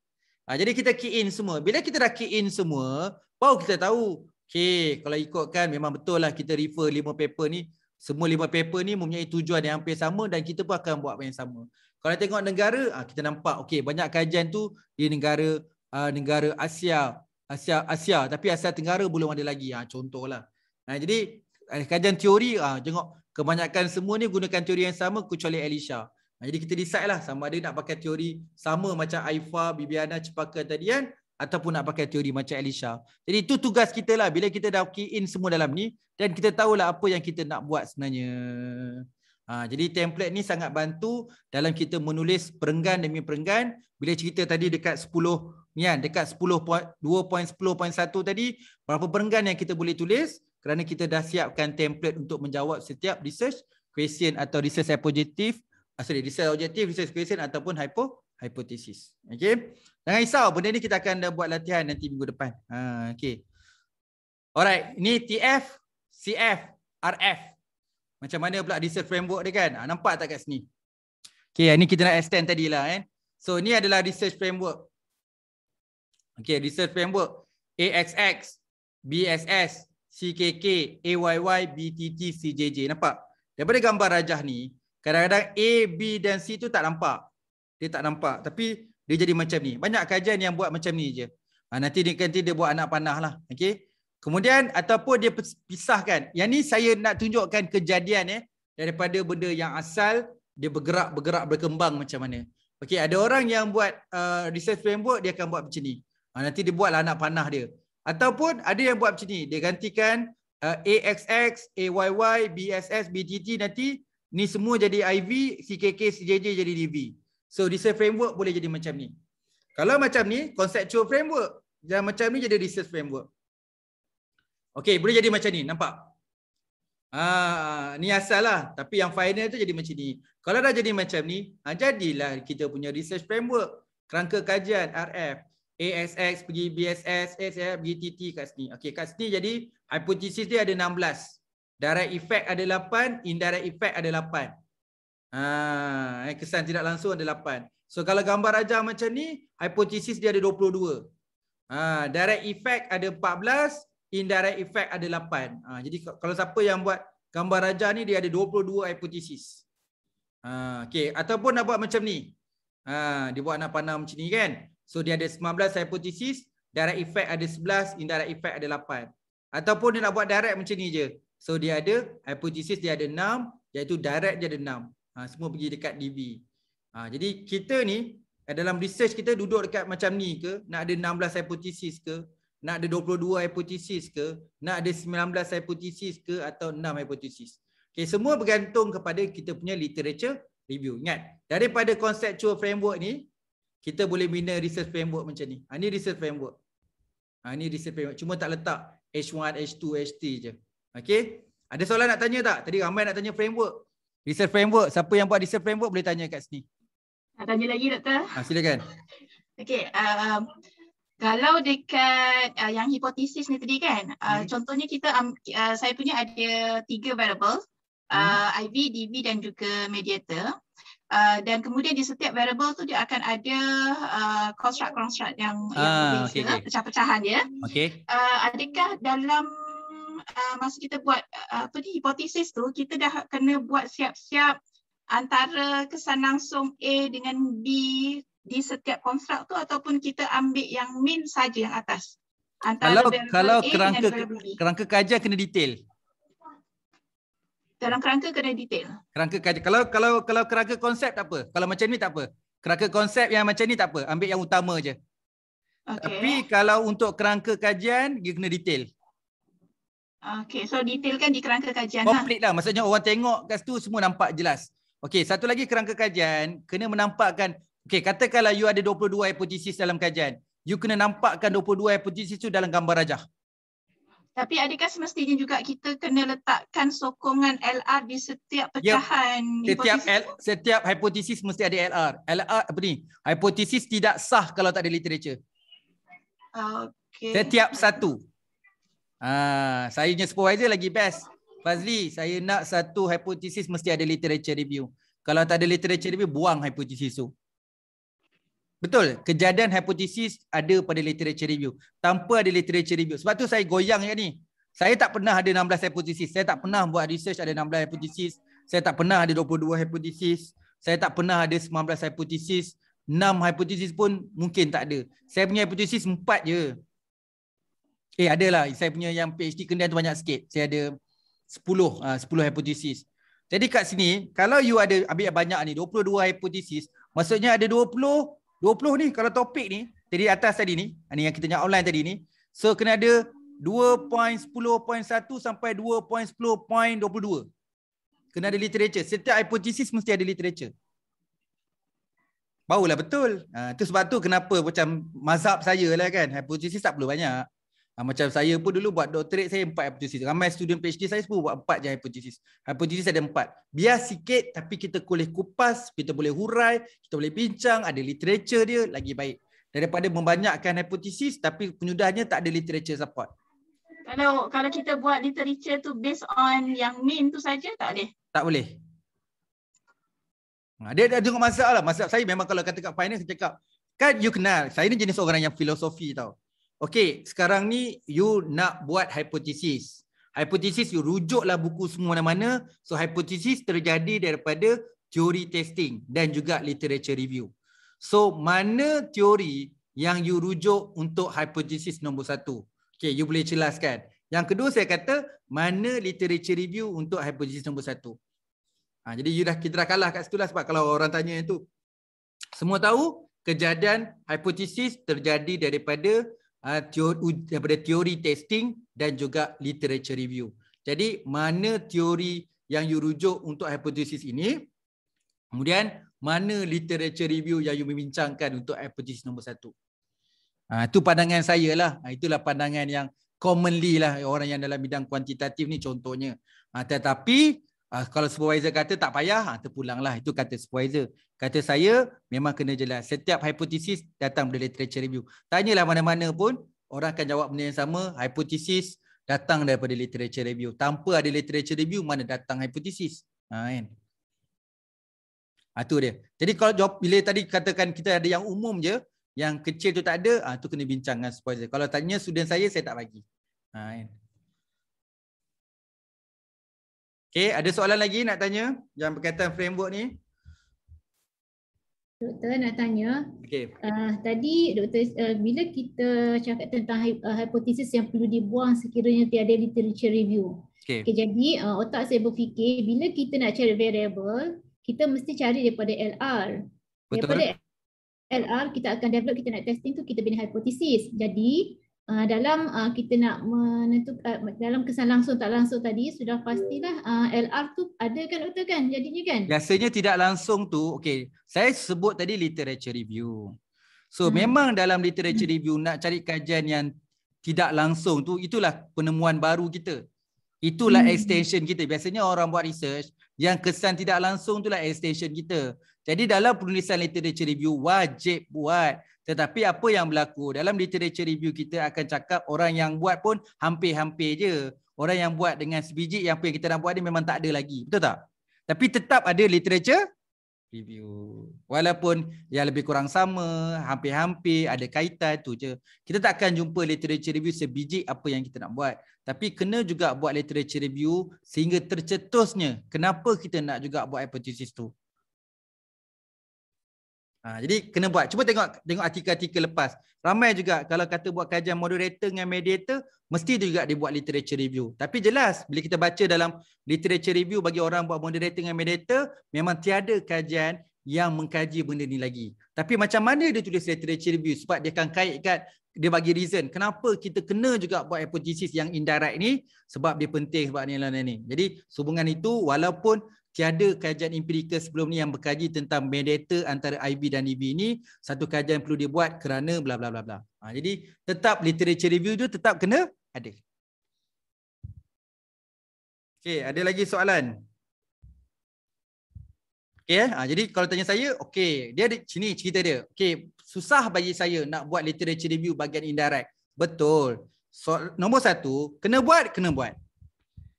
Ha, jadi kita key in semua. Bila kita dah key in semua, baru kita tahu. Okay, kalau ikutkan memang betul lah kita refer lima paper ni. Semua lima paper ni mempunyai tujuan yang hampir sama dan kita pun akan buat yang sama. Kalau tengok negara, ha, kita nampak okay, banyak kajian tu di negara uh, negara Asia. Asia Asia, tapi Asia Tenggara belum ada lagi. Ha, contohlah. Ha, jadi eh, kajian teori, ha, tengok kebanyakan semua ni gunakan teori yang sama kecuali Alicia. Jadi kita decide lah sama ada nak pakai teori sama macam Aifa, Bibiana, Cepaka tadi kan ataupun nak pakai teori macam Elisha. Jadi itu tugas kita lah bila kita dah key in semua dalam ni dan kita tahulah apa yang kita nak buat sebenarnya. Ha, jadi template ni sangat bantu dalam kita menulis perenggan demi perenggan. Bila cerita tadi dekat 10 ni kan, dekat 10.2.10.1 tadi berapa perenggan yang kita boleh tulis kerana kita dah siapkan template untuk menjawab setiap research question atau research hypothesis. Ah, sorry, research objective, research question ataupun hypo hypothesis. Okey. Jangan risau, benda ni kita akan buat latihan nanti minggu depan. Ha, okey. Alright, ni TF, CF, RF. Macam mana pula research framework dia kan? Ha, nampak tak kat sini? Okey, ah, ni kita nak extend tadilah eh. So, ni adalah research framework. Okey, research framework AXX, BSS, CKK, AYY, BTT, CJJ. Nampak? Daripada gambar rajah ni, Kadang-kadang A, B dan C tu tak nampak. Dia tak nampak. Tapi dia jadi macam ni. Banyak kajian yang buat macam ni je. Ha, nanti, dia, nanti dia buat anak panah lah. Okay. Kemudian ataupun dia pisahkan. Yang ni saya nak tunjukkan kejadian eh. Daripada benda yang asal dia bergerak-bergerak berkembang macam mana. Okay. Ada orang yang buat uh, research framework dia akan buat macam ni. Ha, nanti dia buatlah anak panah dia. Ataupun ada yang buat macam ni. Dia gantikan uh, AXX, AYY, BSS, BTT Nanti ni semua jadi IV, CKK, CJJ jadi DV. So research framework boleh jadi macam ni. Kalau macam ni, conceptual framework. Dan macam ni jadi research framework. Okay, boleh jadi macam ni. Nampak? Ah, ni asal lah. Tapi yang final tu jadi macam ni. Kalau dah jadi macam ni, ha, jadilah kita punya research framework. Kerangka kajian, RF. ASX pergi BSS, ASF pergi TT kat sini. Okay, kat sini jadi hypothesis dia ada 16. Direct effect ada 8, indirect effect ada 8. Ha, eh, kesan tidak langsung ada 8. So kalau gambar rajah macam ni, hipotesis dia ada 22. Ha, direct effect ada 14, indirect effect ada 8. Ha, jadi kalau siapa yang buat gambar rajah ni, dia ada 22 hipotesis. Ha, okay. Ataupun nak buat macam ni. Ha, dia buat anak panah macam ni kan. So dia ada 19 hipotesis, direct effect ada 11, indirect effect ada 8. Ataupun dia nak buat direct macam ni je. So dia ada hypothesis dia ada 6 iaitu direct dia ada 6. Ha, semua pergi dekat DB. Ha, jadi kita ni eh, dalam research kita duduk dekat macam ni ke nak ada 16 hypothesis ke nak ada 22 hypothesis ke nak ada 19 hypothesis ke atau 6 hypothesis. Okay, semua bergantung kepada kita punya literature review. Ingat daripada conceptual framework ni kita boleh bina research framework macam ni. Ini ha, research framework. ini ha, research framework. Cuma tak letak H1, H2, H3 je. Okay, Ada soalan nak tanya tak? Tadi ramai nak tanya framework. Research framework. Siapa yang buat research framework boleh tanya kat sini. Nak tanya lagi doktor? Ha, silakan. Okey. Um, kalau dekat uh, yang hipotesis ni tadi kan. Uh, hmm. Contohnya kita, um, uh, saya punya ada tiga variable. Uh, hmm. IV, DV dan juga mediator uh, dan kemudian di setiap variable tu dia akan ada uh, construct-construct yang, yang uh, ah, okay, okay. pecah-pecahan dia okay. uh, adakah dalam uh, masa kita buat uh, apa ni hipotesis tu kita dah kena buat siap-siap antara kesan langsung A dengan B di setiap konstruk tu ataupun kita ambil yang min saja yang atas. Antara kalau kalau A kerangka kerangka kajian kena detail. Dalam kerangka kena detail. Kerangka kajian. Kalau kalau kalau kerangka konsep tak apa. Kalau macam ni tak apa. Kerangka konsep yang macam ni tak apa. Ambil yang utama je. Okay. Tapi kalau untuk kerangka kajian, dia kena detail. Okay, so detailkan di kerangka kajian. Komplit lah. lah. Maksudnya orang tengok kat situ semua nampak jelas. Okay, satu lagi kerangka kajian, kena menampakkan, okay, katakanlah you ada 22 hipotesis dalam kajian. You kena nampakkan 22 hipotesis tu dalam gambar rajah. Tapi adakah semestinya juga kita kena letakkan sokongan LR di setiap pecahan yep. setiap hipotesis? L, setiap hipotesis mesti ada LR. LR apa ni? Hipotesis tidak sah kalau tak ada literature. Okay. Setiap satu. Ah, ha, saya punya supervisor lagi best. Fazli, saya nak satu hipotesis mesti ada literature review. Kalau tak ada literature review, buang hipotesis tu. Betul, kejadian hipotesis ada pada literature review. Tanpa ada literature review. Sebab tu saya goyang yang ni. Saya tak pernah ada 16 hipotesis. Saya tak pernah buat research ada 16 hipotesis. Saya tak pernah ada 22 hipotesis. Saya tak pernah ada 19 hipotesis. 6 hipotesis pun mungkin tak ada. Saya punya hipotesis 4 je. Eh ada lah saya punya yang PhD kendian tu banyak sikit. Saya ada 10 uh, 10 hypothesis. Jadi kat sini kalau you ada ambil banyak ni 22 hipotesis, maksudnya ada 20 20 ni kalau topik ni jadi atas tadi ni, ah, ni yang kita nak online tadi ni. So kena ada 2.10.1 sampai 2.10.22. Kena ada literature. Setiap hipotesis mesti ada literature. Barulah betul. Ha, ah, itu sebab tu kenapa macam mazhab saya lah kan. Hipotesis tak perlu banyak. Ah, macam saya pun dulu buat doktorat saya empat hypothesis. Ramai student PhD saya pun buat empat je hipotesis. Hipotesis ada empat. Biar sikit tapi kita boleh kupas, kita boleh hurai, kita boleh bincang, ada literature dia lagi baik. Daripada membanyakkan hipotesis, tapi penyudahnya tak ada literature support. Kalau kalau kita buat literature tu based on yang main tu saja tak boleh? Tak boleh. Ah, dia ada tengok masalah Masalah saya memang kalau kata kat finance, saya cakap, kan you kenal. Saya ni jenis orang yang filosofi tau. Okey, sekarang ni you nak buat hipotesis. Hipotesis you rujuklah buku semua mana-mana. So hipotesis terjadi daripada teori testing dan juga literature review. So mana teori yang you rujuk untuk hipotesis nombor satu? Okey, you boleh jelaskan. Yang kedua saya kata mana literature review untuk hipotesis nombor satu? Ha, jadi you dah kita dah kalah kat situlah sebab kalau orang tanya itu semua tahu kejadian hipotesis terjadi daripada Ah, daripada teori testing dan juga literature review. Jadi mana teori yang you rujuk untuk hypothesis ini? Kemudian mana literature review yang you membincangkan untuk hypothesis nombor satu? Ha, ah, itu pandangan saya lah. Ha, itulah pandangan yang commonly lah orang yang dalam bidang kuantitatif ni contohnya. Ha, tetapi Uh, kalau supervisor kata tak payah, ha, terpulanglah. Itu kata supervisor. Kata saya, memang kena jelas. Setiap hipotesis datang dari literature review. Tanyalah mana-mana pun, orang akan jawab benda yang sama. Hipotesis datang daripada literature review. Tanpa ada literature review, mana datang hipotesis. Ha, ah, kan? ha, itu dia. Jadi kalau jawab, bila tadi katakan kita ada yang umum je, yang kecil tu tak ada, ha, tu kena bincang dengan supervisor. Kalau tanya student saya, saya tak bagi. Ha, kan? Okay, ada soalan lagi nak tanya yang berkaitan framework ni? Doktor nak tanya. Okay. Uh, ah, tadi doktor uh, bila kita cakap tentang uh, eh, hipotesis yang perlu dibuang sekiranya tiada literature review. Okay. okay jadi uh, otak saya berfikir bila kita nak cari variable, kita mesti cari daripada LR. Betul. Daripada LR kita akan develop kita nak testing tu kita bina hipotesis. Jadi uh, dalam uh, kita nak menentukan uh, dalam kesan langsung tak langsung tadi sudah pastilah uh, ah, LR tu ada kan doktor kan jadinya kan biasanya tidak langsung tu okey saya sebut tadi literature review so hmm. memang dalam literature hmm. review nak cari kajian yang tidak langsung tu itulah penemuan baru kita itulah hmm. extension kita biasanya orang buat research yang kesan tidak langsung itulah air station kita. Jadi dalam penulisan literature review wajib buat. Tetapi apa yang berlaku? Dalam literature review kita akan cakap orang yang buat pun hampir-hampir je. Orang yang buat dengan sebiji yang apa yang kita nak buat ni memang tak ada lagi. Betul tak? Tapi tetap ada literature review. Walaupun yang lebih kurang sama, hampir-hampir ada kaitan tu je. Kita tak akan jumpa literature review sebiji apa yang kita nak buat. Tapi kena juga buat literature review sehingga tercetusnya kenapa kita nak juga buat hypothesis tu. Ha, jadi kena buat. Cuba tengok tengok artikel-artikel lepas. Ramai juga kalau kata buat kajian moderator dengan mediator, mesti juga dibuat literature review. Tapi jelas bila kita baca dalam literature review bagi orang buat moderator dengan mediator, memang tiada kajian yang mengkaji benda ni lagi. Tapi macam mana dia tulis literature review sebab dia akan kat dia bagi reason. Kenapa kita kena juga buat hypothesis yang indirect ni sebab dia penting sebab ni lain ni. Jadi hubungan itu walaupun tiada kajian empirikal sebelum ni yang berkaji tentang mediator antara IB dan EB ni satu kajian perlu dibuat kerana bla bla bla bla. Ha, jadi tetap literature review tu tetap kena ada. Okey, ada lagi soalan? Okey, eh? ha, jadi kalau tanya saya, okey, dia di sini cerita dia. Okey, susah bagi saya nak buat literature review bagian indirect. Betul. So, nombor satu, kena buat, kena buat.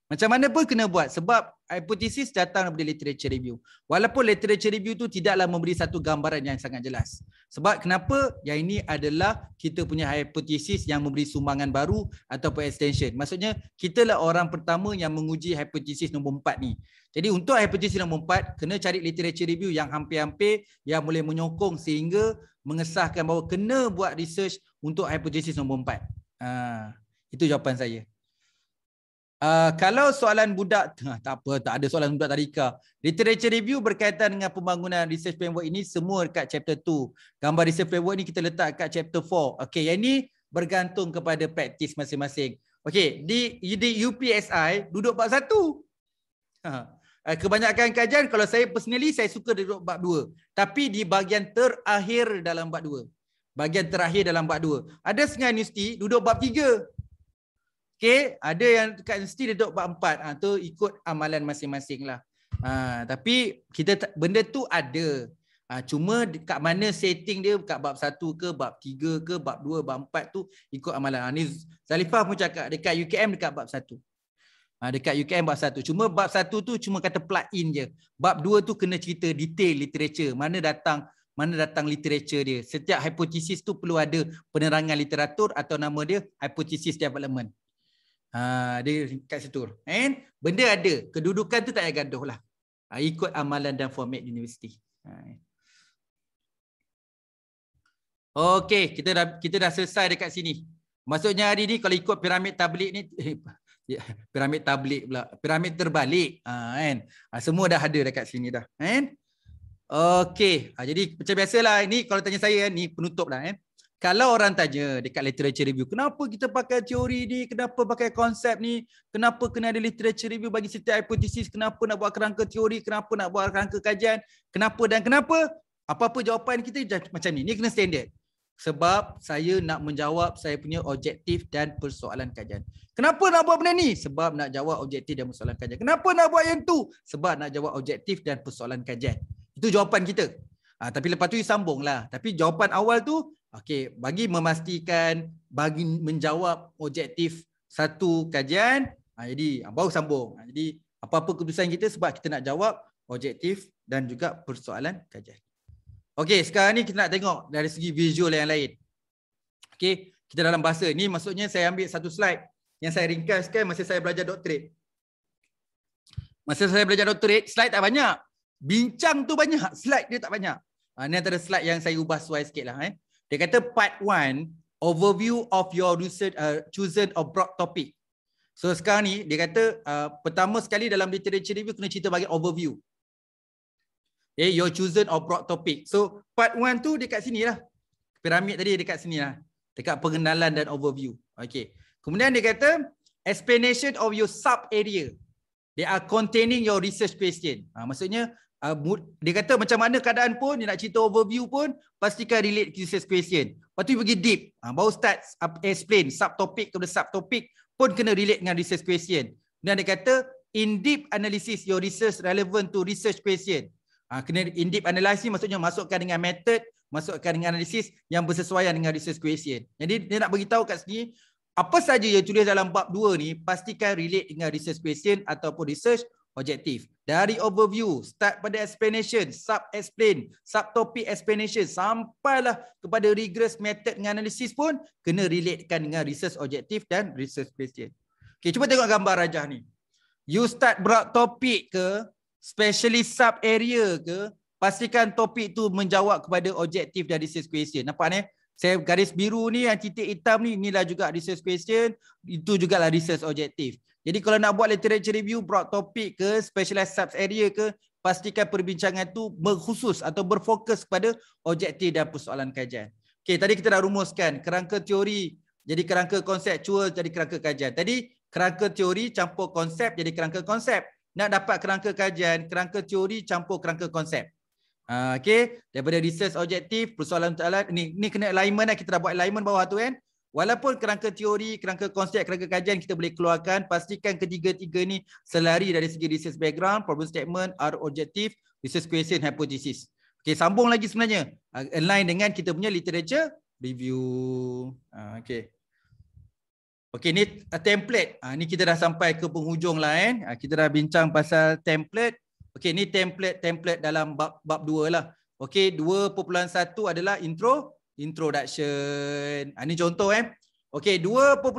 Macam mana pun kena buat sebab hipotesis datang daripada literature review. Walaupun literature review tu tidaklah memberi satu gambaran yang sangat jelas. Sebab kenapa? Yang ini adalah kita punya hipotesis yang memberi sumbangan baru ataupun extension. Maksudnya kitalah orang pertama yang menguji hipotesis nombor empat ni. Jadi untuk hipotesis nombor empat kena cari literature review yang hampir-hampir yang boleh menyokong sehingga mengesahkan bahawa kena buat research untuk hipotesis nombor empat. Ha, itu jawapan saya. Uh, kalau soalan budak, tak apa, tak ada soalan budak tadi ke. Literature review berkaitan dengan pembangunan research framework ini semua dekat chapter 2. Gambar research framework ini kita letak dekat chapter 4. Okay, yang ni bergantung kepada praktis masing-masing. Okay, di, di UPSI duduk bab 1. Uh, ha. eh, kebanyakan kajian, kalau saya personally, saya suka duduk bab 2. Tapi di bahagian terakhir dalam bab 2. Bahagian terakhir dalam bab 2. Ada setengah universiti duduk bab 3. Okay, ada yang dekat universiti dia duduk 44. Ha, ah, tu ikut amalan masing-masing lah. Ha, tapi kita benda tu ada. Ha, cuma kat mana setting dia, kat bab satu ke, bab tiga ke, bab dua bab empat tu ikut amalan. Ha, ni Zalifah pun cakap dekat UKM dekat bab satu. Ha, dekat UKM bab satu. Cuma bab satu tu cuma kata plug in je. Bab dua tu kena cerita detail literature. Mana datang mana datang literature dia. Setiap hipotesis tu perlu ada penerangan literatur atau nama dia hipotesis development. Ha, dia kat situ. And benda ada. Kedudukan tu tak payah gaduh lah. Ha, ikut amalan dan format universiti. Ha. Ah, ya. Okay, kita dah, kita dah selesai dekat sini. Maksudnya hari ni kalau ikut piramid tablik ni, eh, ya, piramid tablik pula, piramid terbalik. Ha, kan? ha, semua dah ada dekat sini dah. Kan? Okay, ha, jadi macam biasalah ini kalau tanya saya ni penutup lah. Eh. Kalau orang tanya dekat literature review, kenapa kita pakai teori ni, kenapa pakai konsep ni, kenapa kena ada literature review bagi setiap hipotesis? kenapa nak buat kerangka teori, kenapa nak buat kerangka kajian, kenapa dan kenapa, apa-apa jawapan kita macam ni. Ni kena standard. Sebab saya nak menjawab saya punya objektif dan persoalan kajian. Kenapa nak buat benda ni? Sebab nak jawab objektif dan persoalan kajian. Kenapa nak buat yang tu? Sebab nak jawab objektif dan persoalan kajian. Itu jawapan kita. Ha, tapi lepas tu sambung lah. Tapi jawapan awal tu Okey, bagi memastikan bagi menjawab objektif satu kajian. Ha, jadi ha, baru sambung. Ha, jadi apa-apa keputusan kita sebab kita nak jawab objektif dan juga persoalan kajian. Okey, sekarang ni kita nak tengok dari segi visual yang lain. Okey, kita dalam bahasa. Ni maksudnya saya ambil satu slide yang saya ringkaskan masa saya belajar doktorat. Masa saya belajar doktorat, slide tak banyak. Bincang tu banyak, slide dia tak banyak. Ha, ini antara slide yang saya ubah suai sikit lah. Eh. Dia kata part One overview of your research uh, chosen of broad topic. So sekarang ni dia kata uh, pertama sekali dalam literature review kena cerita bagi overview. Eh your chosen of broad topic. So part One tu dekat sini lah Piramid tadi dekat sini lah Dekat pengenalan dan overview. Okay. Kemudian dia kata explanation of your sub area. They are containing your research question. Ha, maksudnya uh, dia kata macam mana keadaan pun dia nak cerita overview pun pastikan relate thesis question lepas tu pergi deep uh, baru start explain subtopic kepada subtopic pun kena relate dengan research question dan dia kata in deep analysis your research relevant to research question uh, kena in deep analysis maksudnya masukkan dengan method masukkan dengan analisis yang bersesuaian dengan research question jadi dia nak beritahu kat sini apa saja yang tulis dalam bab 2 ni pastikan relate dengan research question ataupun research objektif. Dari overview, start pada explanation, sub-explain, sub-topic explanation, sampailah kepada regress method dengan analisis pun kena relatekan dengan research objektif dan research question. Okay, cuba tengok gambar rajah ni. You start broad topic ke, specialist sub-area ke, pastikan topik tu menjawab kepada objektif dan research question. Nampak ni? Saya garis biru ni, yang titik hitam ni, inilah juga research question, itu jugalah research objektif. Jadi kalau nak buat literature review broad topic ke specialized sub area ke pastikan perbincangan tu berkhusus atau berfokus kepada objektif dan persoalan kajian. Okay, tadi kita dah rumuskan kerangka teori jadi kerangka konsep, cual jadi kerangka kajian. Tadi kerangka teori campur konsep jadi kerangka konsep. Nak dapat kerangka kajian, kerangka teori campur kerangka konsep. Uh, ha, okay, daripada research objektif, persoalan untuk Ni, ni kena alignment lah, kita dah buat alignment bawah tu kan. Eh? Walaupun kerangka teori, kerangka konsep, kerangka kajian kita boleh keluarkan, pastikan ketiga-tiga ni selari dari segi research background, problem statement, our objective, research question, hypothesis. Okay, sambung lagi sebenarnya. Ah, align dengan kita punya literature review. Ah, okay. Okay, ni ah, template. Ni kita dah sampai ke penghujung lain. Eh. Kita dah bincang pasal template. Okay, ni template-template dalam bab bab dua lah. Okay, 2.1 adalah intro introduction. ini ah, contoh eh. Okay, 2.2.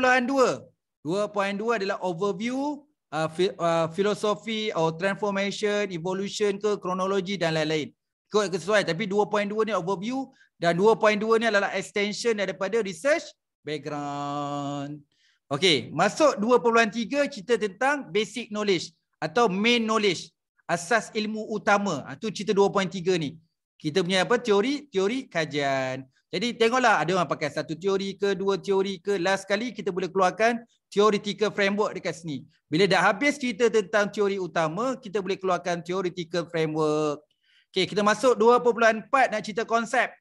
2.2 adalah overview, uh, fi, uh, philosophy or transformation, evolution ke, kronologi dan lain-lain. Ikut sesuai. Tapi 2.2 ni overview dan 2.2 ni adalah extension daripada research background. Okay, masuk 2.3 cerita tentang basic knowledge atau main knowledge. Asas ilmu utama. Itu ha, cerita 2.3 ni. Kita punya apa? Teori, teori kajian. Jadi tengoklah ada orang pakai satu teori ke, dua teori ke. Last sekali kita boleh keluarkan theoretical framework dekat sini. Bila dah habis cerita tentang teori utama, kita boleh keluarkan theoretical framework. Okay, kita masuk 2.4 nak cerita konsep.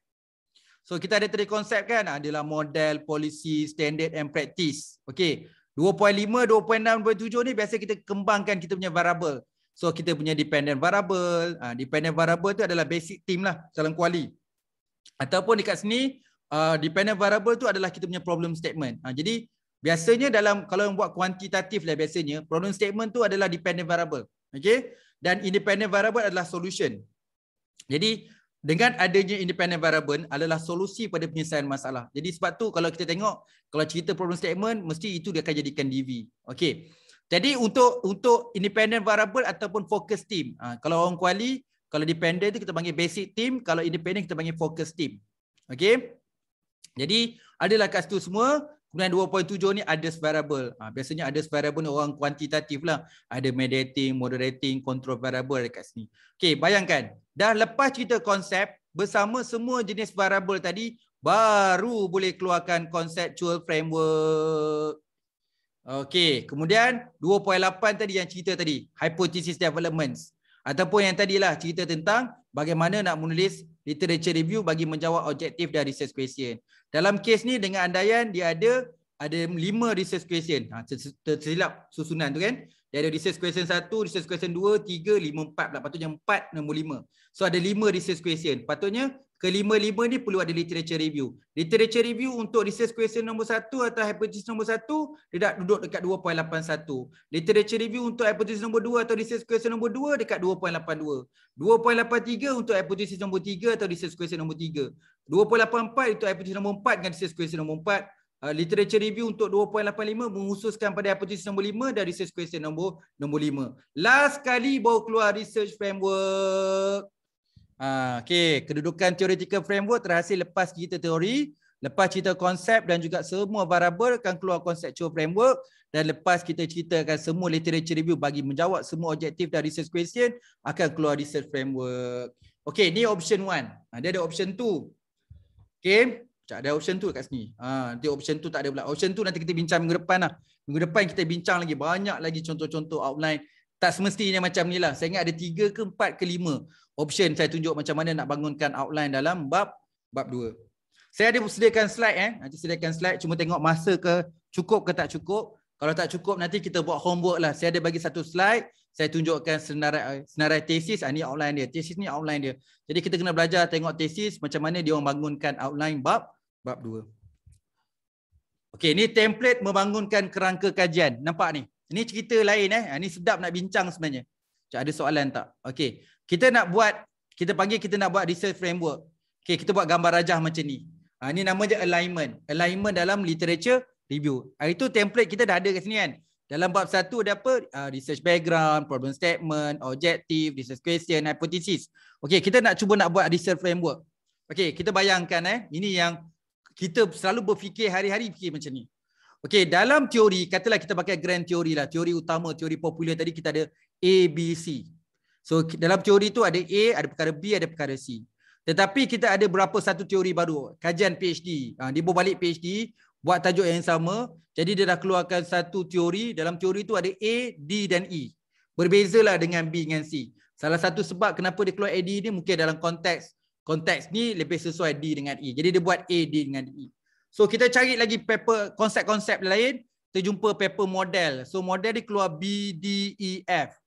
So kita ada tadi konsep kan, adalah model, policy, standard and practice. Okay, 2.5, 2.6, 2.7 ni biasa kita kembangkan kita punya variable. So kita punya dependent variable. Ha, dependent variable tu adalah basic team lah dalam kuali ataupun dekat sini uh, dependent variable tu adalah kita punya problem statement. Uh, jadi biasanya dalam kalau yang buat kuantitatif lah biasanya problem statement tu adalah dependent variable. Okey? Dan independent variable adalah solution. Jadi dengan adanya independent variable adalah solusi pada penyelesaian masalah. Jadi sebab tu kalau kita tengok kalau cerita problem statement mesti itu dia akan jadikan DV. Okey. Jadi untuk untuk independent variable ataupun focus team. Uh, kalau orang kuali kalau dependent tu kita panggil basic team, kalau independent kita panggil focus team. Okey. Jadi adalah kat situ semua Kemudian 2.7 ni ada variable. Ha, biasanya ada variable ni orang kuantitatif lah. Ada mediating, moderating, control variable dekat sini. Okay, bayangkan. Dah lepas cerita konsep, bersama semua jenis variable tadi, baru boleh keluarkan conceptual framework. Okay, kemudian 2.8 tadi yang cerita tadi. Hypothesis developments ataupun yang tadilah cerita tentang bagaimana nak menulis literature review bagi menjawab objektif dan research question. Dalam kes ni dengan andaian dia ada ada lima research question. Ha, tersilap susunan tu kan. Dia ada research question satu, research question dua, 2, 3, 5, 4 pula. Patutnya 4, nombor lima. So ada lima research question. Patutnya kelima-lima ni perlu ada literature review. Literature review untuk research question nombor satu atau hypothesis nombor satu, dia dah duduk dekat 2.81. Literature review untuk hypothesis nombor dua atau research question nombor dua, dekat 2.82. 2.83 untuk hypothesis nombor tiga atau research question nombor tiga. 2.84 untuk hypothesis nombor empat dengan research question nombor empat. Uh, literature review untuk 2.85 menghususkan pada hypothesis nombor lima dan research question nombor nombor lima. Last kali bawa keluar research framework. Ha, okay, kedudukan theoretical framework terhasil lepas kita teori, lepas cerita konsep dan juga semua variable akan keluar conceptual framework dan lepas kita ceritakan semua literature review bagi menjawab semua objektif dan research question akan keluar research framework. Okay, ni option 1. Ha, dia ada option two. Okay, tak ada option 2 kat sini. Ha, nanti option 2 tak ada pula. Option 2 nanti kita bincang minggu depan lah. Minggu depan kita bincang lagi banyak lagi contoh-contoh outline. Tak semestinya macam ni lah. Saya ingat ada tiga, ke 4 ke 5 option saya tunjuk macam mana nak bangunkan outline dalam bab bab 2. Saya ada sediakan slide eh. Nanti sediakan slide cuma tengok masa ke cukup ke tak cukup. Kalau tak cukup nanti kita buat homework lah. Saya ada bagi satu slide, saya tunjukkan senarai eh, senarai tesis. Ah, ini outline dia. Tesis ni outline dia. Jadi kita kena belajar tengok tesis macam mana dia orang bangunkan outline bab bab 2. Okey, ni template membangunkan kerangka kajian. Nampak ni. Ini cerita lain eh. Ini ah, sedap nak bincang sebenarnya. Cak ada soalan tak? Okey kita nak buat kita panggil kita nak buat research framework. Okay, kita buat gambar rajah macam ni. Ha, ini nama dia alignment. Alignment dalam literature review. Ha, itu template kita dah ada kat sini kan. Dalam bab satu ada apa? Ha, research background, problem statement, objective, research question, hypothesis. Okay, kita nak cuba nak buat research framework. Okay, kita bayangkan eh. Ini yang kita selalu berfikir hari-hari fikir macam ni. Okay, dalam teori, katalah kita pakai grand teori lah. Teori utama, teori popular tadi kita ada ABC. So dalam teori tu ada A, ada perkara B, ada perkara C. Tetapi kita ada berapa satu teori baru, kajian PhD. Ha, dia buat balik PhD, buat tajuk yang sama. Jadi dia dah keluarkan satu teori. Dalam teori tu ada A, D dan E. Berbezalah dengan B dengan C. Salah satu sebab kenapa dia keluar AD ni mungkin dalam konteks. Konteks ni lebih sesuai D dengan E. Jadi dia buat A, D dengan E. So kita cari lagi paper konsep-konsep lain. Terjumpa paper model. So model dia keluar B, D, E, F.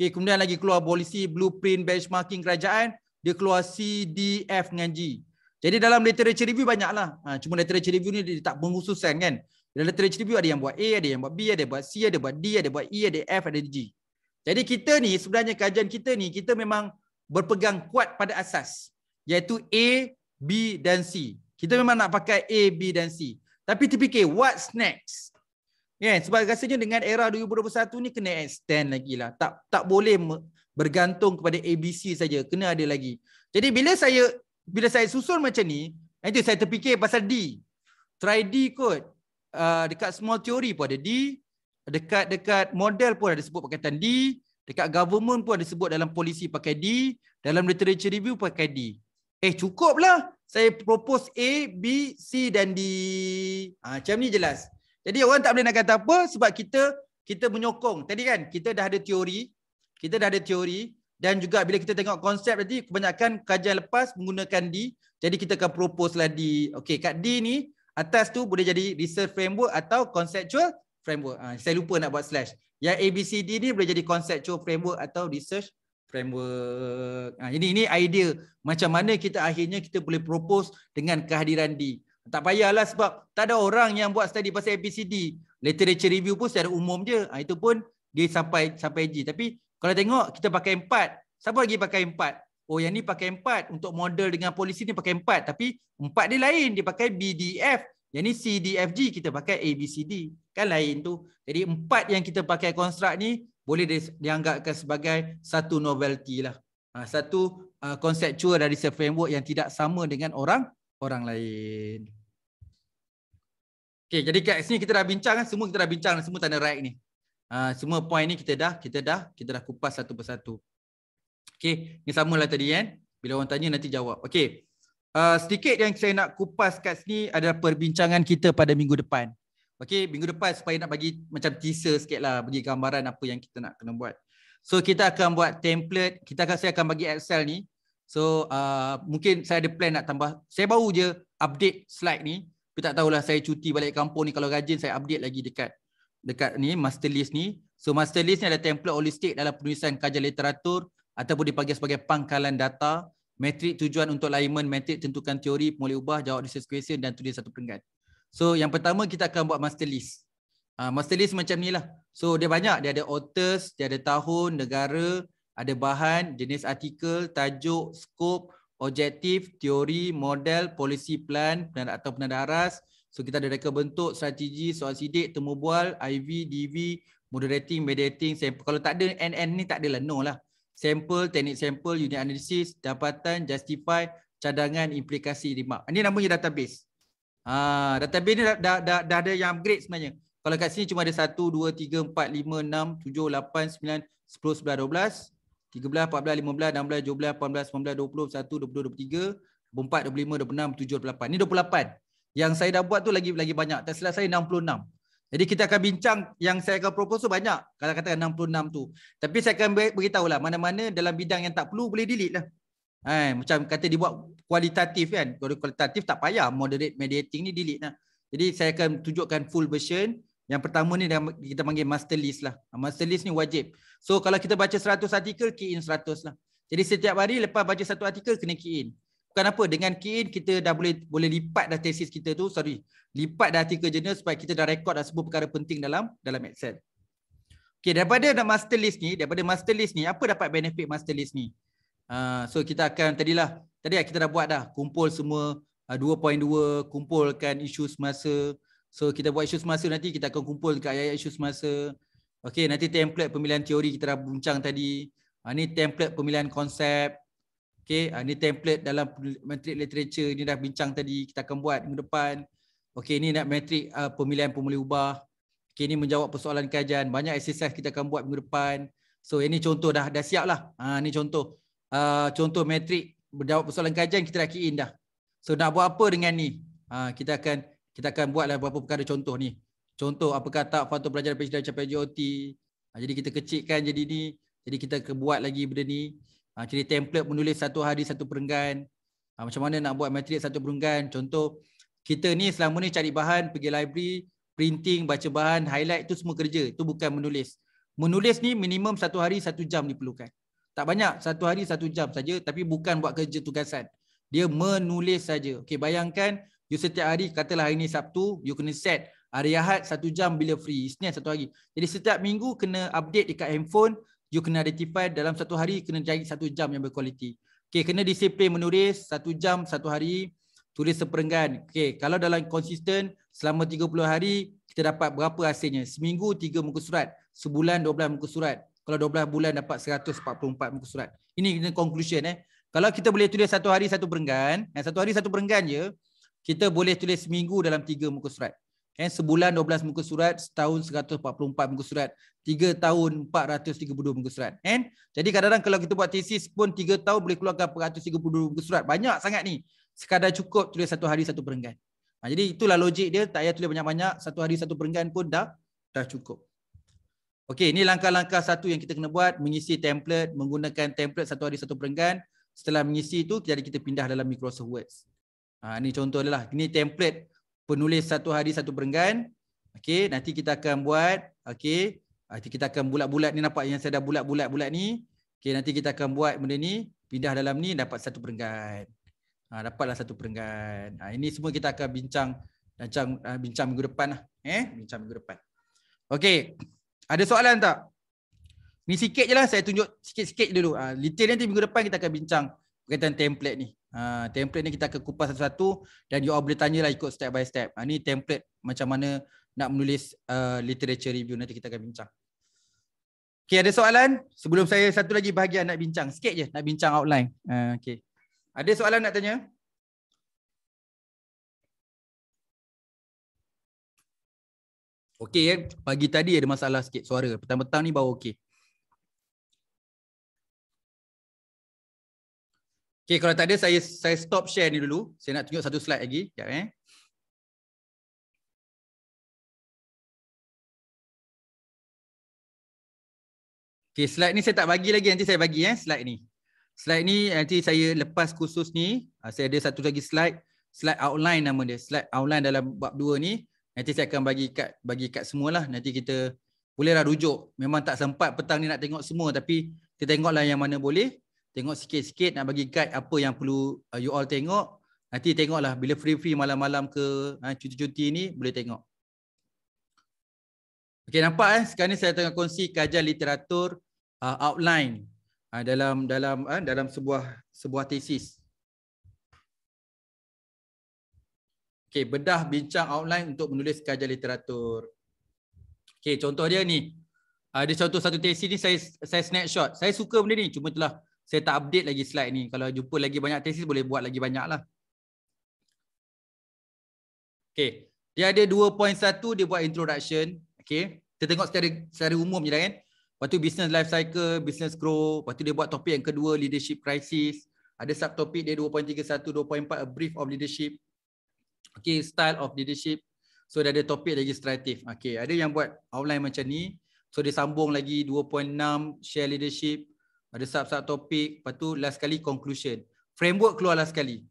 Okay, kemudian lagi keluar polisi blueprint benchmarking kerajaan, dia keluar CDF dengan G. Jadi dalam literature review banyaklah. Ha, cuma literature review ni dia tak pengkhususan kan. Dalam literature review ada yang buat A, ada yang buat B, ada yang buat C, ada buat D, ada buat E, ada F, ada G. Jadi kita ni sebenarnya kajian kita ni kita memang berpegang kuat pada asas iaitu A, B dan C. Kita memang nak pakai A, B dan C. Tapi terfikir what's next? Yeah, kan? sebab rasanya dengan era 2021 ni kena extend lagi lah. Tak, tak boleh bergantung kepada ABC saja. Kena ada lagi. Jadi bila saya bila saya susun macam ni, nanti saya terfikir pasal D. Try D kot. Uh, dekat small theory pun ada D. Dekat dekat model pun ada sebut perkataan D. Dekat government pun ada sebut dalam polisi pakai D. Dalam literature review pakai D. Eh cukup lah. Saya propose A, B, C dan D. Ha, macam ni jelas. Jadi orang tak boleh nak kata apa sebab kita kita menyokong. Tadi kan kita dah ada teori, kita dah ada teori dan juga bila kita tengok konsep tadi kebanyakan kajian lepas menggunakan D. Jadi kita akan propose lah D. Okey kat D ni atas tu boleh jadi research framework atau conceptual framework. Ha, saya lupa nak buat slash. Yang D ni boleh jadi conceptual framework atau research framework. Ha, ah, jadi ini idea macam mana kita akhirnya kita boleh propose dengan kehadiran D. Tak payahlah sebab tak ada orang yang buat study pasal ABCD. Literature review pun secara umum je. Ha, itu pun dia sampai sampai G. Tapi kalau tengok kita pakai empat. Siapa lagi pakai empat? Oh yang ni pakai empat. Untuk model dengan polisi ni pakai empat. Tapi empat dia lain. Dia pakai BDF. Yang ni CDFG kita pakai ABCD. Kan lain tu. Jadi empat yang kita pakai construct ni boleh dianggapkan sebagai satu novelty lah. Ha, satu uh, conceptual dari framework yang tidak sama dengan orang orang lain. Okey, jadi kat sini kita dah bincang kan, semua kita dah bincang semua tanda right ni. Uh, semua point ni kita dah, kita dah, kita dah kupas satu persatu. Okey, ni samalah tadi kan. Bila orang tanya nanti jawab. Okey. Uh, sedikit yang saya nak kupas kat sini adalah perbincangan kita pada minggu depan. Okey, minggu depan supaya nak bagi macam teaser lah bagi gambaran apa yang kita nak kena buat. So kita akan buat template, kita akan saya akan bagi Excel ni. So uh, mungkin saya ada plan nak tambah. Saya baru je update slide ni. Tapi tak tahulah saya cuti balik kampung ni kalau rajin saya update lagi dekat dekat ni master list ni. So master list ni ada template holistik dalam penulisan kajian literatur ataupun dipanggil sebagai pangkalan data, metrik tujuan untuk alignment, metrik tentukan teori, boleh ubah, jawab research question dan tulis satu peringkat. So yang pertama kita akan buat master list. Uh, master list macam ni lah. So dia banyak, dia ada authors, dia ada tahun, negara, ada bahan, jenis artikel, tajuk, scope, objektif, teori, model, polisi, plan atau penanda aras. So kita ada reka bentuk, strategi, soal sidik, temubual, IV, DV, moderating, mediating, sample. Kalau tak ada NN ni tak adalah no lah. Sample, teknik sample, unit analysis, dapatan, justify, cadangan, implikasi, remark. Ini namanya database. Ha, database ni dah, dah, dah, dah ada yang upgrade sebenarnya. Kalau kat sini cuma ada 1, 2, 3, 4, 5, 6, 7, 8, 9, 10, 11, 12. 13, 14, 15, 16, 17, 18, 19, 20, 21, 22, 23, 24, 25, 26, 27, 28. Ini 28. Yang saya dah buat tu lagi lagi banyak. Tak silap saya 66. Jadi kita akan bincang yang saya akan propose tu banyak. Kalau katakan 66 tu. Tapi saya akan lah mana-mana dalam bidang yang tak perlu boleh delete lah. Eh, macam kata dibuat kualitatif kan. Kalau kualitatif tak payah. Moderate mediating ni delete lah. Jadi saya akan tunjukkan full version. Yang pertama ni kita panggil master list lah. Ah, master list ni wajib. So kalau kita baca 100 artikel, key in 100 lah. Jadi setiap hari lepas baca satu artikel, kena key in. Bukan apa, dengan key in kita dah boleh boleh lipat dah tesis kita tu, sorry. Lipat dah artikel jurnal supaya kita dah rekod dah sebuah perkara penting dalam dalam Excel. Okay, daripada master list ni, daripada master list ni, apa dapat benefit master list ni? Uh, so kita akan, tadilah, tadi lah kita dah buat dah, kumpul semua uh, ah, 2.2, kumpulkan isu semasa, So kita buat isu semasa nanti kita akan kumpul dekat ayat-ayat isu semasa. Okey, nanti template pemilihan teori kita dah bincang tadi. Ha, ni template pemilihan konsep. Okey, ha, ah, ni template dalam matrik literature ni dah bincang tadi kita akan buat minggu depan. Okey, ni nak matrik uh, ah, pemilihan pemula ubah. Okey, ni menjawab persoalan kajian. Banyak exercise kita akan buat minggu depan. So ini contoh dah dah siap lah. Ha, ni contoh. Uh, contoh matrik menjawab persoalan kajian kita dah key in dah. So nak buat apa dengan ni? Ha, kita akan kita akan buatlah beberapa perkara contoh ni. Contoh apakah tak fatu belajar PhD dan capai JOT. Ha, jadi kita kecilkan jadi ni. Jadi kita buat lagi benda ni. Ha, jadi template menulis satu hari satu perenggan. Ha, macam mana nak buat matriks satu perenggan. Contoh kita ni selama ni cari bahan, pergi library, printing, baca bahan, highlight tu semua kerja. Itu bukan menulis. Menulis ni minimum satu hari satu jam diperlukan. Tak banyak, satu hari satu jam saja tapi bukan buat kerja tugasan. Dia menulis saja. Okey, bayangkan You setiap hari katalah hari ni Sabtu, you kena set hari Ahad satu jam bila free. Isnin satu hari. Jadi setiap minggu kena update dekat handphone, you kena identify dalam satu hari kena cari satu jam yang berkualiti. Okay, kena disiplin menulis satu jam satu hari, tulis seperenggan. Okay, kalau dalam konsisten selama 30 hari, kita dapat berapa hasilnya? Seminggu 3 muka surat, sebulan 12 muka surat. Kalau 12 bulan dapat 144 muka surat. Ini kena conclusion eh. Kalau kita boleh tulis satu hari satu perenggan, satu hari satu perenggan je, kita boleh tulis seminggu dalam tiga muka surat. Kan sebulan 12 muka surat, setahun 144 muka surat, tiga tahun 432 muka surat. Kan? Jadi kadang-kadang kalau kita buat tesis pun tiga tahun boleh keluarkan 432 muka surat. Banyak sangat ni. Sekadar cukup tulis satu hari satu perenggan. Ha, jadi itulah logik dia, tak payah tulis banyak-banyak, satu hari satu perenggan pun dah dah cukup. Okey, ini langkah-langkah satu yang kita kena buat, mengisi template, menggunakan template satu hari satu perenggan. Setelah mengisi itu, jadi kita pindah dalam Microsoft Word. Ha, ini contoh adalah. Ini template penulis satu hari satu perenggan. Okey, nanti kita akan buat. Okey, ha, nanti kita akan bulat-bulat ni nampak yang saya dah bulat-bulat-bulat ni. Okey, nanti kita akan buat benda ni. Pindah dalam ni dapat satu perenggan. Ha, dapatlah satu perenggan. Ha, ini semua kita akan bincang bincang, ha, bincang minggu depan. Lah. Eh, bincang minggu depan. Okey, ada soalan tak? Ni sikit je lah saya tunjuk sikit-sikit dulu. Ha, little nanti minggu depan kita akan bincang berkaitan template ni. Ha, template ni kita akan kupas satu-satu dan you all boleh tanyalah ikut step by step. Ini ha, ni template macam mana nak menulis uh, literature review nanti kita akan bincang. Okay, ada soalan? Sebelum saya satu lagi bahagian nak bincang. Sikit je nak bincang outline. Uh, ha, okay. Ada soalan nak tanya? Okay, eh. pagi tadi ada masalah sikit suara. Petang-petang ni baru okay. Okay, kalau tak ada saya saya stop share ni dulu. Saya nak tunjuk satu slide lagi. Jap eh. Okay, slide ni saya tak bagi lagi nanti saya bagi eh slide ni. Slide ni nanti saya lepas kursus ni, ah, saya ada satu lagi slide, slide outline nama dia. Slide outline dalam bab dua ni nanti saya akan bagi kat bagi kat semua lah. Nanti kita bolehlah rujuk. Memang tak sempat petang ni nak tengok semua tapi kita tengoklah yang mana boleh. Tengok sikit-sikit nak bagi guide apa yang perlu uh, you all tengok. Nanti tengoklah bila free-free malam-malam ke eh, cuti-cuti ha, ni boleh tengok. Okay, nampak eh sekarang ni saya tengah kongsi kajian literatur uh, outline uh, dalam dalam uh, dalam sebuah sebuah tesis. Okay, bedah bincang outline untuk menulis kajian literatur. Okay, contoh dia ni. Ada uh, contoh satu tesis ni saya saya snapshot. Saya suka benda ni cuma telah saya tak update lagi slide ni. Kalau jumpa lagi banyak tesis, boleh buat lagi banyak lah. Okay. Dia ada 2.1, dia buat introduction. Okay. Kita tengok secara, secara umum je dah kan. Lepas tu business life cycle, business grow. Lepas tu dia buat topik yang kedua, leadership crisis. Ada subtopik dia 2.31, 2.4, a brief of leadership. Okay, style of leadership. So dia ada topik legislative. Okay, ada yang buat outline macam ni. So dia sambung lagi 2.6, share leadership ada sub-sub topik, lepas tu last sekali conclusion. Framework keluar last sekali.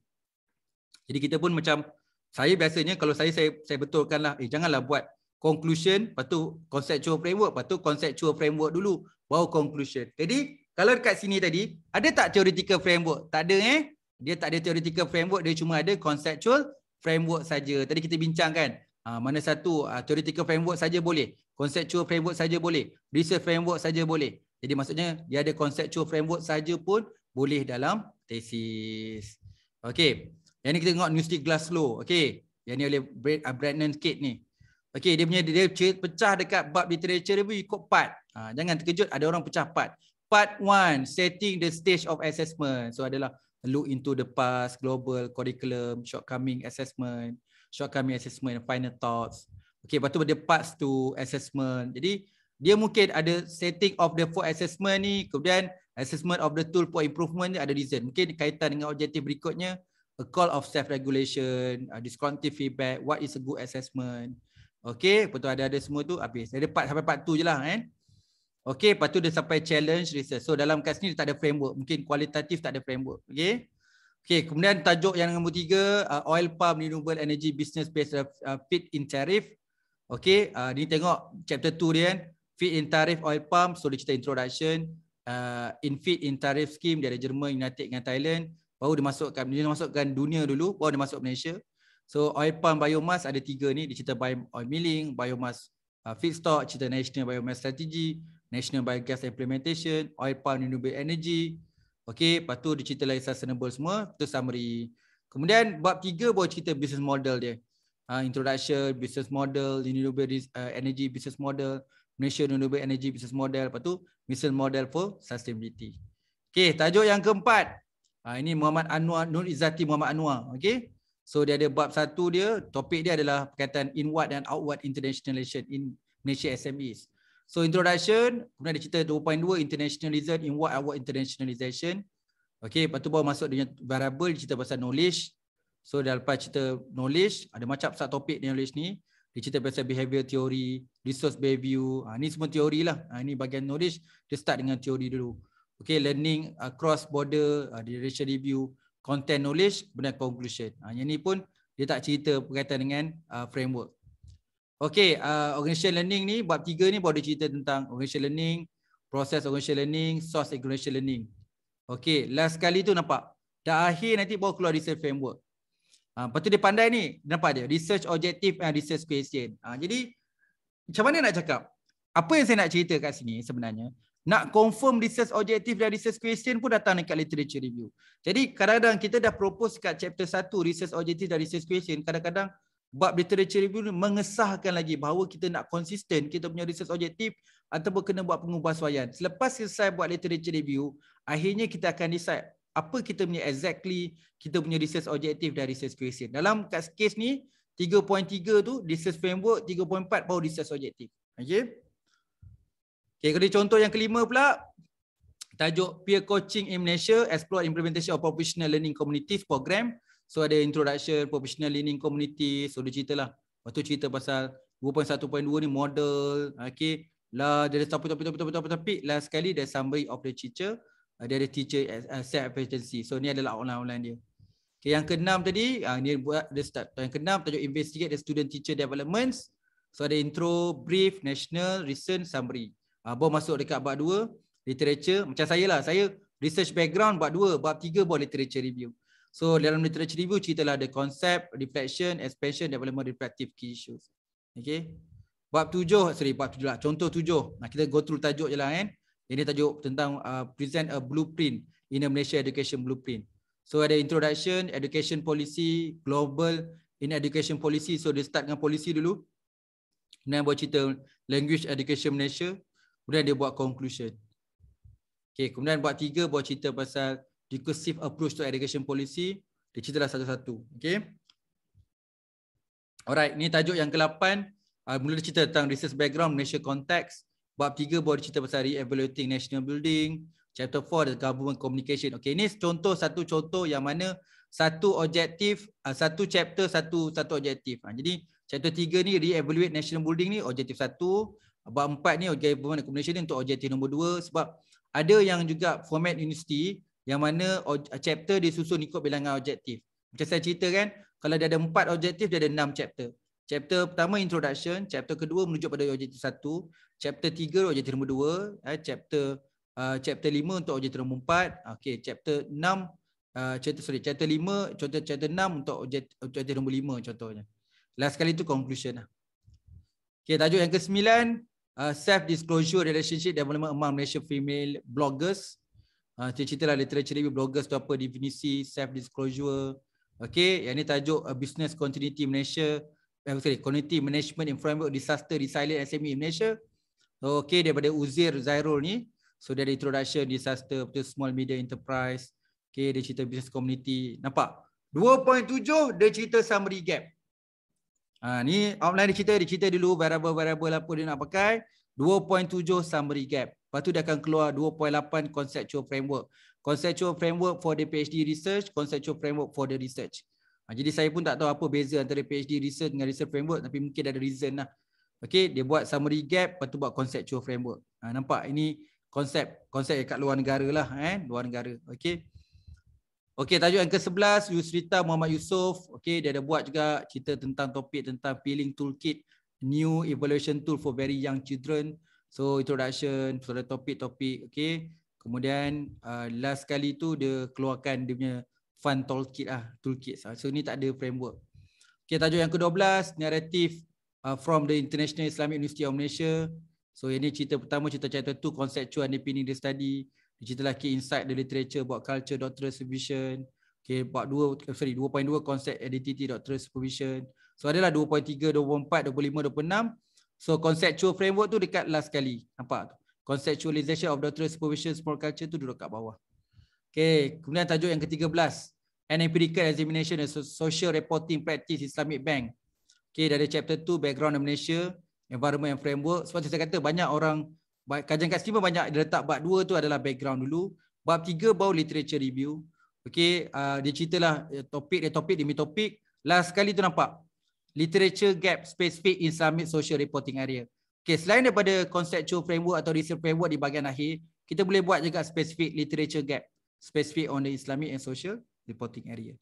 Jadi kita pun macam, saya biasanya kalau saya saya, saya betulkan lah, eh janganlah buat conclusion, lepas tu conceptual framework, lepas tu conceptual framework dulu, baru conclusion. Jadi kalau dekat sini tadi, ada tak theoretical framework? Tak ada eh. Dia tak ada theoretical framework, dia cuma ada conceptual framework saja. Tadi kita bincangkan, ah, mana satu ah, theoretical framework saja boleh, conceptual framework saja boleh, research framework saja boleh. Jadi maksudnya dia ada conceptual framework saja pun boleh dalam tesis. Okey. Yang ni kita tengok Newstick Glasslow. Okey. Yang ni oleh Brandon uh, Kit ni. Okey, dia punya dia pecah dekat bab literature dia pun ikut part. Ha, jangan terkejut ada orang pecah part. Part 1 setting the stage of assessment. So adalah look into the past, global curriculum, shortcoming assessment, shortcoming assessment, final thoughts. Okey, lepas tu ada parts to assessment. Jadi dia mungkin ada setting of the for assessment ni kemudian assessment of the tool for improvement ni ada reason mungkin kaitan dengan objektif berikutnya a call of self regulation uh, discontinuity feedback what is a good assessment okey betul ada ada semua tu habis ada part sampai part tu jelah kan okay, lepas tu dia sampai challenge research so dalam kes ni dia tak ada framework mungkin kualitatif tak ada framework okay. Okay, kemudian tajuk yang nombor tiga, uh, oil palm renewable energy business based uh, fit in tariff Okay, uh, ni tengok chapter 2 dia kan. Feed in tariff oil pump, solicitor introduction. Uh, in feed in tariff scheme, dia ada Jerman, United dengan Thailand. Baru dia masukkan, dia masukkan dunia dulu, baru dia masuk Malaysia. So oil pump biomass ada tiga ni, dia cerita by oil milling, biomass uh, feedstock, cerita national biomass strategy, national biogas implementation, oil pump renewable energy. Okay, lepas tu dia cerita lagi sustainable semua, tu summary. Kemudian bab tiga baru cerita business model dia. Uh, introduction, business model, renewable uh, energy business model, Malaysia Renewable Energy Business Model, lepas tu Mission Model for Sustainability. Okey, tajuk yang keempat. Ha, ini Muhammad Anwar Nur Izati Muhammad Anwar, okey. So dia ada bab satu dia, topik dia adalah berkaitan inward dan outward internationalization in Malaysia SMEs. So introduction, kemudian dia cerita 2.2 internationalization inward outward internationalization. Okey, lepas tu baru masuk dengan variable cerita pasal knowledge. So dah lepas cerita knowledge, ada macam sub topik knowledge ni dia cerita pasal behavior theory, resource behavior, ah, ha, ni semua teori lah. Ha, ni bagian knowledge, dia start dengan teori dulu. Okay, learning across border, uh, ah, duration review, content knowledge, benda conclusion. Ha, yang ni pun dia tak cerita berkaitan dengan uh, framework. Okay, uh, organization learning ni, bab tiga ni baru dia cerita tentang organization learning, Proses organization learning, source organization learning. Okay, last kali tu nampak? Dah akhir nanti baru keluar research framework. Ha, lepas tu dia pandai ni, nampak dia? Research objective and research question. Ha, jadi, macam mana nak cakap? Apa yang saya nak cerita kat sini sebenarnya? Nak confirm research objective dan research question pun datang dekat literature review. Jadi, kadang-kadang kita dah propose kat chapter 1, research objective dan research question, kadang-kadang bab literature review ni mengesahkan lagi bahawa kita nak konsisten kita punya research objective ataupun kena buat pengubahsuaian. Selepas selesai buat literature review, akhirnya kita akan decide apa kita punya exactly kita punya research objective dan research question. Dalam kat case ni 3.3 tu research framework, 3.4 baru research objective. Okay. Okey, kalau contoh yang kelima pula tajuk peer coaching in Malaysia explore implementation of professional learning communities program. So ada introduction professional learning community, so dia cerita lah. Lepas tu cerita pasal 2.1.2 ni model. Okay. Lah dia ada topik-topik-topik-topik-topik. Last sekali dia summary of the teacher uh, dia ada teacher eh, uh, self efficiency so ni adalah online online dia okay, yang keenam tadi uh, ni buat dia start yang keenam tajuk investigate the student teacher developments so ada intro brief national recent summary uh, bawa masuk dekat bab 2 literature macam saya lah saya research background bab 2 bab 3 buat literature review So dalam literature review cerita lah ada concept, reflection, expansion, development, reflective key issues. Okay. Bab tujuh, sorry bab tujuh lah. Contoh tujuh. Nah, kita go through tajuk je lah kan. Eh. Ini tajuk tentang uh, present a blueprint in a Malaysia education blueprint. So ada introduction, education policy, global in education policy. So dia start dengan policy dulu. Kemudian buat cerita language education Malaysia. Kemudian dia buat conclusion. Okay, kemudian buat tiga, buat cerita pasal decursive approach to education policy. Dia lah satu-satu. Okay. Alright, ni tajuk yang ke-8. Uh, mula cerita tentang research background, Malaysia context. Bab tiga boleh cerita pasal re-evaluating national building. Chapter 4 adalah government communication. Okay, ini contoh satu contoh yang mana satu objektif, uh, satu chapter, satu satu objektif. Ha, jadi chapter tiga ni re-evaluate national building ni objektif satu. Bab empat ni government communication ni untuk objektif nombor dua. sebab ada yang juga format universiti yang mana chapter disusun ikut bilangan objektif. Macam saya cerita kan, kalau dia ada empat objektif, dia ada enam chapter. Chapter pertama introduction, chapter kedua menuju pada objektif satu, chapter tiga objektif nombor 2, eh, chapter uh, chapter lima untuk objektif nombor 4, okey chapter enam uh, chapter sorry chapter lima contoh chapter enam untuk objektif OJT nombor 5 contohnya. Last kali tu conclusion lah. Okey tajuk yang ke-9 uh, self disclosure relationship development among Malaysian female bloggers. uh, cerita lah literature lebih bloggers tu apa definisi self disclosure. okay yang ini tajuk uh, business continuity Malaysia uh, sorry, Community Management and Framework Disaster Resilient SME in Malaysia. okay, daripada Uzir Zairul ni. So, dia ada introduction disaster, betul, small media enterprise. Okay, dia cerita business community. Nampak? 2.7, dia cerita summary gap. Ha, ni outline dia cerita, dia cerita dulu variable-variable apa dia nak pakai. 2.7 summary gap. Lepas tu dia akan keluar 2.8 conceptual framework. Conceptual framework for the PhD research, conceptual framework for the research. Ha, jadi saya pun tak tahu apa beza antara PhD research dengan research framework tapi mungkin ada reason lah. Okey, dia buat summary gap lepas tu buat conceptual framework. Ha, nampak ini konsep konsep dekat luar negara lah eh, luar negara. Okey. Okey, tajuk yang ke-11 Yusrita Muhammad Yusof. Okey, dia ada buat juga cerita tentang topik tentang feeling toolkit new evaluation tool for very young children. So introduction, so topik-topik, okey. Kemudian uh, last kali tu dia keluarkan dia punya fun toolkit lah toolkit ah, so ni tak ada framework Okay, tajuk yang ke-12 naratif uh, from the international islamic university of malaysia so ini cerita pertama cerita chapter 2 conceptual underpinning the study cerita lucky inside the literature about culture doctor supervision Okay, part 2 eh, sorry 2.2 concept identity doctor supervision so adalah 2.3 2.4 2.5 2.6 so conceptual framework tu dekat last sekali nampak tu conceptualization of doctor supervision small culture tu duduk kat bawah Okay. Kemudian tajuk yang ke-13. An empirical examination of social reporting practice Islamic bank. Okay. Dari chapter 2, background of Malaysia, environment and framework. Sebab saya kata banyak orang, kajian kat sini pun banyak dia letak bab 2 tu adalah background dulu. Bab 3 bau literature review. Okay. Uh, dia ceritalah eh, topik dia topik demi topik. Last sekali tu nampak. Literature gap specific Islamic social reporting area. Okay, selain daripada conceptual framework atau research framework di bahagian akhir, kita boleh buat juga specific literature gap specific on the Islamic and social reporting area.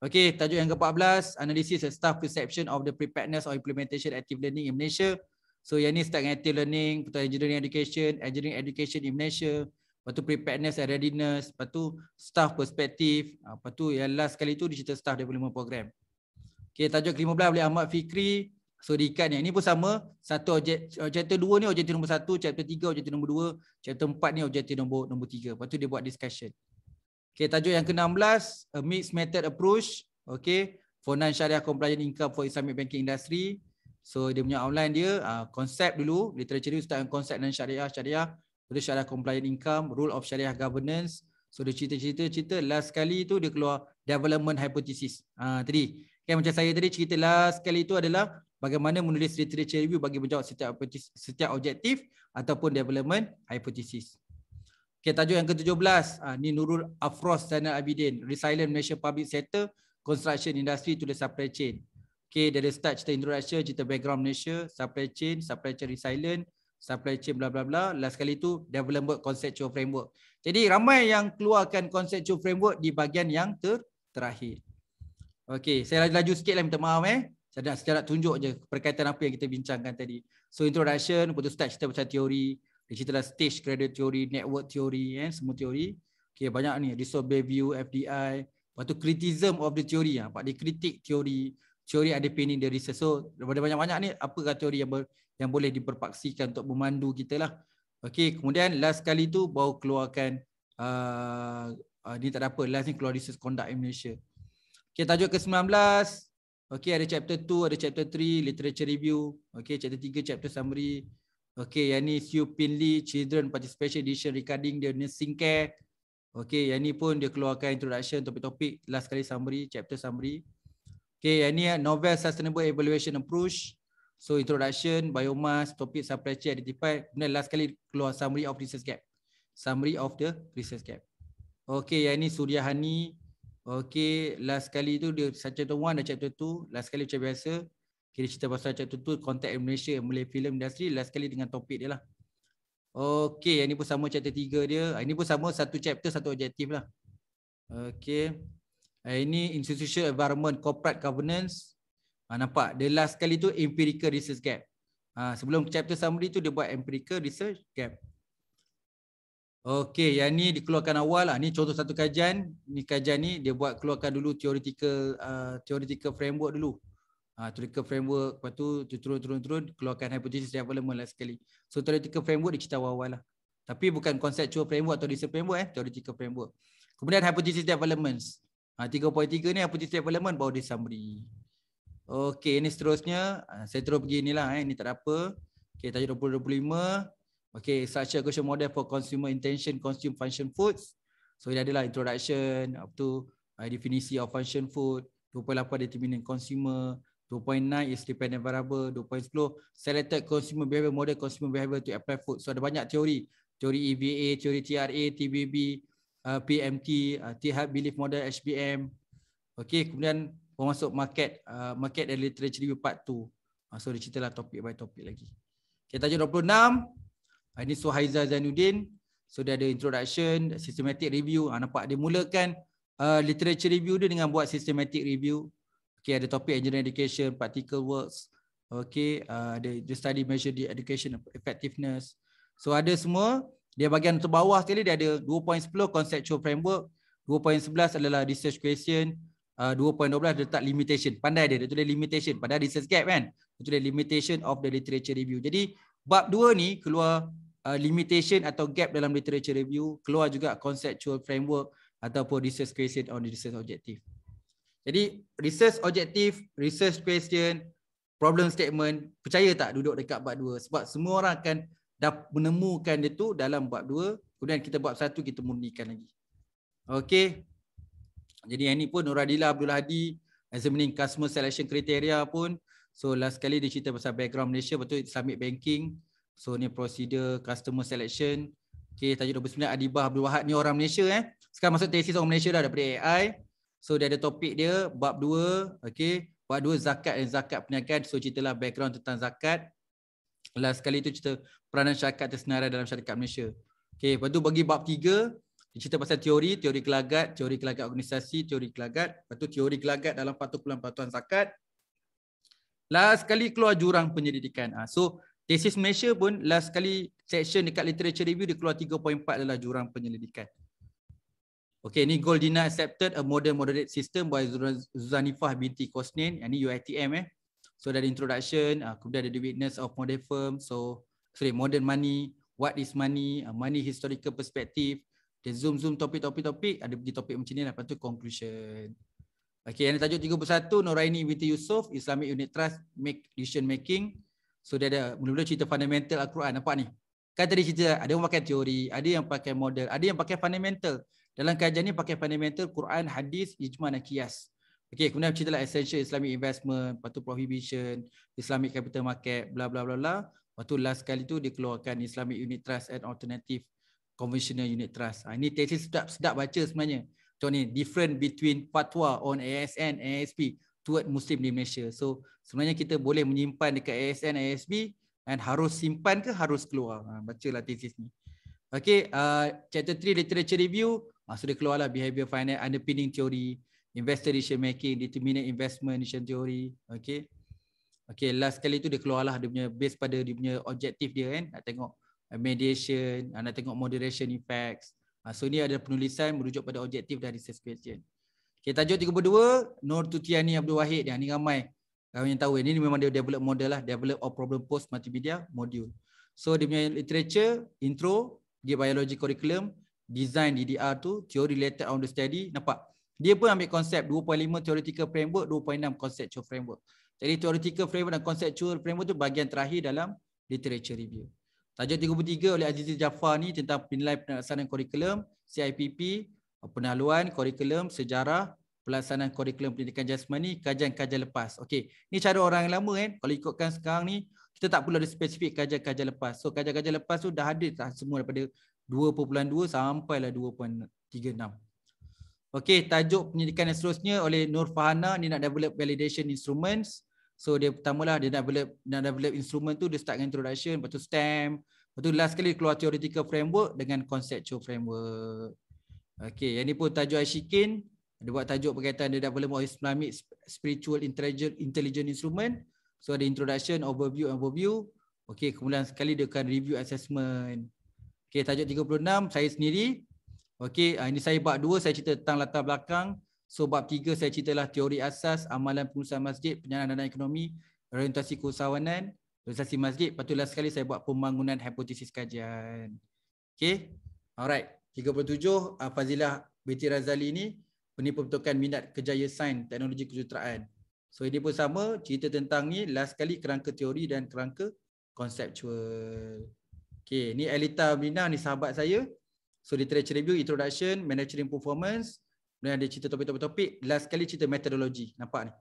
Okay, tajuk yang ke-14, analysis and staff perception of the preparedness or implementation active learning in Malaysia. So yang ni start dengan active learning, betul engineering education, engineering education in Malaysia, lepas tu preparedness and readiness, lepas tu staff perspective, ah, lepas tu yang last sekali tu digital staff development program. Okay, tajuk ke-15 oleh Ahmad Fikri, So diikat ni. Ini pun sama. Satu objek chapter 2 ni objektif nombor 1, chapter 3 objektif nombor 2, chapter 4 ni objektif nombor nombor 3. Lepas tu dia buat discussion. Okay, tajuk yang ke-16, a mixed method approach, Okay, for non syariah compliant income for Islamic banking industry. So dia punya outline dia, uh, ah, konsep dulu, literature dia start dengan konsep non syariah syariah, terus syariah compliant income, rule of syariah governance. So dia cerita-cerita cerita last sekali tu dia keluar development hypothesis. uh, tadi Okay, macam saya tadi cerita last sekali itu adalah bagaimana menulis literature review bagi menjawab setiap setiap objektif ataupun development hypothesis. Okay, tajuk yang ke-17, ah, ni Nurul Afros Zainal Abidin, Resilient Malaysia Public Sector, Construction Industry to the Supply Chain. Okay, dari start cerita introduction, cerita background Malaysia, supply chain, supply chain resilient, supply chain bla bla bla. Last kali tu, development conceptual framework. Jadi, ramai yang keluarkan conceptual framework di bahagian yang ter terakhir. Okay, saya laju-laju sikit lah, minta maaf eh. Saya nak secara tunjuk je perkaitan apa yang kita bincangkan tadi. So introduction, lepas tu start cerita macam teori, dia cerita lah stage credit teori, network teori, eh, semua teori. Okay, banyak ni, resource Bayview, FDI. Lepas tu criticism of the theory, ha. dia kritik teori, teori ada pening dari research. So daripada banyak-banyak ni, apakah teori yang, ber, yang boleh diperpaksikan untuk memandu kita lah. Okay, kemudian last kali tu baru keluarkan, uh, uh, ni tak ada apa, last ni keluar research conduct in Malaysia. Okay, tajuk ke-19, Okay, ada chapter 2, ada chapter 3, literature review. Okay, chapter 3, chapter summary. Okay, yang ni Sue Pinley, Children Participation Edition regarding the nursing care. Okay, yang ni pun dia keluarkan introduction topik-topik. Last kali summary, chapter summary. Okay, yang ni novel sustainable evaluation approach. So, introduction, biomass, topik supply chain identified. Kemudian last kali keluar summary of research gap. Summary of the research gap. Okay, yang ni Surya Hani. Okay, last kali tu dia chapter 1 dan chapter tu, Last kali macam biasa Kita cerita pasal chapter tu konteks Malaysia Malay Film industri Last kali dengan topik dia lah Okay, yang ni pun sama chapter 3 dia ah, Ini pun sama satu chapter satu objektif lah Okay ah, Ini Institutional Environment Corporate Governance ha, Nampak, the last kali tu Empirical Research Gap Ah, Sebelum chapter summary tu dia buat Empirical Research Gap Okey, yang ni dikeluarkan awal lah. Ni contoh satu kajian. Ni kajian ni dia buat keluarkan dulu theoretical uh, theoretical framework dulu. Ha, theoretical framework. Lepas tu turun-turun-turun keluarkan hypothesis development lah sekali. So theoretical framework dia cerita awal-awal lah. Tapi bukan conceptual framework atau research framework eh. Theoretical framework. Kemudian hypothesis development. Ha, ah, 3.3 ni hypothesis development baru dia summary. Okey, ini seterusnya. Ah, saya terus pergi lah. eh. Ini tak ada apa. Okey, tajuk 20-25. Okay, such a question model for consumer intention, consume function foods. So, ini adalah introduction, up to uh, eh, definisi of function food, 2.8 determinant consumer, 2.9 is dependent variable, 2.10 selected consumer behavior model, consumer behavior to apply food. So, ada banyak teori, teori EVA, teori TRA, TBB, uh, PMT, uh, t eh, eh, Belief Model, HBM. Okay, kemudian masuk market, uh, market and literature review part 2. Uh, ah, so, dia ceritalah topik by topik lagi. okay, tajuk 26. Ah, ini Suhaiza Zainuddin. So dia ada introduction, systematic review. Ha, nampak dia mulakan uh, literature review dia dengan buat systematic review. Okay, ada topik engineering education, practical works. Okay, uh, the, the study measure the education effectiveness. So ada semua. Dia bagian terbawah sekali dia ada 2.10 conceptual framework. 2.11 adalah research question. Uh, 2.12 dia letak limitation. Pandai dia, dia tulis limitation. Padahal research gap kan. Dia tulis limitation of the literature review. Jadi bab dua ni keluar uh, limitation atau gap dalam literature review, keluar juga conceptual framework ataupun research question on research objective. Jadi research objective, research question, problem statement, percaya tak duduk dekat bab dua? Sebab semua orang akan dah menemukan dia tu dalam bab dua, kemudian kita bab satu kita murnikan lagi. Okay, Jadi yang ni pun Nuradila Abdul Hadi examining customer selection criteria pun So last kali dia cerita pasal background Malaysia betul Islamic banking. So ni prosedur customer selection. Okay, tajuk 29 Adibah Abdul Wahad ni orang Malaysia eh. Sekarang masuk tesis orang Malaysia dah daripada AI. So dia ada topik dia bab 2, okay, Bab 2 zakat dan zakat perniagaan. So ceritalah background tentang zakat. Last kali tu cerita peranan syarikat tersenarai dalam syarikat Malaysia. okay. lepas tu bagi bab 3, dia cerita pasal teori, teori kelagat, teori kelagat organisasi, teori kelagat, lepas tu teori kelagat dalam patuh pulang patuhan zakat last kali keluar jurang penyelidikan ah so thesis Malaysia pun last kali section dekat literature review dia keluar 3.4 adalah jurang penyelidikan Okay, ni Goldina accepted a modern moderate system by Zuzanifah binti Kosnin. Yang ni UITM eh. So, dari introduction, uh, kemudian ada the witness of modern firm. So, sorry, modern money. What is money? Uh, money historical perspective. Then zoom-zoom topik-topik-topik. Ada pergi topik macam ni. Lah. Lepas tu conclusion. Okay, yang tajuk 31, Noraini Winter Yusof, Islamic Unit Trust, Make Decision Making. So dia ada mula-mula cerita fundamental Al-Quran. Nampak ni? Kan tadi cerita, ada yang pakai teori, ada yang pakai model, ada yang pakai fundamental. Dalam kajian ni pakai fundamental Quran, Hadis, Ijma dan Qiyas. Okay, kemudian cerita lah essential Islamic investment, lepas tu prohibition, Islamic capital market, bla bla bla bla. Lepas tu last kali tu dia keluarkan Islamic Unit Trust and Alternative Conventional Unit Trust. Ha, ini tesis sedap-sedap baca sebenarnya contohnya different between fatwa on ASN and ASB toward Muslim di Malaysia. So sebenarnya kita boleh menyimpan dekat ASN and ASB and harus simpan ke harus keluar? Ha, bacalah tesis ni. Okay, uh, chapter 3 literature review. Ha, sudah keluarlah behavior finance underpinning theory, investor decision making, determinant investment decision theory. Okay. Okay, last kali tu dia keluarlah dia punya based pada dia punya objektif dia kan. Nak tengok mediation, ah, nak tengok moderation effects. Ha, so ini ada penulisan merujuk pada objektif dan research question. Okay, tajuk 32, Nur Tutiani Abdul Wahid. Yang ini ramai ramai yang tahu. Ini memang dia develop model lah. Develop of problem post multimedia module. So dia punya literature, intro, dia biology curriculum, design DDR tu, theory related on the study. Nampak? Dia pun ambil konsep 2.5 theoretical framework, 2.6 conceptual framework. Jadi theoretical framework dan conceptual framework tu bagian terakhir dalam literature review. Tajuk 33 oleh Aziz Jaafar ni tentang penilaian pelaksanaan kurikulum CIPP, penaluan kurikulum sejarah pelaksanaan kurikulum pendidikan jasmani kajian-kajian lepas. Okey, ni cara orang yang lama kan. Kalau ikutkan sekarang ni kita tak perlu ada spesifik kajian-kajian lepas. So kajian-kajian lepas tu dah ada dah semua daripada 2.2 sampai lah 2.36. Okey, tajuk penyelidikan yang seterusnya oleh Nur Fahana ni nak develop validation instruments. So dia pertamalah dia nak develop nak develop instrument tu dia start dengan introduction lepas tu stem lepas tu last kali keluar theoretical framework dengan conceptual framework. Okay, yang ni pun tajuk Ashikin dia buat tajuk berkaitan dia development of Islamic spiritual intelligent intelligent instrument. So ada introduction, overview, overview. Okay, kemudian sekali dia akan review assessment. Okay, tajuk 36 saya sendiri. Okay, ah, ini saya bab dua saya cerita tentang latar belakang So bab tiga saya ceritalah teori asas, amalan pengurusan masjid, penyelenggaraan dana ekonomi, orientasi keusahawanan, orientasi masjid. Lepas tu last sekali saya buat pembangunan hipotesis kajian. Okay. Alright. 37, uh, ah, Fazilah Binti Razali ni penipu pembentukan minat kejaya sains teknologi kejuruteraan. So ini pun sama cerita tentang ni last kali kerangka teori dan kerangka conceptual. Okay, ni Elita Mina ni sahabat saya. So literature review, introduction, managing performance, Kemudian ada cerita topik-topik-topik. Last sekali cerita metodologi. Nampak ni.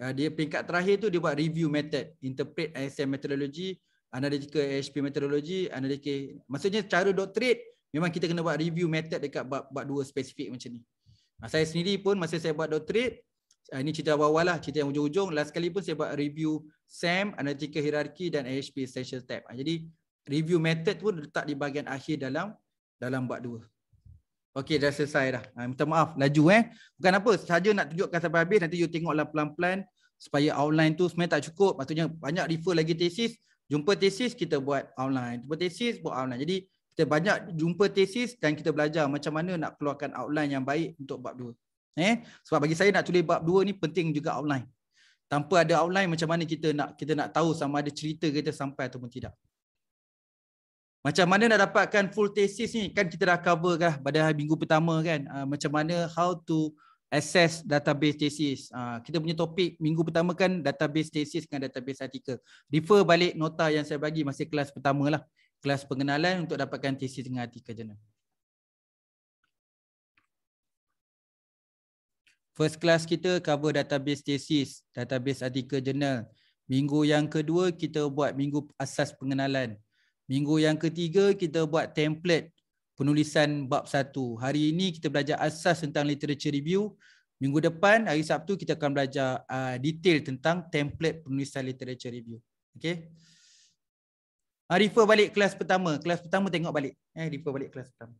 Uh, dia peringkat terakhir tu dia buat review method. Interpret ASM methodology. Analytical AHP methodology. Analytical. Maksudnya cara doctorate memang kita kena buat review method dekat bab, bab dua spesifik macam ni. Nah, saya sendiri pun masa saya buat doctorate. Uh, ini cerita awal-awal lah. Cerita yang ujung-ujung. Last sekali pun saya buat review SAM, Analytical Hierarchy dan AHP Essential Tab. Uh, jadi review method pun letak di bahagian akhir dalam dalam bab dua. Okey dah selesai dah. Ha, minta maaf laju eh. Bukan apa sahaja nak tunjukkan sampai habis nanti you tengoklah pelan-pelan supaya outline tu sebenarnya tak cukup. Patutnya banyak refer lagi tesis. Jumpa tesis kita buat outline. Jumpa tesis buat outline. Jadi kita banyak jumpa tesis dan kita belajar macam mana nak keluarkan outline yang baik untuk bab dua. Eh sebab bagi saya nak tulis bab dua ni penting juga outline. Tanpa ada outline macam mana kita nak kita nak tahu sama ada cerita kita sampai ataupun tidak. Macam mana nak dapatkan full thesis ni? Kan kita dah cover dah kan, pada minggu pertama kan. Uh, macam mana how to access database thesis. Uh, kita punya topik minggu pertama kan database thesis dengan database artikel. Refer balik nota yang saya bagi masa kelas pertama lah. Kelas pengenalan untuk dapatkan thesis dengan artikel jenis. First class kita cover database thesis, database artikel jurnal. Minggu yang kedua kita buat minggu asas pengenalan. Minggu yang ketiga kita buat template penulisan bab satu. Hari ini kita belajar asas tentang literature review. Minggu depan hari Sabtu kita akan belajar uh, detail tentang template penulisan literature review. Okey. Uh, refer balik kelas pertama. Kelas pertama tengok balik. Eh, refer balik kelas pertama.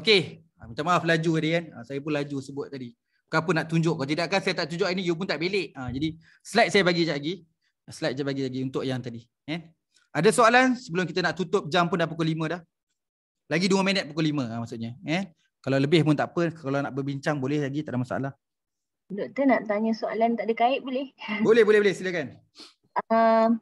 Okey. Uh, minta maaf laju tadi kan. Uh, saya pun laju sebut tadi. Bukan apa nak tunjuk. Kalau tidak kan saya tak tunjuk ini, you pun tak belik. Uh, jadi slide saya bagi sekejap lagi. Slide saya bagi lagi untuk yang tadi. Eh? Ada soalan sebelum kita nak tutup jam pun dah pukul 5 dah. Lagi 2 minit pukul 5 ah, maksudnya. Eh? Kalau lebih pun tak apa. Kalau nak berbincang boleh lagi. Tak ada masalah. Doktor nak tanya soalan tak ada kait boleh? Boleh, boleh, boleh. Silakan. Uh,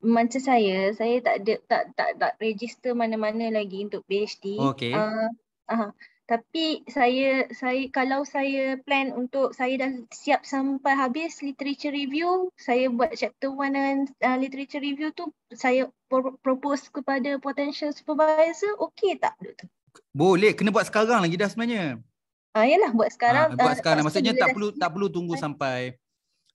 macam saya, saya tak ada tak tak tak register mana-mana lagi untuk PhD. Okay. Uh, ah, uh, tapi saya saya kalau saya plan untuk saya dah siap sampai habis literature review saya buat chapter 1 dan uh, literature review tu saya propose kepada potential supervisor okey tak doktor boleh kena buat sekarang lagi dah sebenarnya ah yalah buat sekarang ha, buat uh, sekarang maksudnya tak perlu tak perlu tunggu dah. sampai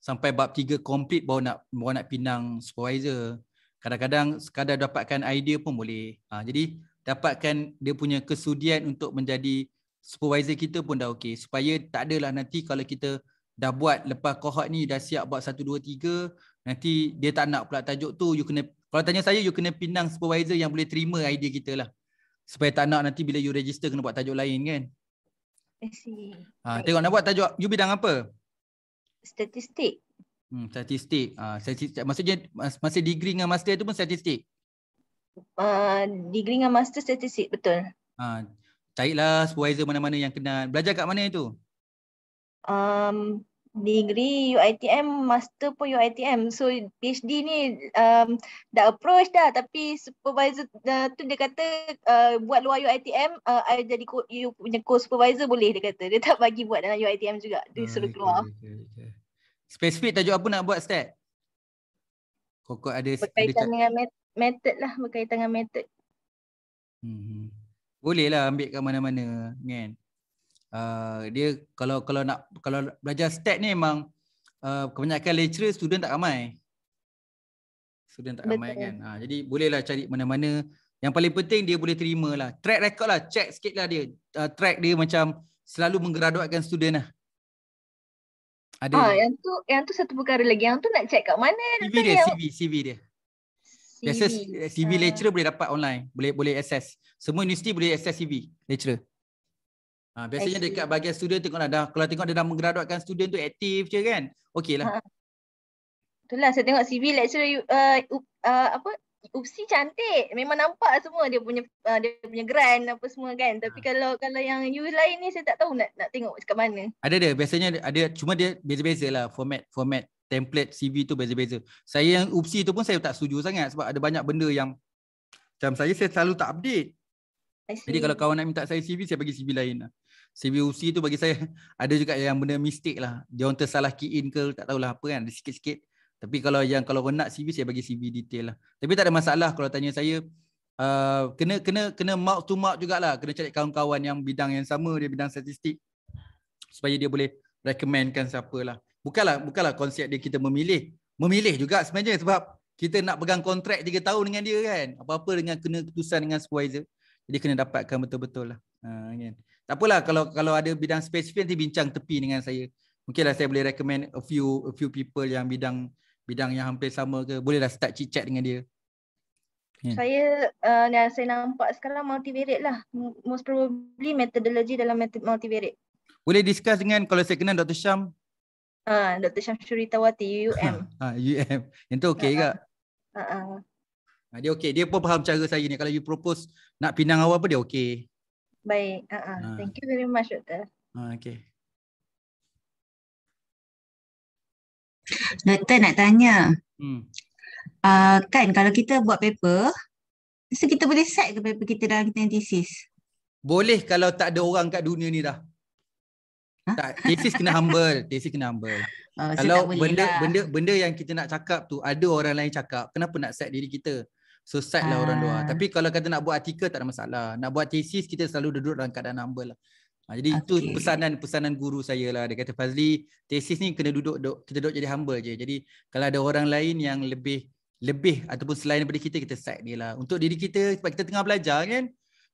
sampai bab 3 complete baru nak baru nak pinang supervisor kadang-kadang sekadar dapatkan idea pun boleh ha, jadi dapatkan dia punya kesudian untuk menjadi supervisor kita pun dah okey supaya tak adalah nanti kalau kita dah buat lepas kohort ni dah siap buat 1 2 3 nanti dia tak nak pula tajuk tu you kena kalau tanya saya you kena pinang supervisor yang boleh terima idea kita lah supaya tak nak nanti bila you register kena buat tajuk lain kan ha, tengok nak buat tajuk you bidang apa statistik hmm, statistik ha, statistik maksudnya masa degree dengan master tu pun statistik Ah, degree dengan master statistik betul. Ha, carilah supervisor mana-mana yang kenal. Belajar kat mana itu? Um, degree UITM, master pun UITM. So PhD ni um, dah approach dah tapi supervisor uh, tu dia kata uh, buat luar UITM, uh, jadi you punya co-supervisor boleh dia kata. Dia tak bagi buat dalam UITM juga. Dia suruh ah, keluar. Okay, okay, okay. Spesifik tajuk apa nak buat stat? Kokok ada berkaitan ada... dengan method lah berkaitan dengan method. Hmm. Boleh lah ambil kat mana-mana kan. Uh, dia kalau kalau nak kalau belajar stat ni memang uh, kebanyakan lecturer student tak ramai. Student tak Betul. ramai kan. Ha, jadi bolehlah cari mana-mana. Yang paling penting dia boleh terima lah. Track record lah. Check sikit lah dia. Uh, track dia macam selalu menggeraduatkan student lah. Ada ah, yang tu yang tu satu perkara lagi. Yang tu nak check kat mana? CV dia, yang... CV, CV dia. CV. Access, CV uh. lecturer boleh dapat online, boleh boleh access. Semua universiti boleh access CV lecturer. Ha, biasanya Actually. dekat bahagian student tengok lah, dah kalau tengok dia dah menggraduatkan student tu aktif je kan. Okeylah. Betul ha. Itulah, saya tengok CV lecturer uh, uh, apa UPSI cantik. Memang nampak semua dia punya uh, dia punya grant apa semua kan. Tapi ha. kalau kalau yang you lain ni saya tak tahu nak nak tengok kat mana. Ada dia biasanya ada cuma dia beza lah format format template CV tu beza-beza. Saya yang UPSI tu pun saya tak setuju sangat sebab ada banyak benda yang macam saya saya selalu tak update. Jadi kalau kawan nak minta saya CV, saya bagi CV lain lah. CV UPSI tu bagi saya ada juga yang benda mistik lah. Dia orang tersalah key in ke tak tahulah apa kan, ada sikit-sikit. Tapi kalau yang kalau orang nak CV, saya bagi CV detail lah. Tapi tak ada masalah kalau tanya saya, uh, kena kena kena mark to mark jugalah. Kena cari kawan-kawan yang bidang yang sama, dia bidang statistik. Supaya dia boleh recommendkan siapa lah bukanlah bukanlah konsep dia kita memilih memilih juga sebenarnya sebab kita nak pegang kontrak 3 tahun dengan dia kan apa-apa dengan kena keputusan dengan supervisor jadi kena dapatkan betul-betul lah ha, kan. tak apalah kalau kalau ada bidang spesifik nanti bincang tepi dengan saya mungkinlah saya boleh recommend a few a few people yang bidang bidang yang hampir sama ke bolehlah start chit-chat dengan dia Yeah. Kan? Saya uh, yang saya nampak sekarang multivariate lah. Most probably methodology dalam multivariate. Boleh discuss dengan kalau saya kenal Dr. Syam, Ah, uh, Dr. Syamsuri Tawati UUM. Ah, uh, UUM. Yang tu okey uh, juga. Ah. Uh, uh. dia okey. Dia pun faham cara saya ni. Kalau you propose nak pinang awal apa dia okey. Baik. Ah, uh, uh. thank you very much doktor. Ah, uh, okey. Doktor nak tanya. Hmm. Ah, uh, kan kalau kita buat paper, so kita boleh set ke paper kita dalam kita thesis? Boleh kalau tak ada orang kat dunia ni dah. Tak, thesis kena humble, tesis kena humble. Oh, kalau benda lah. benda benda yang kita nak cakap tu ada orang lain cakap, kenapa nak set diri kita? So set lah ha. orang luar. Ah. Tapi kalau kata nak buat artikel tak ada masalah. Nak buat tesis kita selalu duduk dalam keadaan humble lah. Ha, jadi okay. itu pesanan-pesanan guru saya lah. Dia kata Fazli, tesis ni kena duduk, duduk kita duduk jadi humble je. Jadi kalau ada orang lain yang lebih lebih ataupun selain daripada kita, kita set ni lah. Untuk diri kita, sebab kita tengah belajar kan.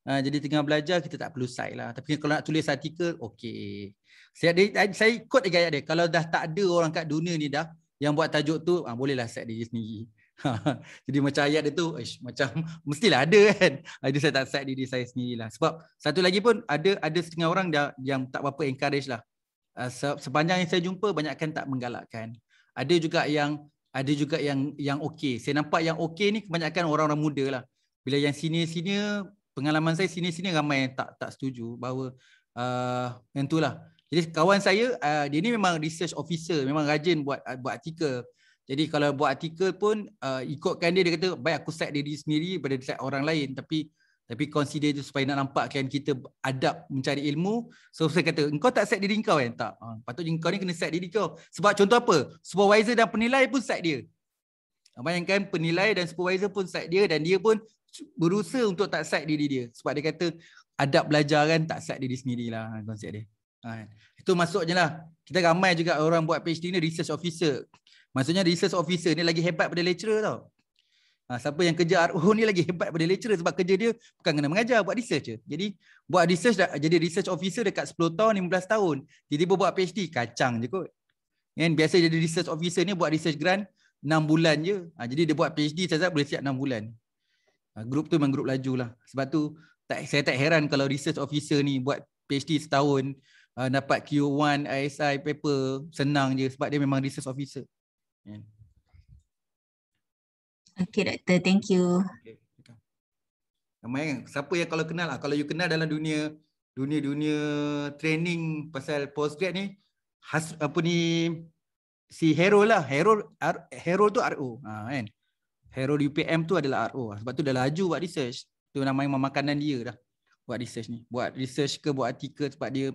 Ha, jadi tengah belajar, kita tak perlu set lah. Tapi kalau nak tulis artikel, okay. Saya, saya ikut lagi ayat dia. Kalau dah tak ada orang kat dunia ni dah yang buat tajuk tu, ha, bolehlah set diri sendiri. Jadi macam ayat dia tu, ish, macam mestilah ada kan. Ah, jadi saya tak set diri saya sendiri lah. Sebab satu lagi pun ada ada setengah orang dah, yang tak apa-apa encourage lah. Uh, sepanjang yang saya jumpa, banyakkan tak menggalakkan. Ada juga yang ada juga yang yang okey. Saya nampak yang okey ni kebanyakan orang-orang muda lah. Bila yang senior-senior, pengalaman saya senior-senior ramai yang tak tak setuju bahawa uh, yang tu lah. Jadi kawan saya uh, dia ni memang research officer, memang rajin buat uh, buat artikel. Jadi kalau buat artikel pun uh, ikutkan dia dia kata baik aku set diri sendiri pada set orang lain tapi tapi consider tu supaya nak nampak klien kita adab mencari ilmu. So saya kata engkau tak set diri kau kan? Tak. Uh, patutnya engkau ni kena set diri kau. Sebab contoh apa? Supervisor dan penilai pun set dia. Uh, bayangkan penilai dan supervisor pun set dia dan dia pun berusaha untuk tak set diri dia. Sebab dia kata adab belajar kan tak set diri sendiri lah konsep ah, dia. Ah, kan? Itu maksudnya lah Kita ramai juga orang buat PhD ni research officer Maksudnya research officer ni lagi hebat pada lecturer tau ha, Siapa yang kerja RO ni lagi hebat pada lecturer Sebab kerja dia bukan kena mengajar, buat research je Jadi buat research, dah jadi research officer dekat 10 tahun, 15 tahun Tiba-tiba buat PhD, kacang je kot And Biasa jadi research officer ni buat research grant 6 bulan je ha, Jadi dia buat PhD, siap boleh siap 6 bulan ha, Grup tu memang grup laju lah Sebab tu tak, saya tak heran kalau research officer ni buat PhD setahun uh, dapat Q1 ISI paper senang je sebab dia memang research officer. Yeah. Kan? Okay doktor, thank you. Okay. Yang, siapa yang kalau kenal lah, kalau you kenal dalam dunia dunia-dunia training pasal postgrad ni, has, apa ni si Hero lah, Hero R, Hero tu RO. Ha, kan? Hero UPM tu adalah RO. Lah. Sebab tu dah laju buat research. Tu nama memang makanan dia dah buat research ni. Buat research ke buat artikel sebab dia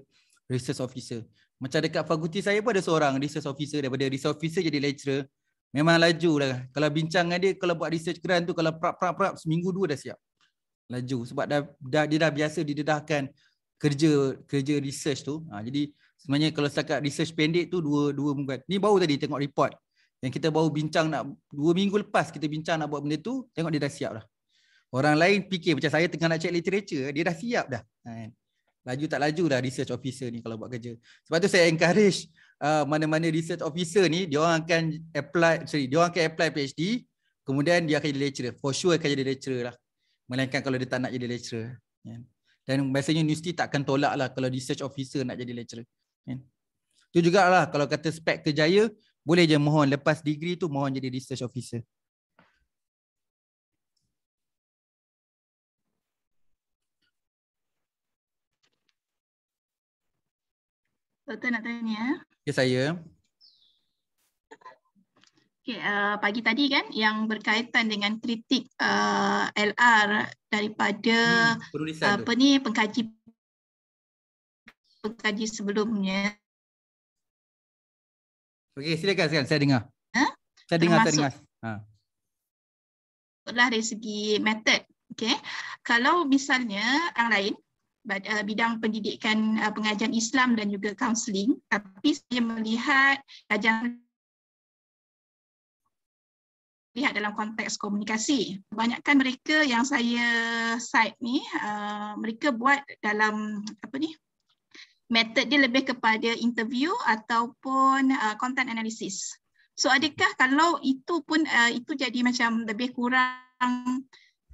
research officer. Macam dekat fakulti saya pun ada seorang research officer daripada research officer jadi lecturer. Memang laju lah. Kalau bincang dengan dia, kalau buat research grant tu, kalau prap-prap-prap, seminggu dua dah siap. Laju. Sebab dah, dah, dia dah biasa didedahkan kerja kerja research tu. Ha, jadi sebenarnya kalau setakat research pendek tu, dua dua muka. Ni baru tadi tengok report. Yang kita baru bincang nak, dua minggu lepas kita bincang nak buat benda tu, tengok dia dah siap lah. Orang lain fikir macam saya tengah nak check literature, dia dah siap dah. Ha. Kan? Laju tak laju lah research officer ni kalau buat kerja. Sebab tu saya encourage uh, mana-mana research officer ni dia orang akan apply sorry dia orang akan apply PhD kemudian dia akan jadi lecturer. For sure akan jadi lecturer lah. Melainkan kalau dia tak nak jadi lecturer. Kan. Dan biasanya universiti tak akan tolak lah kalau research officer nak jadi lecturer. Itu kan. jugalah kalau kata spek kerjaya boleh je mohon lepas degree tu mohon jadi research officer. Doktor nak tanya. Ya saya. Okay, uh, pagi tadi kan yang berkaitan dengan kritik uh, LR daripada hmm, uh, apa ni pengkaji pengkaji sebelumnya. Okey, silakan silakan saya dengar. Huh? Saya dengar, Termasuk, saya dengar. Ha. Lah, dari segi method. Okey. Kalau misalnya orang lain Uh, bidang pendidikan uh, pengajian Islam dan juga counseling tapi saya melihat kajian lihat dalam konteks komunikasi Kebanyakan mereka yang saya cite ni uh, mereka buat dalam apa ni method dia lebih kepada interview ataupun uh, content analysis so adakah kalau itu pun uh, itu jadi macam lebih kurang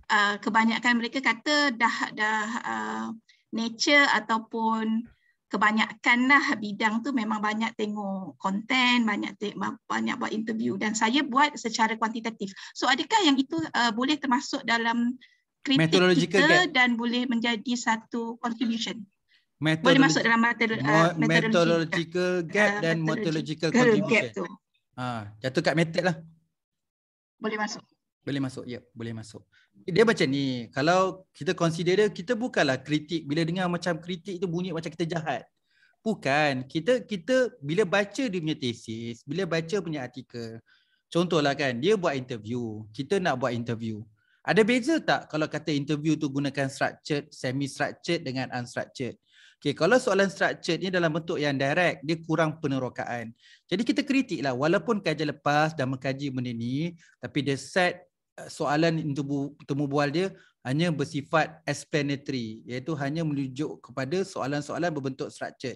uh, kebanyakan mereka kata dah dah uh, nature ataupun kebanyakan lah bidang tu memang banyak tengok konten, banyak te- banyak buat interview dan saya buat secara kuantitatif. So adakah yang itu uh, boleh termasuk dalam kritik kita gap. dan boleh menjadi satu contribution? Methodolo- boleh masuk dalam materi- uh, Mo- uh, methodological gap uh, dan methodological, contribution. Gap tu. Ha, jatuh kat method lah. Boleh masuk. Boleh masuk, ya. Yep, boleh masuk dia macam ni kalau kita consider dia kita bukanlah kritik bila dengar macam kritik tu bunyi macam kita jahat bukan kita kita bila baca dia punya thesis bila baca punya artikel contohlah kan dia buat interview kita nak buat interview ada beza tak kalau kata interview tu gunakan structured semi structured dengan unstructured Okay, kalau soalan structured ni dalam bentuk yang direct, dia kurang penerokaan. Jadi kita kritik lah, walaupun kajian lepas dah mengkaji benda ni, tapi dia set soalan temu, bual dia hanya bersifat explanatory iaitu hanya menunjuk kepada soalan-soalan berbentuk structured.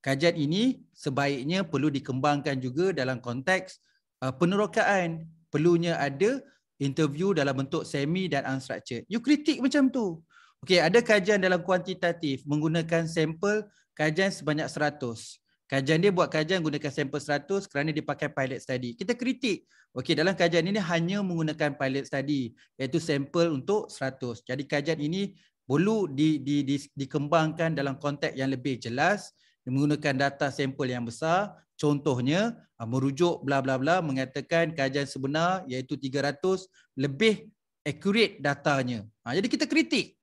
Kajian ini sebaiknya perlu dikembangkan juga dalam konteks uh, penerokaan. Perlunya ada interview dalam bentuk semi dan unstructured. You kritik macam tu. Okey, ada kajian dalam kuantitatif menggunakan sampel kajian sebanyak 100. Kajian dia buat kajian gunakan sampel 100 kerana dia pakai pilot study. Kita kritik. Okey, dalam kajian ini hanya menggunakan pilot study iaitu sampel untuk 100. Jadi kajian ini perlu di, di, di, dikembangkan dalam konteks yang lebih jelas menggunakan data sampel yang besar. Contohnya ah, merujuk bla bla bla mengatakan kajian sebenar iaitu 300 lebih accurate datanya. Ha, jadi kita kritik.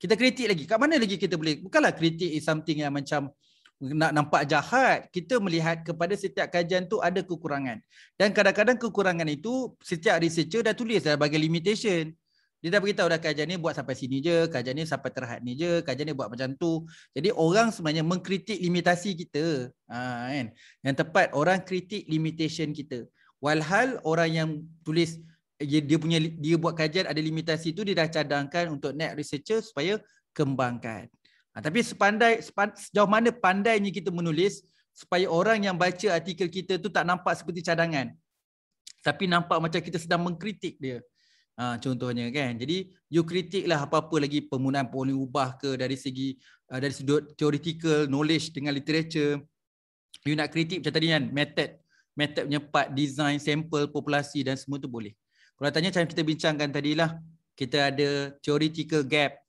Kita kritik lagi. Kat mana lagi kita boleh? Bukanlah kritik is something yang macam nak nampak jahat, kita melihat kepada setiap kajian tu ada kekurangan. Dan kadang-kadang kekurangan itu setiap researcher dah tulis dah bagi limitation. Dia dah beritahu dah kajian ni buat sampai sini je, kajian ni sampai terhad ni je, kajian ni buat macam tu. Jadi orang sebenarnya mengkritik limitasi kita. Ha, kan? Yang tepat orang kritik limitation kita. Walhal orang yang tulis dia punya dia buat kajian ada limitasi tu dia dah cadangkan untuk net researcher supaya kembangkan. Ha, tapi sepandai sepan, sejauh mana pandainya kita menulis supaya orang yang baca artikel kita tu tak nampak seperti cadangan. Tapi nampak macam kita sedang mengkritik dia. Ha, contohnya kan. Jadi you kritiklah apa-apa lagi penggunaan poli ubah ke dari segi uh, dari sudut theoretical knowledge dengan literature. You nak kritik macam tadi kan method method menyepat design sampel populasi dan semua tu boleh. Kalau tanya macam kita bincangkan tadilah kita ada theoretical gap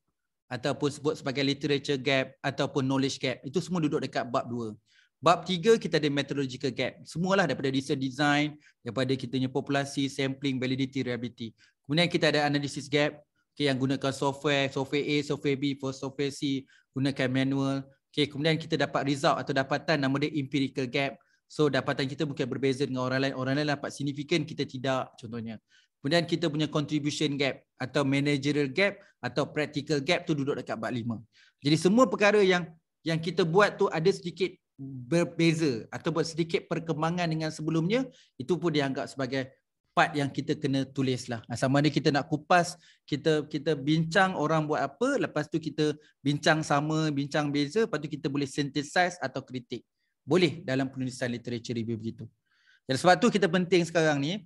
ataupun sebut sebagai literature gap ataupun knowledge gap itu semua duduk dekat bab dua. Bab tiga kita ada methodological gap. Semualah daripada research design, daripada kita punya populasi, sampling, validity, reliability. Kemudian kita ada analysis gap okay, yang gunakan software, software A, software B, for software C, gunakan manual. Okay, kemudian kita dapat result atau dapatan nama dia empirical gap. So dapatan kita mungkin berbeza dengan orang lain. Orang lain dapat signifikan, kita tidak contohnya. Kemudian kita punya contribution gap atau managerial gap atau practical gap tu duduk dekat bab 5. Jadi semua perkara yang yang kita buat tu ada sedikit berbeza atau buat sedikit perkembangan dengan sebelumnya itu pun dianggap sebagai part yang kita kena tulis tulislah. Ah, sama ada kita nak kupas, kita kita bincang orang buat apa, lepas tu kita bincang sama, bincang beza, lepas tu kita boleh synthesize atau kritik. Boleh dalam penulisan literature review begitu. Dan sebab tu kita penting sekarang ni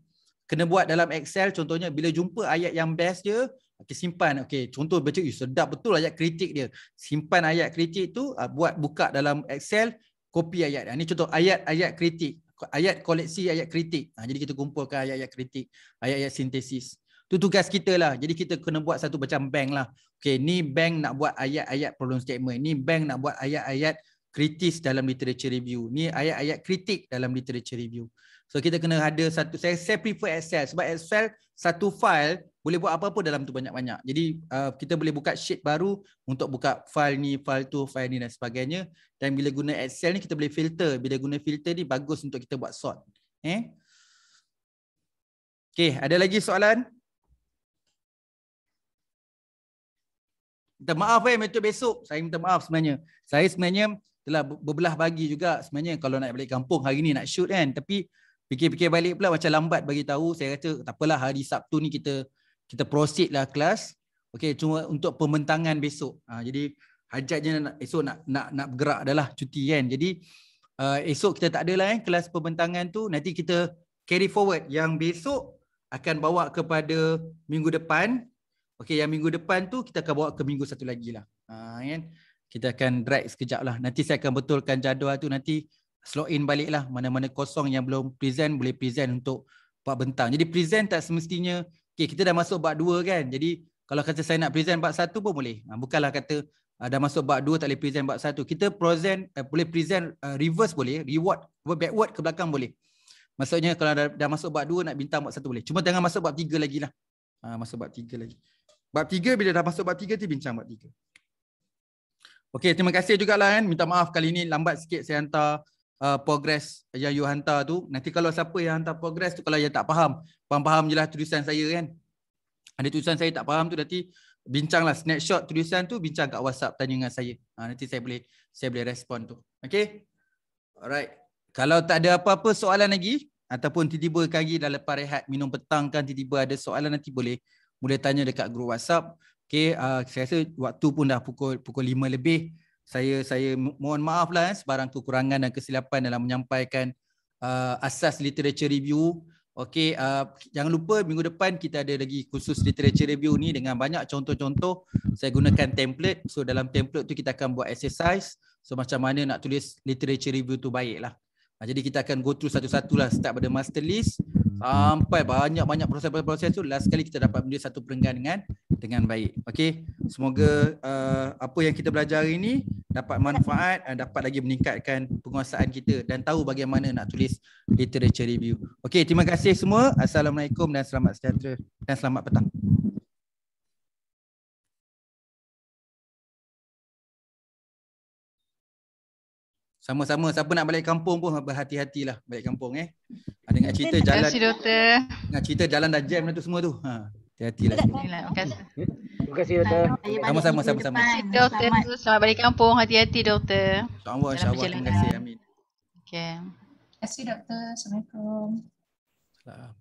kena buat dalam Excel contohnya bila jumpa ayat yang best dia okay, simpan okey contoh baca sedap betul ayat kritik dia simpan ayat kritik tu ah, buat buka dalam Excel kopi ayat ah, ni contoh ayat-ayat kritik ayat koleksi ayat kritik ah, jadi kita kumpulkan ayat-ayat kritik ayat-ayat sintesis tu tugas kita lah jadi kita kena buat satu macam bank lah okey ni bank nak buat ayat-ayat problem statement ni bank nak buat ayat-ayat kritis dalam literature review ni ayat-ayat kritik dalam literature review So kita kena ada satu saya, saya prefer Excel sebab Excel satu file boleh buat apa-apa dalam tu banyak-banyak. Jadi uh, kita boleh buka sheet baru untuk buka file ni, file tu, file ni dan sebagainya. Dan bila guna Excel ni kita boleh filter. Bila guna filter ni bagus untuk kita buat sort. Eh? Okay, ada lagi soalan? Minta maaf eh metode besok. Saya minta maaf sebenarnya. Saya sebenarnya telah berbelah bagi juga sebenarnya kalau nak balik kampung hari ni nak shoot kan. Tapi fikir-fikir balik pula macam lambat bagi tahu saya kata tak apalah hari Sabtu ni kita kita proceed lah kelas okey cuma untuk pembentangan besok ha, jadi hajatnya nak, esok nak nak nak bergerak adalah cuti kan jadi uh, esok kita tak adalah eh kelas pembentangan tu nanti kita carry forward yang besok akan bawa kepada minggu depan okey yang minggu depan tu kita akan bawa ke minggu satu lagi lah ha, kan kita akan drag sekejap lah nanti saya akan betulkan jadual tu nanti slot in balik lah mana-mana kosong yang belum present boleh present untuk part bentang. Jadi present tak semestinya okay, kita dah masuk part 2 kan. Jadi kalau kata saya nak present part 1 pun boleh. Ha, bukanlah kata uh, dah masuk part 2 tak boleh present part 1. Kita present uh, boleh present uh, reverse boleh, reward backward ke belakang boleh. Maksudnya kalau dah, dah masuk part 2 nak bintang part 1 boleh. Cuma jangan masuk part 3 lagi lah. Ha, masuk part 3 lagi. Part 3 bila dah masuk part 3 tu bincang part 3. Okey, terima kasih jugalah kan. Minta maaf kali ni lambat sikit saya hantar uh, progress yang you hantar tu nanti kalau siapa yang hantar progress tu kalau dia tak faham faham-faham lah tulisan saya kan ada tulisan saya tak faham tu nanti bincanglah snapshot tulisan tu bincang kat WhatsApp tanya dengan saya ha, nanti saya boleh saya boleh respon tu Okay, alright kalau tak ada apa-apa soalan lagi ataupun tiba-tiba kaki dah lepas rehat minum petang kan tiba-tiba ada soalan nanti boleh boleh tanya dekat grup WhatsApp Okay, uh, ah, saya rasa waktu pun dah pukul pukul 5 lebih saya saya mohon maaf lah eh, sebarang kekurangan dan kesilapan dalam menyampaikan uh, asas literature review. Okey, uh, jangan lupa minggu depan kita ada lagi khusus literature review ni dengan banyak contoh-contoh. Saya gunakan template. So dalam template tu kita akan buat exercise. So macam mana nak tulis literature review tu baik lah. Uh, jadi kita akan go through satu satulah lah start pada master list. Sampai banyak-banyak proses-proses tu Last kali kita dapat menulis satu perenggan dengan dengan baik. Okey, semoga uh, apa yang kita belajar hari ini dapat manfaat dan uh, dapat lagi meningkatkan penguasaan kita dan tahu bagaimana nak tulis literature review. Okey, terima kasih semua. Assalamualaikum dan selamat sejahtera dan selamat petang. Sama-sama siapa nak balik kampung pun berhati-hatilah balik kampung eh. Ada dengan cerita jalan. Terima kasih doktor. Dengan cerita jalan dan jam tu semua tu. Ha. Hati-hati lah. Terima kasih. Terima kasih, Doktor. Sama-sama, sama selamat balik kampung. Hati-hati, Doktor. Selamat buat, insyaAllah. Terima kasih, Amin. Okay. Terima kasih, Doktor. Assalamualaikum. Assalamualaikum.